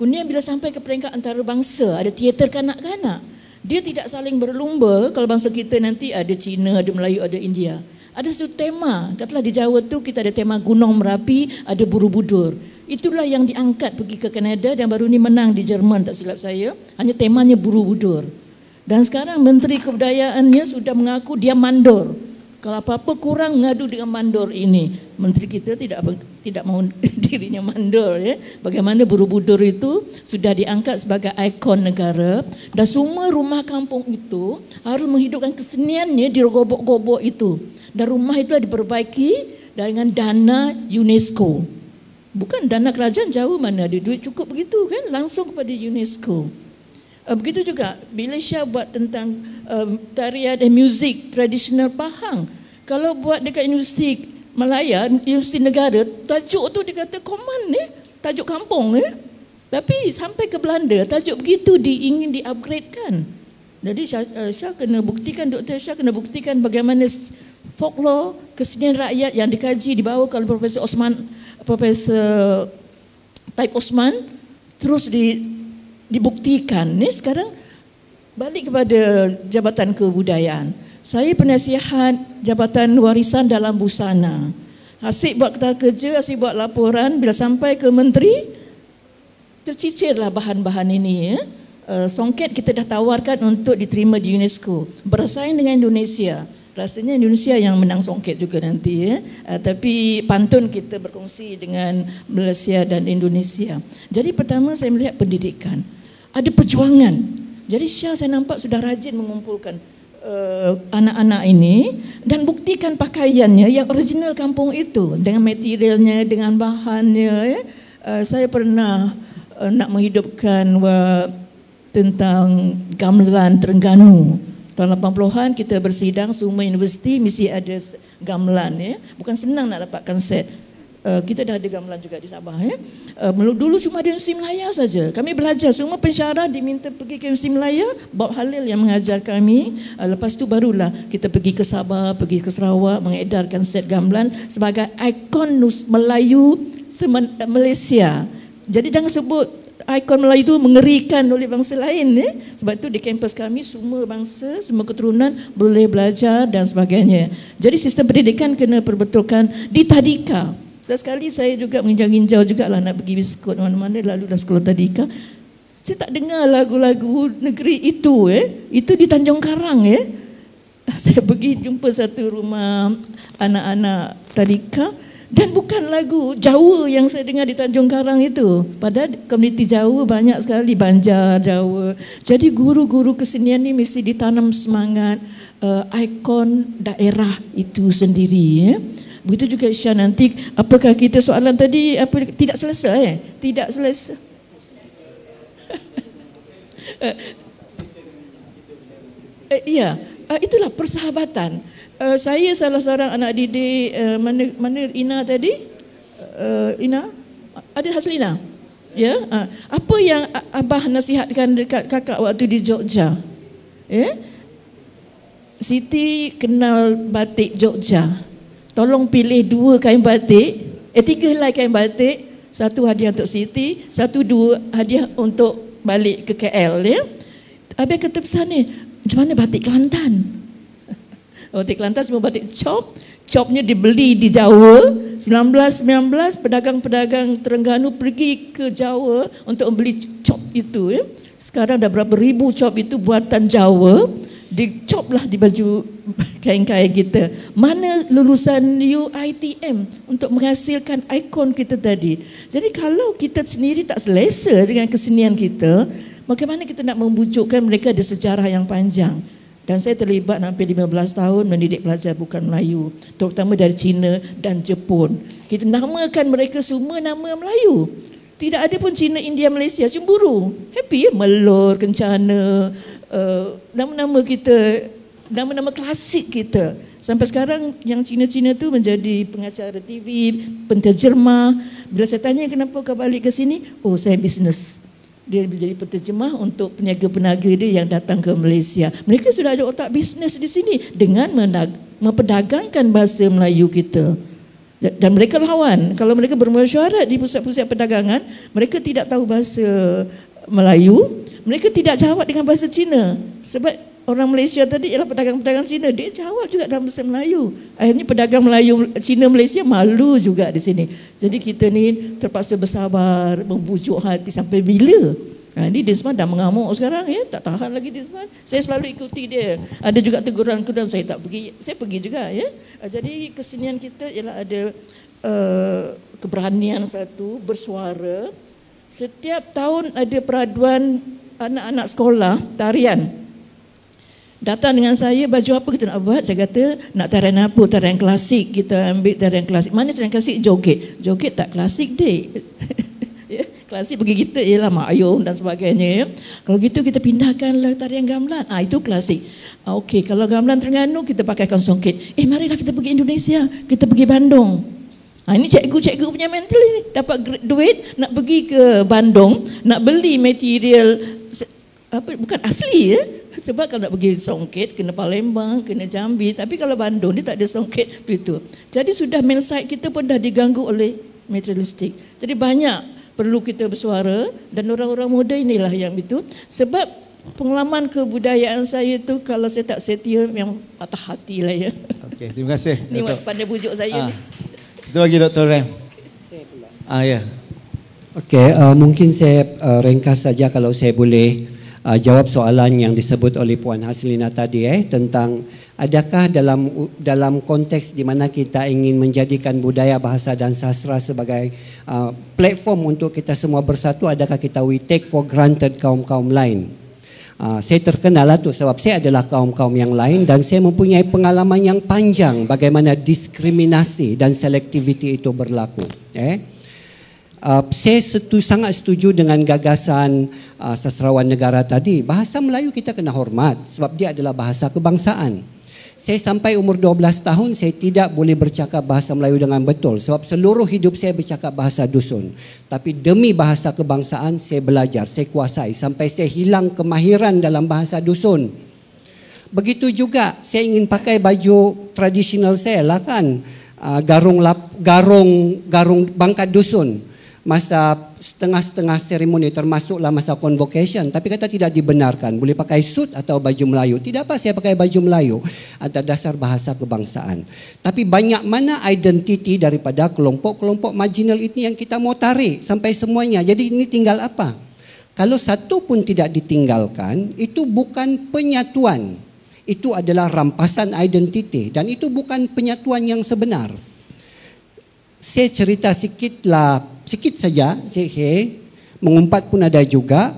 Kemudian bila sampai ke peringkat antarabangsa, ada teater kanak-kanak. Dia tidak saling berlumba kalau bangsa kita nanti ada Cina, ada Melayu, ada India. Ada satu tema, katalah di Jawa tu kita ada tema Gunung Merapi, ada buru budur. Itulah yang diangkat pergi ke Kanada dan baru ni menang di Jerman tak silap saya. Hanya temanya buru budur. Dan sekarang Menteri Kebudayaannya sudah mengaku dia mandor. Kalau apa-apa kurang ngadu dengan mandor ini. Menteri kita tidak tidak mau dirinya mandor ya. Bagaimana Borobudur itu sudah diangkat sebagai ikon negara dan semua rumah kampung itu harus menghidupkan keseniannya di gobok-gobok itu. Dan rumah itu diperbaiki dengan dana UNESCO. Bukan dana kerajaan jauh mana ada duit cukup begitu kan langsung kepada UNESCO. Eh, begitu juga bila Syah buat tentang um, tarian dan eh, muzik tradisional Pahang kalau buat dekat universiti Melaya, universiti negara tajuk tu dia kata ni eh? tajuk kampung eh? tapi sampai ke Belanda tajuk begitu diingin diupgradekan jadi Syah, uh, Syah kena buktikan Dr. Syah kena buktikan bagaimana folklore kesenian rakyat yang dikaji di bawah kalau Profesor Osman Profesor Taib Osman terus di dibuktikan ni sekarang balik kepada jabatan kebudayaan saya penasihat jabatan warisan dalam busana asyik buat kertas kerja asyik buat laporan bila sampai ke menteri tercicirlah bahan-bahan ini ya eh, songket kita dah tawarkan untuk diterima di UNESCO bersaing dengan Indonesia rasanya Indonesia yang menang songket juga nanti ya uh, tapi pantun kita berkongsi dengan Malaysia dan Indonesia jadi pertama saya melihat pendidikan ada perjuangan. Jadi Syah saya nampak sudah rajin mengumpulkan eh, anak-anak uh, ini dan buktikan pakaiannya yang original kampung itu dengan materialnya, dengan bahannya. Uh, saya pernah uh, nak menghidupkan uh, tentang gamelan Terengganu. Tahun 80-an kita bersidang semua universiti mesti ada gamelan. Ya. Bukan senang nak dapatkan set. Eh, kita dah ada gamelan juga di Sabah ya. Uh, dulu cuma di MC Melaya saja. Kami belajar semua pensyarah diminta pergi ke MC Melaya, Bob Halil yang mengajar kami. Uh, lepas tu barulah kita pergi ke Sabah, pergi ke Sarawak mengedarkan set gamelan sebagai ikon Nus Melayu semen, Malaysia. Jadi jangan sebut ikon Melayu itu mengerikan oleh bangsa lain ya. Sebab tu di kampus kami semua bangsa, semua keturunan boleh belajar dan sebagainya. Jadi sistem pendidikan kena perbetulkan di tadika sekali saya juga menginjau-injau juga lah nak pergi biskut mana-mana lalu dah sekolah tadika. Saya tak dengar lagu-lagu negeri itu eh. Itu di Tanjung Karang eh. Saya pergi jumpa satu rumah anak-anak tadika dan bukan lagu Jawa yang saya dengar di Tanjung Karang itu. pada komuniti Jawa banyak sekali, Banjar, Jawa. Jadi guru-guru kesenian ini mesti ditanam semangat uh, ikon daerah itu sendiri. Eh. Begitu juga Isya nanti apakah kita soalan tadi apa tidak selesai eh? Tidak selesai. uh, eh, uh, ya, uh, eh, itulah persahabatan. Uh, saya salah seorang anak didik uh, mana, mana Ina tadi? Uh, Ina? Ada Haslina? Ya, yeah? uh, apa yang abah nasihatkan dekat kakak waktu di Jogja? Ya? Yeah? Siti kenal batik Jogja tolong pilih dua kain batik eh tiga lah kain batik satu hadiah untuk Siti satu dua hadiah untuk balik ke KL ya habis kata pesan ni macam mana batik Kelantan oh, batik Kelantan semua batik chop chopnya dibeli di Jawa 1919 pedagang-pedagang Terengganu pergi ke Jawa untuk membeli chop itu ya sekarang dah berapa ribu chop itu buatan Jawa dicoplah di baju kain-kain kita. Mana lulusan UITM untuk menghasilkan ikon kita tadi. Jadi kalau kita sendiri tak selesa dengan kesenian kita, bagaimana kita nak membujukkan mereka di sejarah yang panjang? Dan saya terlibat hampir 15 tahun mendidik pelajar bukan Melayu. Terutama dari Cina dan Jepun. Kita namakan mereka semua nama Melayu tidak ada pun Cina, India, Malaysia cemburu. Happy ya, melur, kencana. Eh, nama-nama uh, kita, nama-nama klasik kita. Sampai sekarang yang Cina-Cina tu menjadi pengacara TV, penterjemah. Bila saya tanya kenapa kau balik ke sini, oh saya bisnes. Dia menjadi penterjemah untuk peniaga-peniaga dia yang datang ke Malaysia. Mereka sudah ada otak bisnes di sini dengan memperdagangkan bahasa Melayu Kita. Ya, dan mereka lawan kalau mereka bermesyuarat di pusat-pusat perdagangan mereka tidak tahu bahasa Melayu mereka tidak jawab dengan bahasa Cina sebab orang Malaysia tadi ialah pedagang-pedagang Cina dia jawab juga dalam bahasa Melayu akhirnya pedagang Melayu Cina Malaysia malu juga di sini jadi kita ni terpaksa bersabar membujuk hati sampai bila Nah ha, Ini Desman dah mengamuk sekarang ya, tak tahan lagi Desman Saya selalu ikuti dia. Ada juga teguran dan saya tak pergi. Saya pergi juga ya. Ha, jadi kesenian kita ialah ada uh, keberanian satu bersuara. Setiap tahun ada peraduan anak-anak sekolah tarian. Datang dengan saya baju apa kita nak buat? Saya kata nak tarian apa? Tarian klasik kita ambil tarian klasik. Mana tarian klasik? Joget. Joget tak klasik dek. klasik bagi kita ialah makyum dan sebagainya. Ya. Kalau gitu kita pindahkanlah tarian gamelan. Ah itu klasik. Ah, Okey, kalau gamelan Terengganu kita pakaikan songket. Eh marilah kita pergi Indonesia, kita pergi Bandung. Ah ini cikgu-cikgu punya mental ini dapat duit nak pergi ke Bandung nak beli material apa bukan asli ya. Sebab kalau nak pergi songket kena Palembang, kena Jambi. Tapi kalau Bandung, dia tak ada songket itu. Jadi sudah mindset kita pun dah diganggu oleh materialistik. Jadi banyak perlu kita bersuara dan orang-orang muda inilah yang itu sebab pengalaman kebudayaan saya tu kalau saya tak setia memang patah hati lah ya. Okey, terima kasih. Ini pada bujuk saya ha. ni. Itu bagi Dr. Rem. Ah ya. Okey, uh, mungkin saya uh, ringkas saja kalau saya boleh uh, jawab soalan yang disebut oleh Puan Haslina tadi eh tentang Adakah dalam dalam konteks di mana kita ingin menjadikan budaya bahasa dan sastra sebagai uh, platform untuk kita semua bersatu adakah kita we take for granted kaum-kaum lain? Uh, saya terkenal lah tu sebab saya adalah kaum-kaum yang lain dan saya mempunyai pengalaman yang panjang bagaimana diskriminasi dan selektiviti itu berlaku. Eh? Uh, saya setu, sangat setuju dengan gagasan uh, sastrawan negara tadi. Bahasa Melayu kita kena hormat sebab dia adalah bahasa kebangsaan. Saya sampai umur 12 tahun saya tidak boleh bercakap bahasa Melayu dengan betul sebab seluruh hidup saya bercakap bahasa dusun. Tapi demi bahasa kebangsaan saya belajar, saya kuasai sampai saya hilang kemahiran dalam bahasa dusun. Begitu juga saya ingin pakai baju tradisional saya lah kan. Ah, garung lap, garung garung bangka dusun masa setengah-setengah seremoni -setengah termasuklah masa convocation tapi kata tidak dibenarkan boleh pakai suit atau baju Melayu tidak apa saya pakai baju Melayu ada dasar bahasa kebangsaan tapi banyak mana identiti daripada kelompok-kelompok marginal ini yang kita mau tarik sampai semuanya jadi ini tinggal apa kalau satu pun tidak ditinggalkan itu bukan penyatuan itu adalah rampasan identiti dan itu bukan penyatuan yang sebenar saya cerita sikitlah sikit saja Cik He mengumpat pun ada juga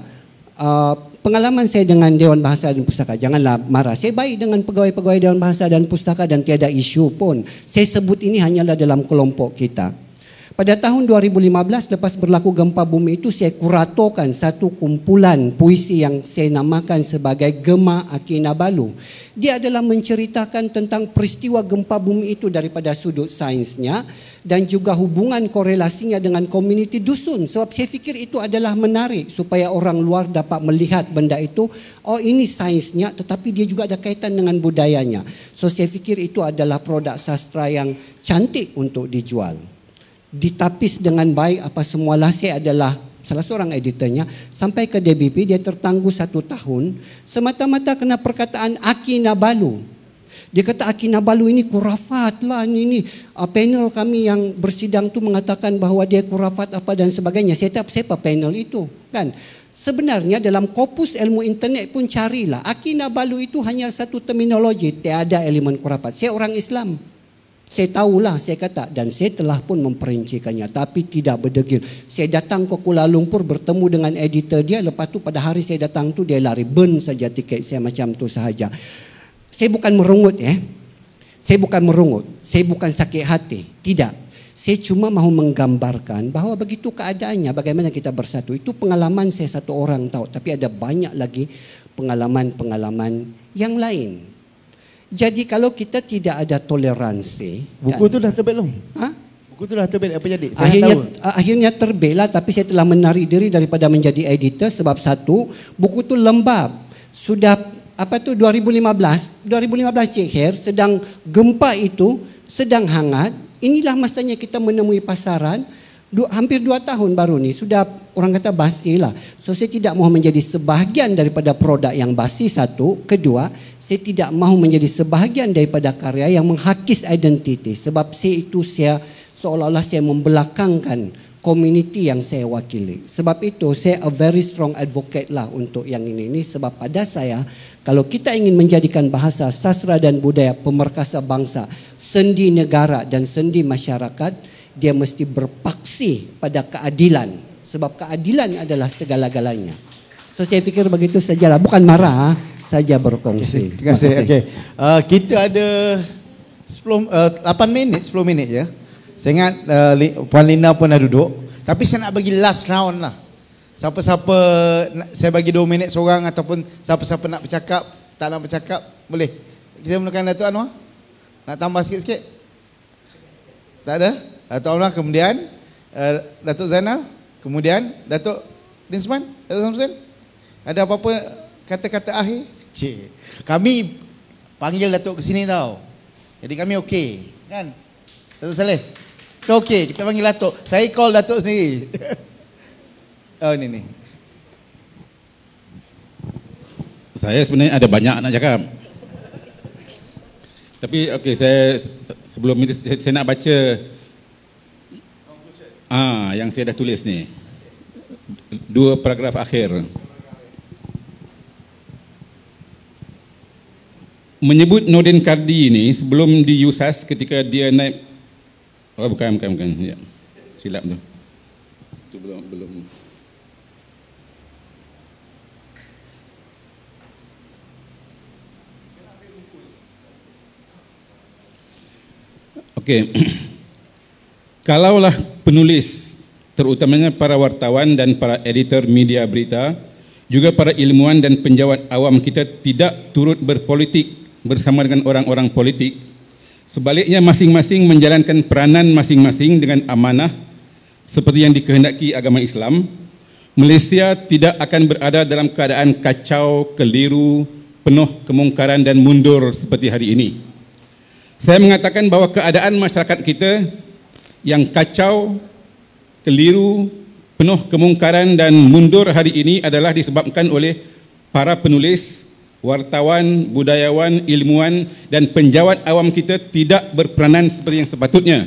uh, pengalaman saya dengan Dewan Bahasa dan Pustaka janganlah marah saya baik dengan pegawai-pegawai Dewan Bahasa dan Pustaka dan tiada isu pun saya sebut ini hanyalah dalam kelompok kita pada tahun 2015 lepas berlaku gempa bumi itu saya kuratorkan satu kumpulan puisi yang saya namakan sebagai Gema Akinabalu. Dia adalah menceritakan tentang peristiwa gempa bumi itu daripada sudut sainsnya dan juga hubungan korelasinya dengan komuniti dusun sebab saya fikir itu adalah menarik supaya orang luar dapat melihat benda itu oh ini sainsnya tetapi dia juga ada kaitan dengan budayanya. So saya fikir itu adalah produk sastra yang cantik untuk dijual ditapis dengan baik apa semua lah saya adalah salah seorang editornya sampai ke DBP dia tertangguh satu tahun semata-mata kena perkataan Akinabalu dia kata Akinabalu ini kurafat lah ini, ini. Ah, panel kami yang bersidang tu mengatakan bahawa dia kurafat apa dan sebagainya saya tak siapa panel itu kan Sebenarnya dalam kopus ilmu internet pun carilah. Akinabalu itu hanya satu terminologi. Tiada elemen kurafat. Saya orang Islam. Saya tahulah saya kata dan saya telah pun memperincikannya tapi tidak berdegil. Saya datang ke Kuala Lumpur bertemu dengan editor dia lepas tu pada hari saya datang tu dia lari burn saja tiket saya macam tu sahaja. Saya bukan merungut ya. Eh? Saya bukan merungut, saya bukan sakit hati, tidak. Saya cuma mahu menggambarkan bahawa begitu keadaannya bagaimana kita bersatu. Itu pengalaman saya satu orang tahu tapi ada banyak lagi pengalaman-pengalaman yang lain. Jadi kalau kita tidak ada toleransi, buku kan? tu dah terbit belum? Ha? Buku tu dah terbit apa jadi? Saya akhirnya tahu. akhirnya terbitlah tapi saya telah menarik diri daripada menjadi editor sebab satu, buku tu lembab. Sudah apa tu 2015, 2015 Ceher sedang gempa itu sedang hangat. Inilah masanya kita menemui pasaran dua, hampir dua tahun baru ni sudah orang kata basi lah. So saya tidak mahu menjadi sebahagian daripada produk yang basi satu. Kedua, saya tidak mahu menjadi sebahagian daripada karya yang menghakis identiti. Sebab saya itu saya seolah-olah saya membelakangkan komuniti yang saya wakili. Sebab itu saya a very strong advocate lah untuk yang ini ini sebab pada saya kalau kita ingin menjadikan bahasa sastra dan budaya pemerkasa bangsa, sendi negara dan sendi masyarakat, dia mesti berpaksi pada keadilan sebab keadilan adalah segala-galanya. So saya fikir begitu sajalah, bukan marah ah, saja berkongsi. Terima kasih. Okey. Uh, kita ada 10 uh, 8 minit, 10 minit ya. Saya ingat uh, Puan Lina pun dah duduk, tapi saya nak bagi last round lah. Siapa-siapa saya bagi 2 minit seorang ataupun siapa-siapa nak bercakap, tak nak bercakap, boleh. Kita menekan Datuk Anwar. Nak tambah sikit-sikit? Tak ada? Datuk Abdullah kemudian uh, Datuk Zainal kemudian Datuk Dinsman Datuk Samsul ada apa-apa kata-kata akhir Cik. kami panggil Datuk ke sini tau jadi kami okey kan Datuk Saleh kita okey kita panggil Datuk saya call Datuk sendiri oh ni ni saya sebenarnya ada banyak nak cakap tapi okey saya sebelum ini saya nak baca Ah, yang saya dah tulis ni. Dua paragraf akhir. Menyebut Nordin Kardi ini sebelum di USAS ketika dia naik Oh bukan bukan bukan. Ya. Silap tu. Tu belum belum. Okay, Kalaulah penulis terutamanya para wartawan dan para editor media berita juga para ilmuwan dan penjawat awam kita tidak turut berpolitik bersama dengan orang-orang politik sebaliknya masing-masing menjalankan peranan masing-masing dengan amanah seperti yang dikehendaki agama Islam Malaysia tidak akan berada dalam keadaan kacau, keliru, penuh kemungkaran dan mundur seperti hari ini. Saya mengatakan bahawa keadaan masyarakat kita yang kacau, keliru, penuh kemungkaran dan mundur hari ini adalah disebabkan oleh para penulis, wartawan, budayawan, ilmuwan dan penjawat awam kita tidak berperanan seperti yang sepatutnya.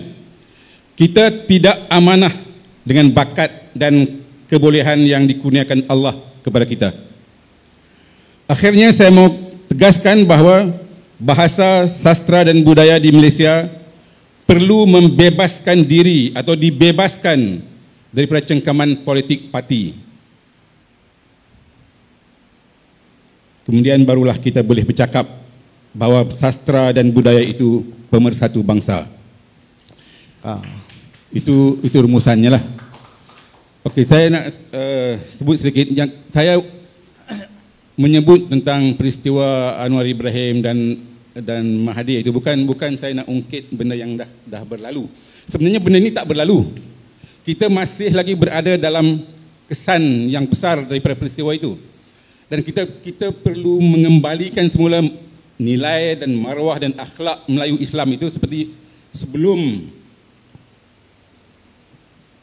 Kita tidak amanah dengan bakat dan kebolehan yang dikurniakan Allah kepada kita. Akhirnya saya mau tegaskan bahawa bahasa sastra dan budaya di Malaysia adalah perlu membebaskan diri atau dibebaskan daripada cengkaman politik parti. Kemudian barulah kita boleh bercakap bahawa sastra dan budaya itu pemersatu bangsa. Ah. Itu itu rumusannya lah. Okey, saya nak uh, sebut sedikit yang saya menyebut tentang peristiwa Anwar Ibrahim dan dan Mahathir itu bukan bukan saya nak ungkit benda yang dah dah berlalu. Sebenarnya benda ini tak berlalu. Kita masih lagi berada dalam kesan yang besar daripada peristiwa itu. Dan kita kita perlu mengembalikan semula nilai dan marwah dan akhlak Melayu Islam itu seperti sebelum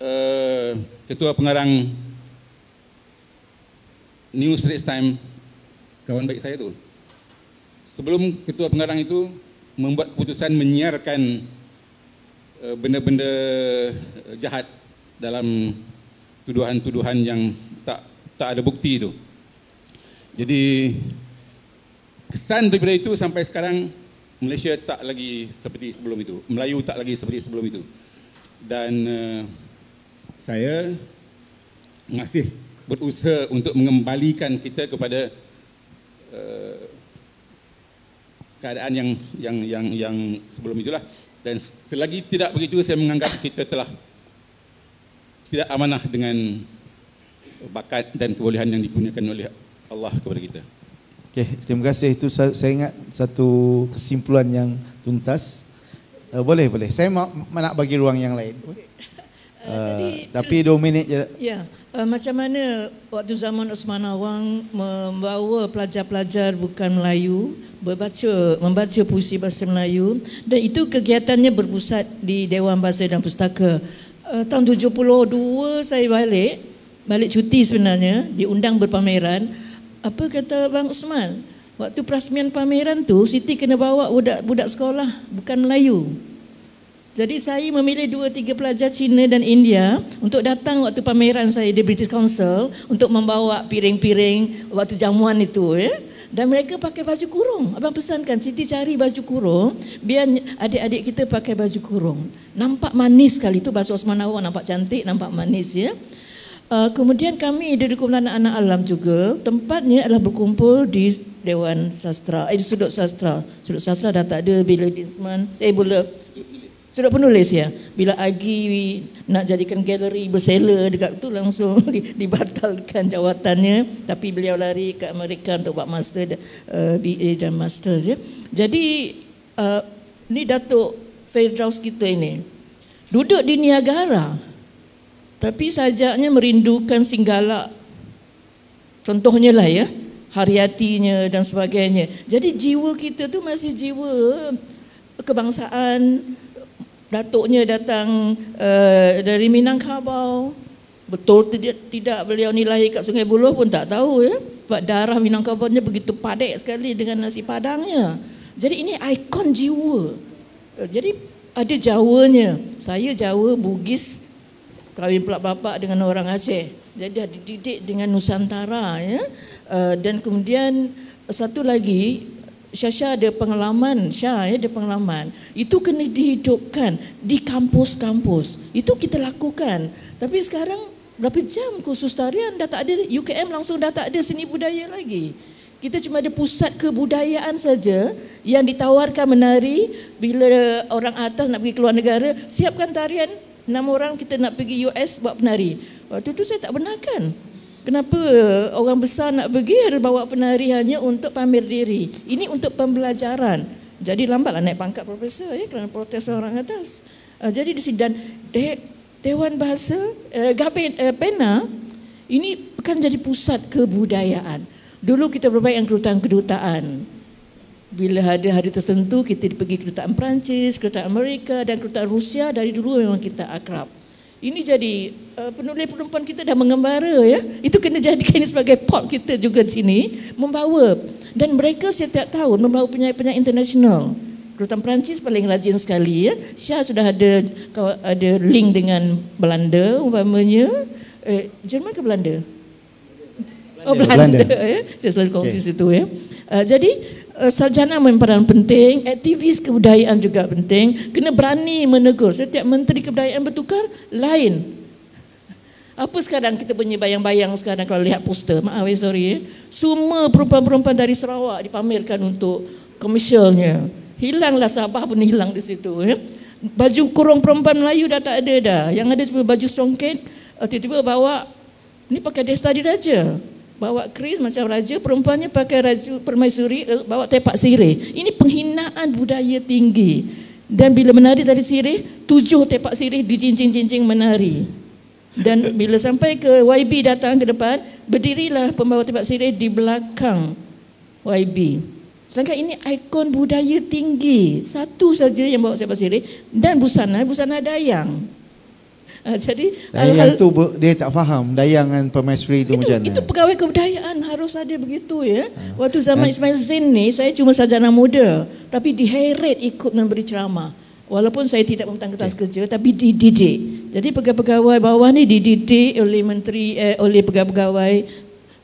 uh, ketua pengarang New Straits Time kawan baik saya tu sebelum ketua pengarang itu membuat keputusan menyiarkan eh, benda-benda eh, jahat dalam tuduhan-tuduhan yang tak tak ada bukti itu. Jadi kesan daripada itu sampai sekarang Malaysia tak lagi seperti sebelum itu. Melayu tak lagi seperti sebelum itu. Dan uh, saya masih berusaha untuk mengembalikan kita kepada uh, keadaan yang yang yang yang sebelum itulah dan selagi tidak begitu saya menganggap kita telah tidak amanah dengan bakat dan kebolehan yang digunakan oleh Allah kepada kita. Okey, terima kasih itu saya ingat satu kesimpulan yang tuntas. Uh, boleh boleh. Saya nak bagi ruang yang lain. Uh, tadi, tapi 2 minit je. Ya. Yeah. Uh, macam mana waktu zaman Osman Awang membawa pelajar-pelajar bukan Melayu berbaca membaca puisi bahasa Melayu dan itu kegiatannya berpusat di Dewan Bahasa dan Pustaka. Uh, tahun 72 saya balik, balik cuti sebenarnya, diundang berpameran. Apa kata Bang Osman? Waktu perasmian pameran tu Siti kena bawa budak-budak sekolah bukan Melayu. Jadi saya memilih dua tiga pelajar Cina dan India untuk datang waktu pameran saya di British Council untuk membawa piring-piring waktu jamuan itu ya. Dan mereka pakai baju kurung. Abang pesankan Siti cari baju kurung biar adik-adik kita pakai baju kurung. Nampak manis sekali itu baju Osmanawa nampak cantik, nampak manis ya. Uh, kemudian kami dari kumpulan anak-anak alam juga tempatnya adalah berkumpul di Dewan Sastra, eh, di Sudut Sastra. Sudut Sastra dah tak ada bila Disman, Table eh, of sudah penulis ya. Bila Agi nak jadikan galeri berseller dekat tu langsung dibatalkan jawatannya. Tapi beliau lari ke Amerika untuk buat master, uh, eh, BA dan master. Ya. Jadi uh, ni Datuk Fedraus kita ini. Duduk di Niagara. Tapi sajaknya merindukan Singgala. Contohnya lah ya. Hariatinya dan sebagainya. Jadi jiwa kita tu masih jiwa kebangsaan datuknya datang uh, dari Minangkabau. Betul tidak, tidak beliau ni lahir kat Sungai Buloh pun tak tahu ya. Sebab darah Minangkabau-nya begitu padek sekali dengan nasi padangnya. Jadi ini ikon jiwa. Uh, jadi ada Jawanya. Saya Jawa, Bugis, kawin pula bapak dengan orang Aceh. Jadi dia dididik dengan Nusantara ya. Uh, dan kemudian satu lagi Syasha ada pengalaman, Syah ya, ada pengalaman. Itu kena dihidupkan di kampus-kampus. Itu kita lakukan. Tapi sekarang berapa jam kursus tarian dah tak ada, UKM langsung dah tak ada seni budaya lagi. Kita cuma ada pusat kebudayaan saja yang ditawarkan menari bila orang atas nak pergi keluar negara, siapkan tarian enam orang kita nak pergi US buat penari. Waktu itu saya tak benarkan kenapa eh, orang besar nak pergi harus bawa penarihannya untuk pamer diri. Ini untuk pembelajaran. Jadi lambatlah naik pangkat profesor ya kerana protes orang atas. Uh, jadi di sini dan de, Dewan Bahasa uh, eh, Gapen, uh, Pena ini kan jadi pusat kebudayaan. Dulu kita berbaik berbayang kedutaan-kedutaan. Bila ada hari tertentu kita pergi kedutaan Perancis, kedutaan Amerika dan kedutaan Rusia dari dulu memang kita akrab. Ini jadi uh, penulis perempuan kita dah mengembara ya. Itu kena jadikan ini sebagai pot kita juga di sini membawa dan mereka setiap tahun membawa penyanyi-penyanyi internasional. Kerutan Perancis paling rajin sekali ya. Syah sudah ada ada link dengan Belanda umpamanya. Eh, Jerman ke Belanda? Belanda. Oh Belanda. Belanda. ya. Saya selalu confuse okay. itu ya. Uh, jadi Eh, sarjana memperan penting, aktivis kebudayaan juga penting, kena berani menegur. Setiap menteri kebudayaan bertukar, lain. Apa sekarang kita punya bayang-bayang sekarang kalau lihat poster? Maaf, eh, sorry. Eh. Semua perempuan-perempuan dari Sarawak dipamerkan untuk komersialnya. Hilanglah Sabah pun hilang di situ. Eh? Baju kurung perempuan Melayu dah tak ada dah. Yang ada cuma baju songket, tiba-tiba bawa, ni pakai desa diraja bawa keris macam raja, perempuannya pakai raju permaisuri, eh, bawa tepak sirih. Ini penghinaan budaya tinggi. Dan bila menari tadi sirih, tujuh tepak sirih di cincin-cincin menari. Dan bila sampai ke YB datang ke depan, berdirilah pembawa tepak sirih di belakang YB. Sedangkan ini ikon budaya tinggi. Satu saja yang bawa tepak sirih. Dan busana, busana dayang. Ah, jadi Dayang tu dia tak faham dayangan dan permaisuri itu, macam mana Itu pegawai kebudayaan harus ada begitu ya ah. Waktu zaman Ismail Zain ni Saya cuma sarjana muda Tapi diheret ikut memberi ceramah Walaupun saya tidak memutang kertas kerja Tapi dididik Jadi pegawai-pegawai bawah ni dididik oleh menteri eh, Oleh pegawai-pegawai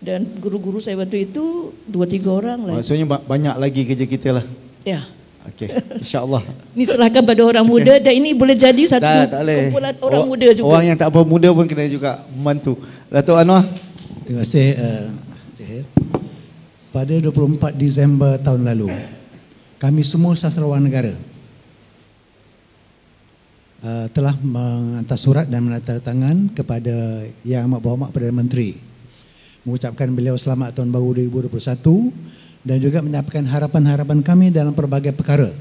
Dan guru-guru saya waktu itu Dua tiga orang lah Maksudnya banyak lagi kerja kita lah Ya Okey, Insya Allah. Ini serahkan pada orang muda okay. dan ini boleh jadi satu tak, tak kumpulan orang o- muda juga. Orang yang tak apa muda pun kena juga membantu. Datuk Anwar. Terima kasih, uh, Pada 24 Disember tahun lalu, kami semua sastrawan negara uh, telah menghantar surat dan menandatangani tangan kepada Yang Amat Berhormat Perdana Menteri mengucapkan beliau selamat tahun baru 2021 dan juga menyampaikan harapan-harapan kami dalam berbagai perkara.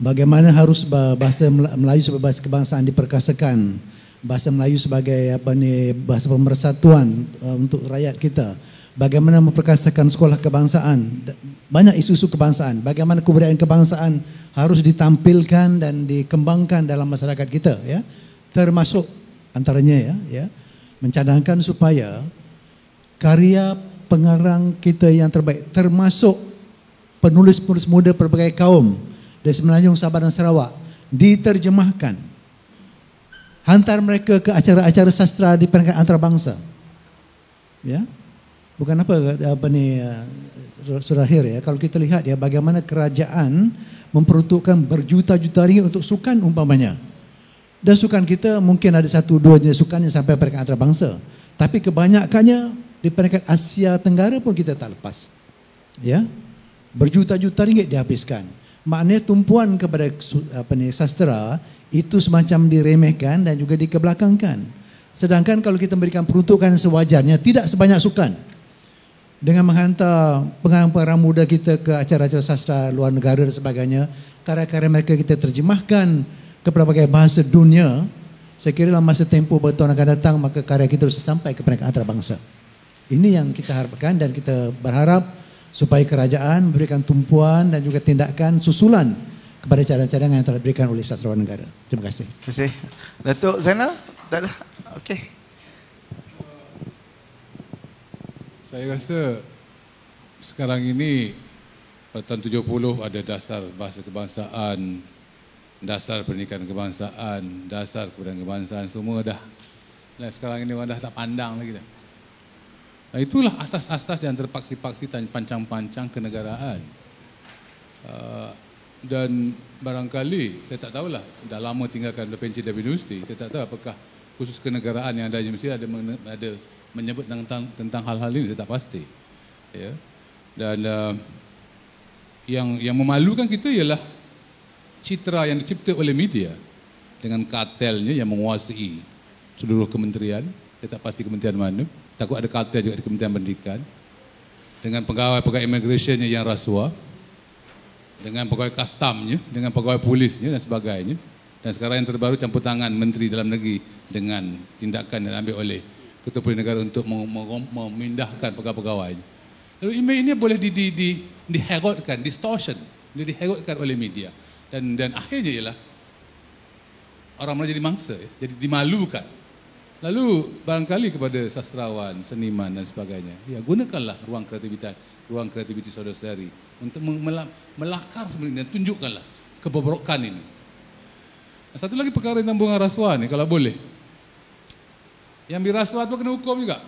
Bagaimana harus bahasa Melayu sebagai bahasa kebangsaan diperkasakan, bahasa Melayu sebagai apa ni bahasa pemersatuan uh, untuk rakyat kita. Bagaimana memperkasakan sekolah kebangsaan, banyak isu-isu kebangsaan. Bagaimana kebudayaan kebangsaan harus ditampilkan dan dikembangkan dalam masyarakat kita, ya. Termasuk antaranya ya, ya mencadangkan supaya karya pengarang kita yang terbaik termasuk penulis-penulis muda pelbagai kaum dari Semenanjung Sabah dan Sarawak diterjemahkan hantar mereka ke acara-acara sastra di peringkat antarabangsa ya bukan apa apa ni eh, surahir ya kalau kita lihat ya bagaimana kerajaan memperuntukkan berjuta-juta ringgit untuk sukan umpamanya dan sukan kita mungkin ada satu dua jenis sukan yang sampai peringkat antarabangsa tapi kebanyakannya di peringkat Asia Tenggara pun kita tak lepas. Ya. Berjuta-juta ringgit dihabiskan. Maknanya tumpuan kepada apa ni sastra itu semacam diremehkan dan juga dikebelakangkan. Sedangkan kalau kita memberikan peruntukan sewajarnya tidak sebanyak sukan. Dengan menghantar pengarah-pengarah muda kita ke acara-acara sastra luar negara dan sebagainya, karya-karya mereka kita terjemahkan ke pelbagai bahasa dunia, saya kira dalam masa tempoh bertahun akan datang maka karya kita sudah sampai ke peringkat antarabangsa. Ini yang kita harapkan dan kita berharap supaya kerajaan memberikan tumpuan dan juga tindakan susulan kepada cadangan-cadangan yang telah diberikan oleh sastrawan negara. Terima kasih. Terima kasih. Datuk Zainal, Okey. Saya rasa sekarang ini Pertan 70 ada dasar bahasa kebangsaan, dasar pendidikan kebangsaan, dasar kebudayaan kebangsaan, semua dah. Sekarang ini orang dah tak pandang lagi dah. Nah itulah asas-asas yang terpaksi-paksi pancang-pancang kenegaraan. Uh, dan barangkali, saya tak tahulah, dah lama tinggalkan Lepenci dan Universiti, saya tak tahu apakah khusus kenegaraan yang ada mesti ada, ada menyebut tentang tentang hal-hal ini, saya tak pasti. Ya. Dan uh, yang yang memalukan kita ialah citra yang dicipta oleh media dengan kartelnya yang menguasai seluruh kementerian, saya tak pasti kementerian mana, takut ada kalter juga di Kementerian Pendidikan dengan pegawai-pegawai immigrationnya yang rasuah dengan pegawai customnya, dengan pegawai polisnya dan sebagainya dan sekarang yang terbaru campur tangan Menteri Dalam Negeri dengan tindakan yang diambil oleh Ketua polis Negara untuk memindahkan pegawai-pegawainya lalu email ini boleh di, di, di, diherotkan, distortion boleh diherotkan oleh media dan, dan akhirnya ialah orang mula jadi mangsa, ya. jadi dimalukan Lalu barangkali kepada sastrawan, seniman dan sebagainya, ya gunakanlah ruang kreativiti, ruang kreativiti saudara-saudari untuk melakar sebenarnya dan tunjukkanlah kebobrokan ini. Nah, satu lagi perkara tentang bunga rasuah ni, kalau boleh. Yang bila rasuah itu kena hukum juga.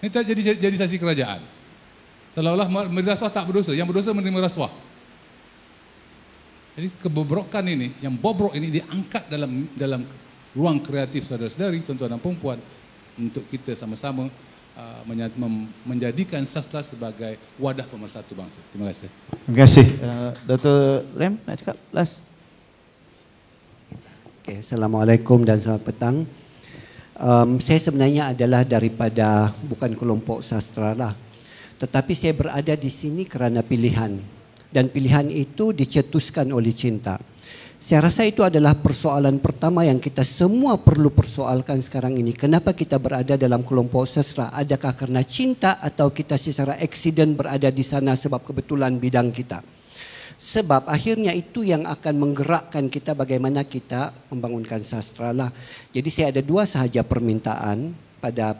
Ini tak jadi, jadi saksi kerajaan. Seolah-olah rasuah tak berdosa, yang berdosa menerima rasuah. Jadi kebobrokan ini, yang bobrok ini diangkat dalam dalam ruang kreatif saudara-saudari, tuan-tuan dan perempuan untuk kita sama-sama uh, menjadikan sastra sebagai wadah pemersatu bangsa. Terima kasih. Terima kasih. Uh, Dr. Lem, nak cakap? Last. Okay, Assalamualaikum dan selamat petang. Um, saya sebenarnya adalah daripada bukan kelompok sastra lah. Tetapi saya berada di sini kerana pilihan. Dan pilihan itu dicetuskan oleh cinta. Cinta. Saya rasa itu adalah persoalan pertama yang kita semua perlu persoalkan sekarang ini. Kenapa kita berada dalam kelompok sesra? Adakah karena cinta atau kita secara eksiden berada di sana sebab kebetulan bidang kita? Sebab akhirnya itu yang akan menggerakkan kita bagaimana kita membangunkan sastra lah. Jadi saya ada dua sahaja permintaan pada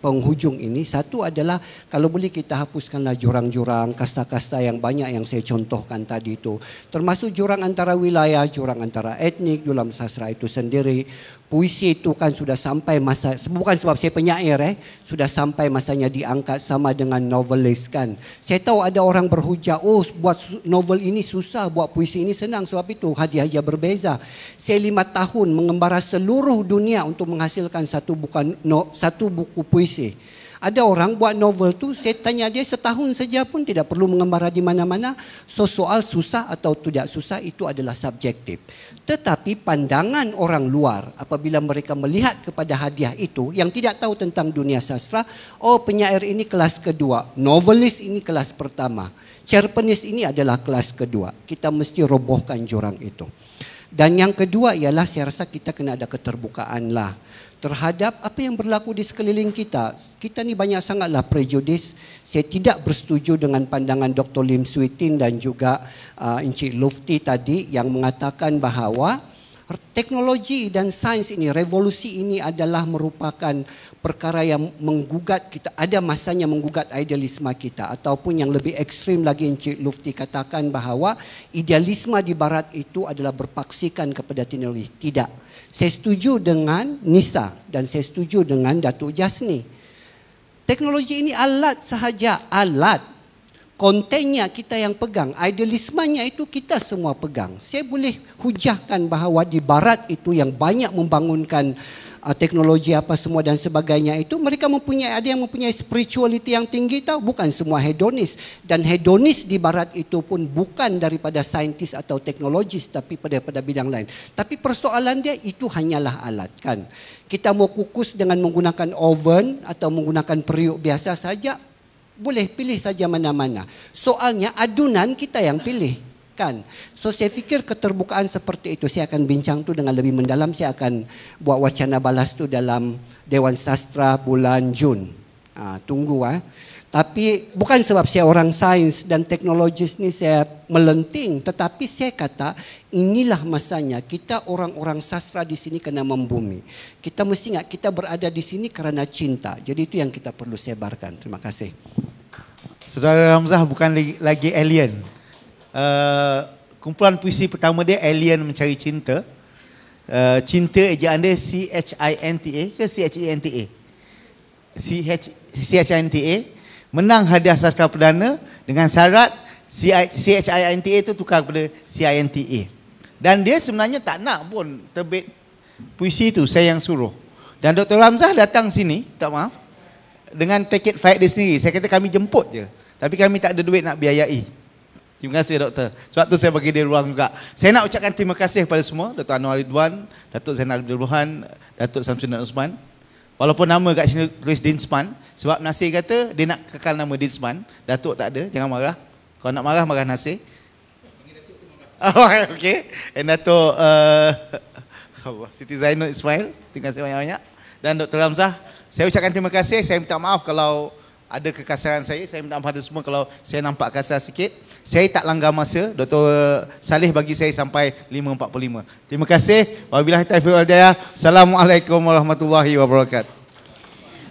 penghujung ini satu adalah kalau boleh kita hapuskanlah jurang-jurang kasta-kasta yang banyak yang saya contohkan tadi itu termasuk jurang antara wilayah jurang antara etnik dalam sastra itu sendiri puisi itu kan sudah sampai masa bukan sebab saya penyair eh sudah sampai masanya diangkat sama dengan novelis kan saya tahu ada orang berhujah oh buat novel ini susah buat puisi ini senang sebab itu hadiah-hadiah berbeza saya lima tahun mengembara seluruh dunia untuk menghasilkan satu bukan no, satu buku puisi ada orang buat novel tu saya tanya dia setahun saja pun tidak perlu mengembara di mana-mana so soal susah atau tidak susah itu adalah subjektif tetapi pandangan orang luar apabila mereka melihat kepada hadiah itu yang tidak tahu tentang dunia sastra oh penyair ini kelas kedua novelis ini kelas pertama cerpenis ini adalah kelas kedua kita mesti robohkan jurang itu dan yang kedua ialah saya rasa kita kena ada keterbukaan lah terhadap apa yang berlaku di sekeliling kita. Kita ni banyak sangatlah prejudis. Saya tidak bersetuju dengan pandangan Dr. Lim Suitin dan juga uh, Encik Lufti tadi yang mengatakan bahawa teknologi dan sains ini, revolusi ini adalah merupakan perkara yang menggugat kita, ada masanya menggugat idealisme kita ataupun yang lebih ekstrim lagi Encik Lufti katakan bahawa idealisme di barat itu adalah berpaksikan kepada teknologi. Tidak. Tidak. Saya setuju dengan Nisa dan saya setuju dengan Datuk Jasni. Teknologi ini alat sahaja, alat. Kontennya kita yang pegang, idealismanya itu kita semua pegang. Saya boleh hujahkan bahawa di barat itu yang banyak membangunkan Ah, teknologi apa semua dan sebagainya itu mereka mempunyai ada yang mempunyai spirituality yang tinggi tahu bukan semua hedonis dan hedonis di barat itu pun bukan daripada saintis atau teknologis tapi pada pada bidang lain tapi persoalan dia itu hanyalah alat kan kita mau kukus dengan menggunakan oven atau menggunakan periuk biasa saja boleh pilih saja mana-mana soalnya adunan kita yang pilih menyakitkan. So saya fikir keterbukaan seperti itu saya akan bincang tu dengan lebih mendalam saya akan buat wacana balas tu dalam Dewan Sastra bulan Jun. Ha, tunggu ah. Ha. Tapi bukan sebab saya orang sains dan teknologis ni saya melenting tetapi saya kata inilah masanya kita orang-orang sastra di sini kena membumi. Kita mesti ingat kita berada di sini kerana cinta. Jadi itu yang kita perlu sebarkan. Terima kasih. Saudara Ramzah bukan lagi alien. Eh, kumpulan puisi pertama dia Alien Mencari Cinta. Uh, cinta ejaan dia C H I N T A ke C H I N T A? C H C H I N T A menang hadiah sastra perdana dengan syarat C H I N T A tu tukar kepada C I N T A. Dan dia sebenarnya tak nak pun terbit puisi itu saya yang suruh. Dan Dr. Ramzah datang sini, tak maaf, dengan tiket flight dia sendiri. Saya kata kami jemput je. Tapi kami tak ada duit nak biayai. Terima kasih doktor. Sebab tu saya bagi dia ruang juga. Saya nak ucapkan terima kasih kepada semua, Datuk Anwar Ridwan, Datuk Zainal Abdul Rahman, Datuk Samsudin Osman. Walaupun nama kat sini tulis Dinsman, sebab Nasir kata dia nak kekal nama Dinsman, Datuk tak ada, jangan marah. Kalau nak marah marah Nasir. Oh, okay. And Datuk uh, Siti Zainal Ismail, terima kasih banyak-banyak. Dan Dr. Ramzah, saya ucapkan terima kasih. Saya minta maaf kalau ada kekasaran saya saya minta maaf pada semua kalau saya nampak kasar sikit saya tak langgar masa Dr. Salih bagi saya sampai 5.45 terima kasih wabillahi taufiq wal assalamualaikum warahmatullahi wabarakatuh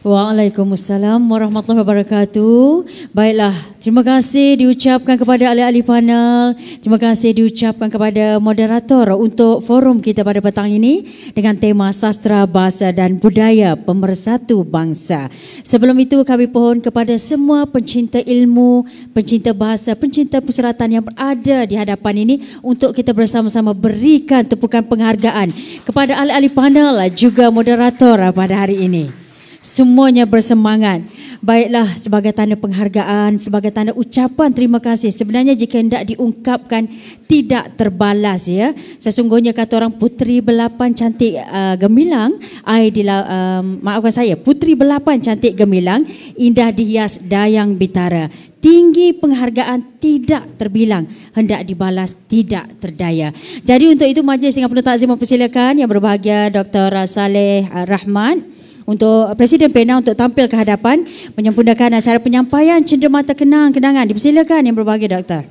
Waalaikumsalam warahmatullahi wabarakatuh. Baiklah, terima kasih diucapkan kepada ahli-ahli panel. Terima kasih diucapkan kepada moderator untuk forum kita pada petang ini dengan tema sastra bahasa dan budaya pemersatu bangsa. Sebelum itu kami pohon kepada semua pencinta ilmu, pencinta bahasa, pencinta persuratan yang berada di hadapan ini untuk kita bersama-sama berikan tepukan penghargaan kepada ahli-ahli panel juga moderator pada hari Ini semuanya bersemangat. Baiklah sebagai tanda penghargaan, sebagai tanda ucapan terima kasih. Sebenarnya jika hendak diungkapkan tidak terbalas ya. Sesungguhnya kata orang putri belapan cantik uh, gemilang, ai di uh, um, maafkan saya, putri belapan cantik gemilang, indah dihias dayang bitara. Tinggi penghargaan tidak terbilang, hendak dibalas tidak terdaya. Jadi untuk itu Majlis Singapura Takzim mempersilakan yang berbahagia Dr. Saleh uh, Rahman untuk Presiden PENA untuk tampil ke hadapan menyempurnakan acara penyampaian cendermata kenang kenangan. Dipersilakan yang berbahagia doktor.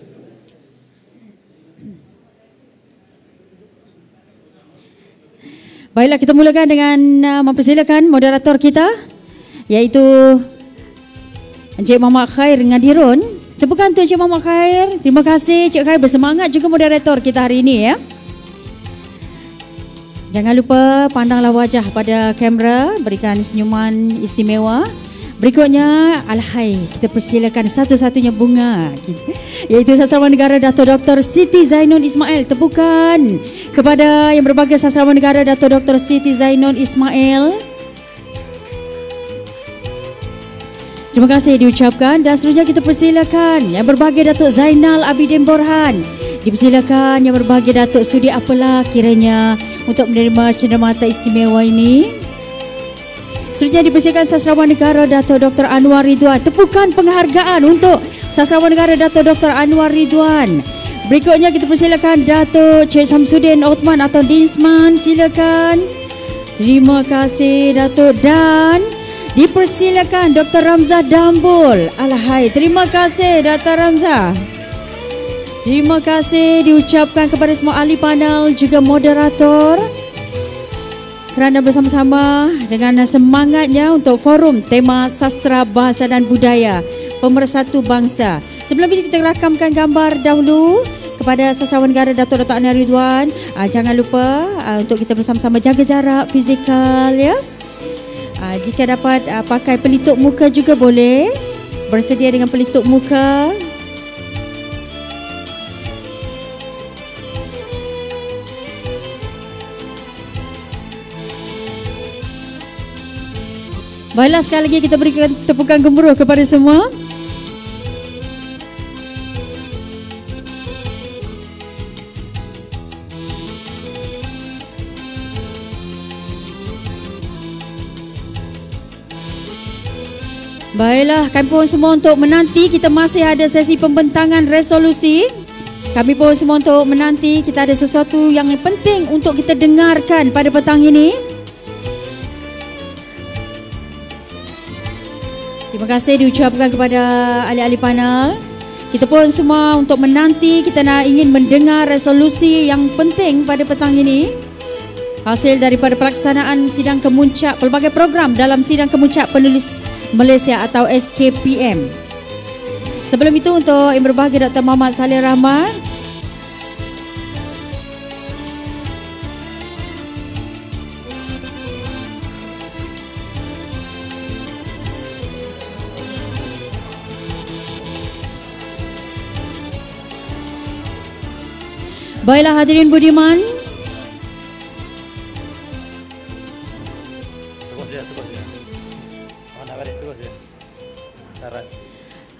Baiklah kita mulakan dengan uh, mempersilakan moderator kita iaitu Encik Muhammad Khair Ngadirun. Tepukan tu Encik Muhammad Khair. Terima kasih Encik Khair bersemangat juga moderator kita hari ini ya. Jangan lupa pandanglah wajah pada kamera, berikan senyuman istimewa. Berikutnya, Alhai, kita persilakan satu-satunya bunga. Iaitu sasarawan negara Dato' Dr. Siti Zainun Ismail. Tepukan kepada yang berbagai sasarawan negara Dato' Dr. Siti Zainun Ismail. Terima kasih diucapkan dan seterusnya kita persilakan yang berbahagia Datuk Zainal Abidin Borhan. Dipersilakan yang berbahagia Datuk Sudi Apalah kiranya untuk menerima cendermata istimewa ini. Seterusnya dipersilakan Sastrawan Negara Datuk Dr. Anwar Ridwan. Tepukan penghargaan untuk Sastrawan Negara Datuk Dr. Anwar Ridwan. Berikutnya kita persilakan Datuk Cik Samsudin Othman atau Dinsman silakan. Terima kasih Datuk dan Dipersilakan Dr. Ramzah Dambul Alahai, terima kasih Dr. Ramzah Terima kasih diucapkan kepada semua ahli panel juga moderator kerana bersama-sama dengan semangatnya untuk forum tema sastra bahasa dan budaya pemersatu bangsa. Sebelum ini kita rakamkan gambar dahulu kepada sastrawan negara Dato' Dato' Anwar Ridwan. Ah, jangan lupa ah, untuk kita bersama-sama jaga jarak fizikal ya uh, jika dapat uh, pakai pelitup muka juga boleh bersedia dengan pelitup muka Baiklah sekali lagi kita berikan tepukan gemuruh kepada semua. Baiklah, kami pun semua untuk menanti. Kita masih ada sesi pembentangan resolusi. Kami pun semua untuk menanti. Kita ada sesuatu yang penting untuk kita dengarkan pada petang ini. Terima kasih diucapkan kepada ahli-ahli panel. Kita pun semua untuk menanti. Kita nak ingin mendengar resolusi yang penting pada petang ini. Hasil daripada pelaksanaan sidang kemuncak, pelbagai program dalam sidang kemuncak penulis. Malaysia atau SKPM. Sebelum itu untuk yang berbahagia Dr. Muhammad Saleh Rahman. Baiklah hadirin budiman,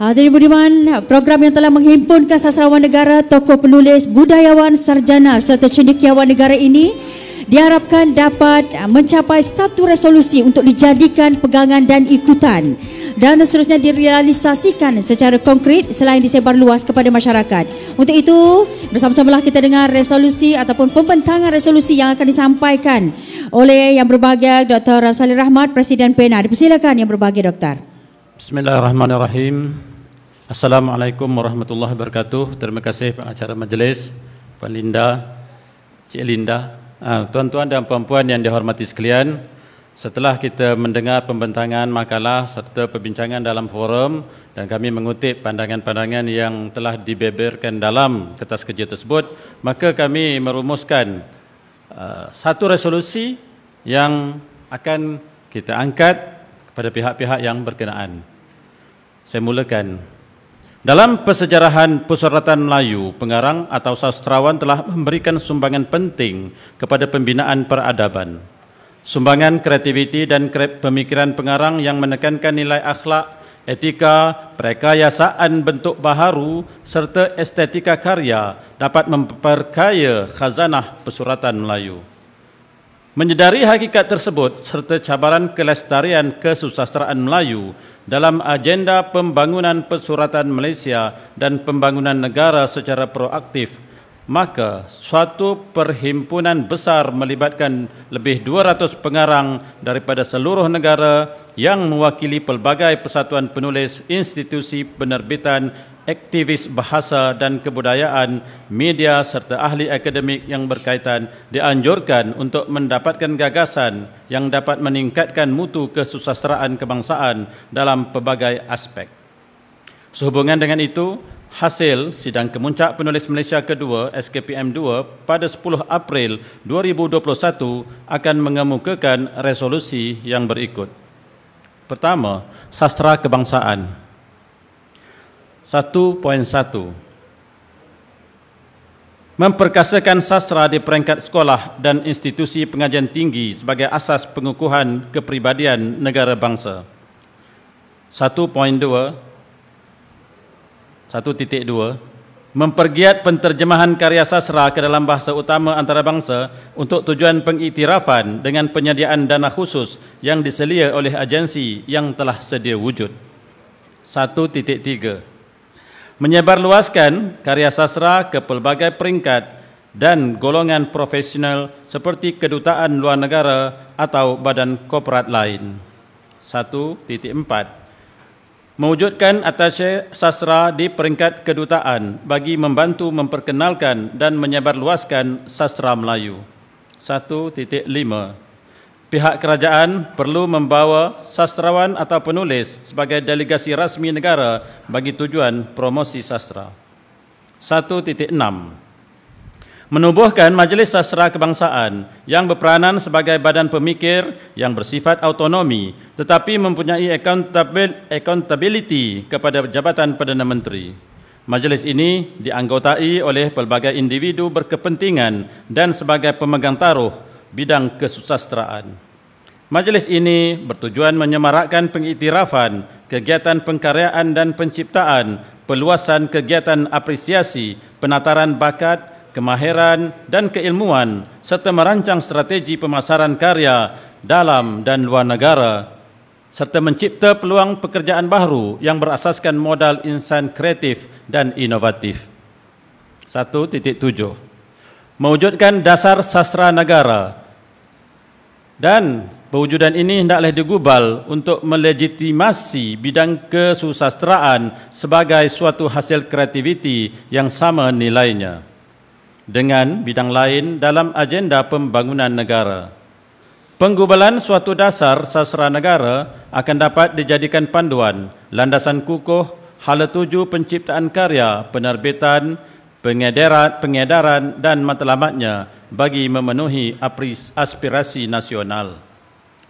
Hadirin ah, budiman, program yang telah menghimpunkan sasarawan negara, tokoh penulis, budayawan, sarjana serta cendekiawan negara ini diharapkan dapat ah, mencapai satu resolusi untuk dijadikan pegangan dan ikutan dan seterusnya direalisasikan secara konkret selain disebar luas kepada masyarakat. Untuk itu, bersama-samalah kita dengar resolusi ataupun pembentangan resolusi yang akan disampaikan oleh yang berbahagia Dr. Rasali Rahmat, Presiden PENA. Dipersilakan yang berbahagia, Doktor. Bismillahirrahmanirrahim. Assalamualaikum warahmatullahi wabarakatuh. Terima kasih pak Acara majlis, Pak Linda, Cik Linda. Ah, tuan-tuan dan puan-puan yang dihormati sekalian, setelah kita mendengar pembentangan makalah serta perbincangan dalam forum dan kami mengutip pandangan-pandangan yang telah dibeberkan dalam kertas kerja tersebut, maka kami merumuskan uh, satu resolusi yang akan kita angkat kepada pihak-pihak yang berkenaan. Saya mulakan dalam pesejarahan pusaratan Melayu, pengarang atau sastrawan telah memberikan sumbangan penting kepada pembinaan peradaban. Sumbangan kreativiti dan pemikiran pengarang yang menekankan nilai akhlak, etika, prekayasaan bentuk baharu serta estetika karya dapat memperkaya khazanah pesuratan Melayu. Menyedari hakikat tersebut serta cabaran kelestarian kesusastraan Melayu, dalam agenda pembangunan persuratan Malaysia dan pembangunan negara secara proaktif maka suatu perhimpunan besar melibatkan lebih 200 pengarang daripada seluruh negara yang mewakili pelbagai persatuan penulis, institusi penerbitan, aktivis bahasa dan kebudayaan, media serta ahli akademik yang berkaitan dianjurkan untuk mendapatkan gagasan yang dapat meningkatkan mutu kesusasteraan kebangsaan dalam pelbagai aspek. Sehubungan dengan itu, hasil sidang kemuncak penulis Malaysia kedua SKPM 2 pada 10 April 2021 akan mengemukakan resolusi yang berikut. Pertama, sastra kebangsaan. 1.1 Memperkasakan sastra di peringkat sekolah dan institusi pengajian tinggi sebagai asas pengukuhan kepribadian negara bangsa. 1.2 mempergiat penterjemahan karya sastra ke dalam bahasa utama antarabangsa untuk tujuan pengiktirafan dengan penyediaan dana khusus yang diselia oleh agensi yang telah sedia wujud. 1.3 menyebarluaskan karya sastra ke pelbagai peringkat dan golongan profesional seperti kedutaan luar negara atau badan korporat lain. 1.4 mewujudkan atasye sastra di peringkat kedutaan bagi membantu memperkenalkan dan menyebarluaskan sastra Melayu. 1.5 Pihak kerajaan perlu membawa sastrawan atau penulis sebagai delegasi rasmi negara bagi tujuan promosi sastra. 1.6 menubuhkan Majlis Sastra Kebangsaan yang berperanan sebagai badan pemikir yang bersifat autonomi tetapi mempunyai accountability kepada Jabatan Perdana Menteri. Majlis ini dianggotai oleh pelbagai individu berkepentingan dan sebagai pemegang taruh bidang kesusasteraan. Majlis ini bertujuan menyemarakkan pengiktirafan kegiatan pengkaryaan dan penciptaan, peluasan kegiatan apresiasi, penataran bakat, kemahiran dan keilmuan serta merancang strategi pemasaran karya dalam dan luar negara serta mencipta peluang pekerjaan baru yang berasaskan modal insan kreatif dan inovatif. 1.7 Mewujudkan dasar sastra negara dan Perwujudan ini hendaklah digubal untuk melegitimasi bidang kesusastraan sebagai suatu hasil kreativiti yang sama nilainya dengan bidang lain dalam agenda pembangunan negara. Penggubalan suatu dasar sasra negara akan dapat dijadikan panduan, landasan kukuh, hala tuju penciptaan karya, penerbitan, pengedaran, pengedaran dan matlamatnya bagi memenuhi aspirasi nasional.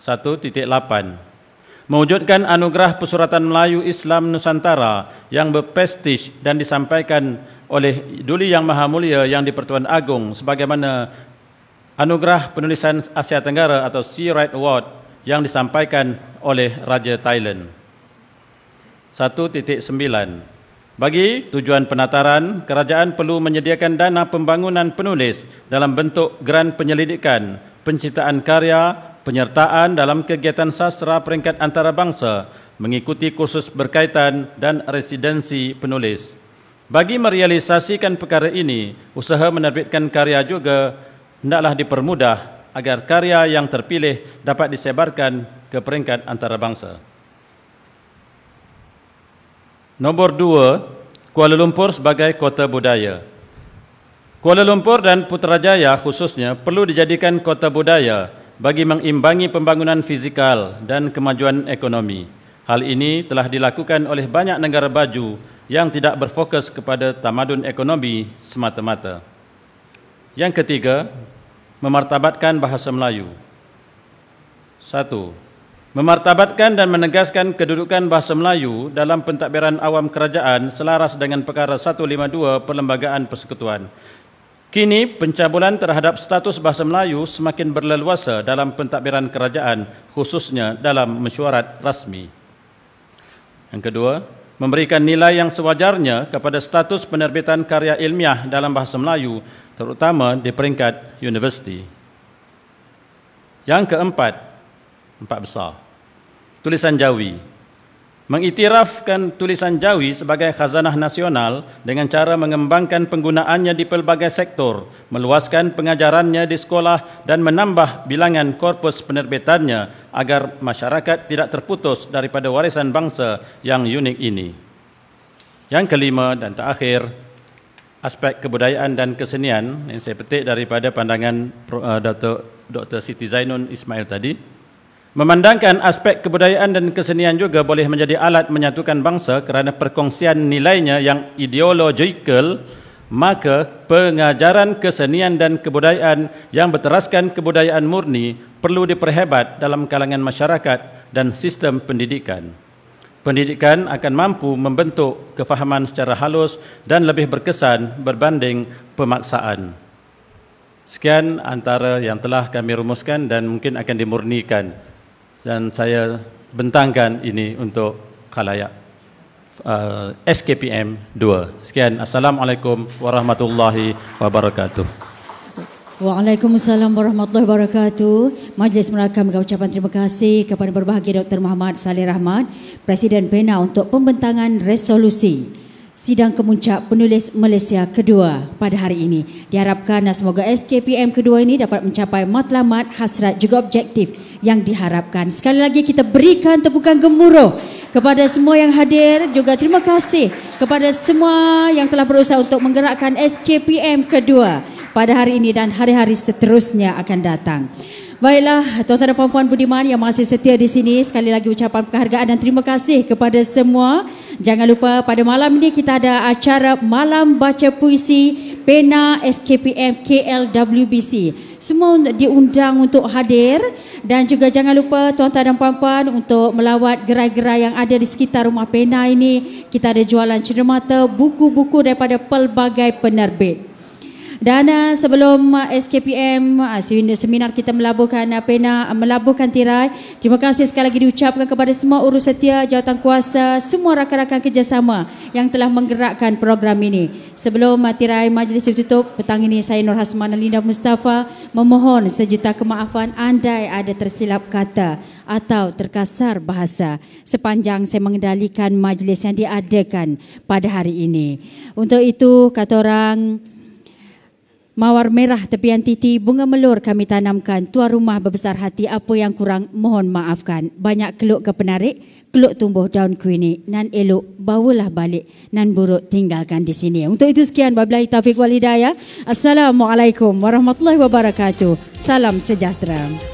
1.8 Mewujudkan anugerah pesuratan Melayu Islam Nusantara yang berprestij dan disampaikan oleh Duli Yang Maha Mulia Yang di-Pertuan Agong sebagaimana anugerah penulisan Asia Tenggara atau Sea Right Award yang disampaikan oleh Raja Thailand. 1.9 Bagi tujuan penataran, kerajaan perlu menyediakan dana pembangunan penulis dalam bentuk grant penyelidikan, penciptaan karya, penyertaan dalam kegiatan sastra peringkat antarabangsa, mengikuti kursus berkaitan dan residensi penulis. 1.10 bagi merealisasikan perkara ini, usaha menerbitkan karya juga hendaklah dipermudah agar karya yang terpilih dapat disebarkan ke peringkat antarabangsa. Nombor dua, Kuala Lumpur sebagai kota budaya. Kuala Lumpur dan Putrajaya khususnya perlu dijadikan kota budaya bagi mengimbangi pembangunan fizikal dan kemajuan ekonomi. Hal ini telah dilakukan oleh banyak negara baju yang tidak berfokus kepada tamadun ekonomi semata-mata. Yang ketiga, memartabatkan bahasa Melayu. Satu, memartabatkan dan menegaskan kedudukan bahasa Melayu dalam pentadbiran awam kerajaan selaras dengan perkara 152 Perlembagaan Persekutuan. Kini pencabulan terhadap status bahasa Melayu semakin berleluasa dalam pentadbiran kerajaan khususnya dalam mesyuarat rasmi. Yang kedua, memberikan nilai yang sewajarnya kepada status penerbitan karya ilmiah dalam bahasa Melayu terutama di peringkat universiti. Yang keempat, empat besar. Tulisan Jawi mengiktirafkan tulisan Jawi sebagai khazanah nasional dengan cara mengembangkan penggunaannya di pelbagai sektor, meluaskan pengajarannya di sekolah dan menambah bilangan korpus penerbitannya agar masyarakat tidak terputus daripada warisan bangsa yang unik ini. Yang kelima dan terakhir, aspek kebudayaan dan kesenian yang saya petik daripada pandangan eh, Dr. Siti Zainun Ismail tadi. Memandangkan aspek kebudayaan dan kesenian juga boleh menjadi alat menyatukan bangsa kerana perkongsian nilainya yang ideological, maka pengajaran kesenian dan kebudayaan yang berteraskan kebudayaan murni perlu diperhebat dalam kalangan masyarakat dan sistem pendidikan. Pendidikan akan mampu membentuk kefahaman secara halus dan lebih berkesan berbanding pemaksaan. Sekian antara yang telah kami rumuskan dan mungkin akan dimurnikan dan saya bentangkan ini untuk kalayak uh, SKPM 2. Sekian. Assalamualaikum warahmatullahi wabarakatuh. Waalaikumsalam warahmatullahi wabarakatuh. Majlis Merakam mengucapkan terima kasih kepada berbahagia Dr. Muhammad Saleh Rahmat, Presiden Pena untuk pembentangan resolusi sidang kemuncak penulis Malaysia kedua pada hari ini. Diharapkan dan semoga SKPM kedua ini dapat mencapai matlamat, hasrat juga objektif yang diharapkan. Sekali lagi kita berikan tepukan gemuruh kepada semua yang hadir. Juga terima kasih kepada semua yang telah berusaha untuk menggerakkan SKPM kedua pada hari ini dan hari-hari seterusnya akan datang. Baiklah, tuan-tuan dan puan-puan budiman yang masih setia di sini, sekali lagi ucapan penghargaan dan terima kasih kepada semua. Jangan lupa pada malam ini kita ada acara Malam Baca Puisi Pena SKPM KLWBC. Semua diundang untuk hadir dan juga jangan lupa tuan-tuan dan puan-puan untuk melawat gerai-gerai yang ada di sekitar rumah Pena ini. Kita ada jualan cermata, buku-buku daripada pelbagai penerbit. Dan uh, sebelum uh, SKPM uh, seminar kita melabuhkan uh, pena uh, melabuhkan tirai. Terima kasih sekali lagi diucapkan kepada semua urus setia jawatan kuasa semua rakan-rakan kerjasama yang telah menggerakkan program ini. Sebelum uh, tirai majlis ditutup petang ini saya Nur Hasman Linda Mustafa memohon sejuta kemaafan andai ada tersilap kata atau terkasar bahasa sepanjang saya mengendalikan majlis yang diadakan pada hari ini. Untuk itu kata orang Mawar merah tepian titi, bunga melur kami tanamkan. Tuan rumah berbesar hati, apa yang kurang, mohon maafkan. Banyak keluk ke penarik, keluk tumbuh daun kuini. Nan elok, bawalah balik. Nan buruk, tinggalkan di sini. Untuk itu sekian, wabillahi taufiq walidaya. Assalamualaikum warahmatullahi wabarakatuh. Salam sejahtera.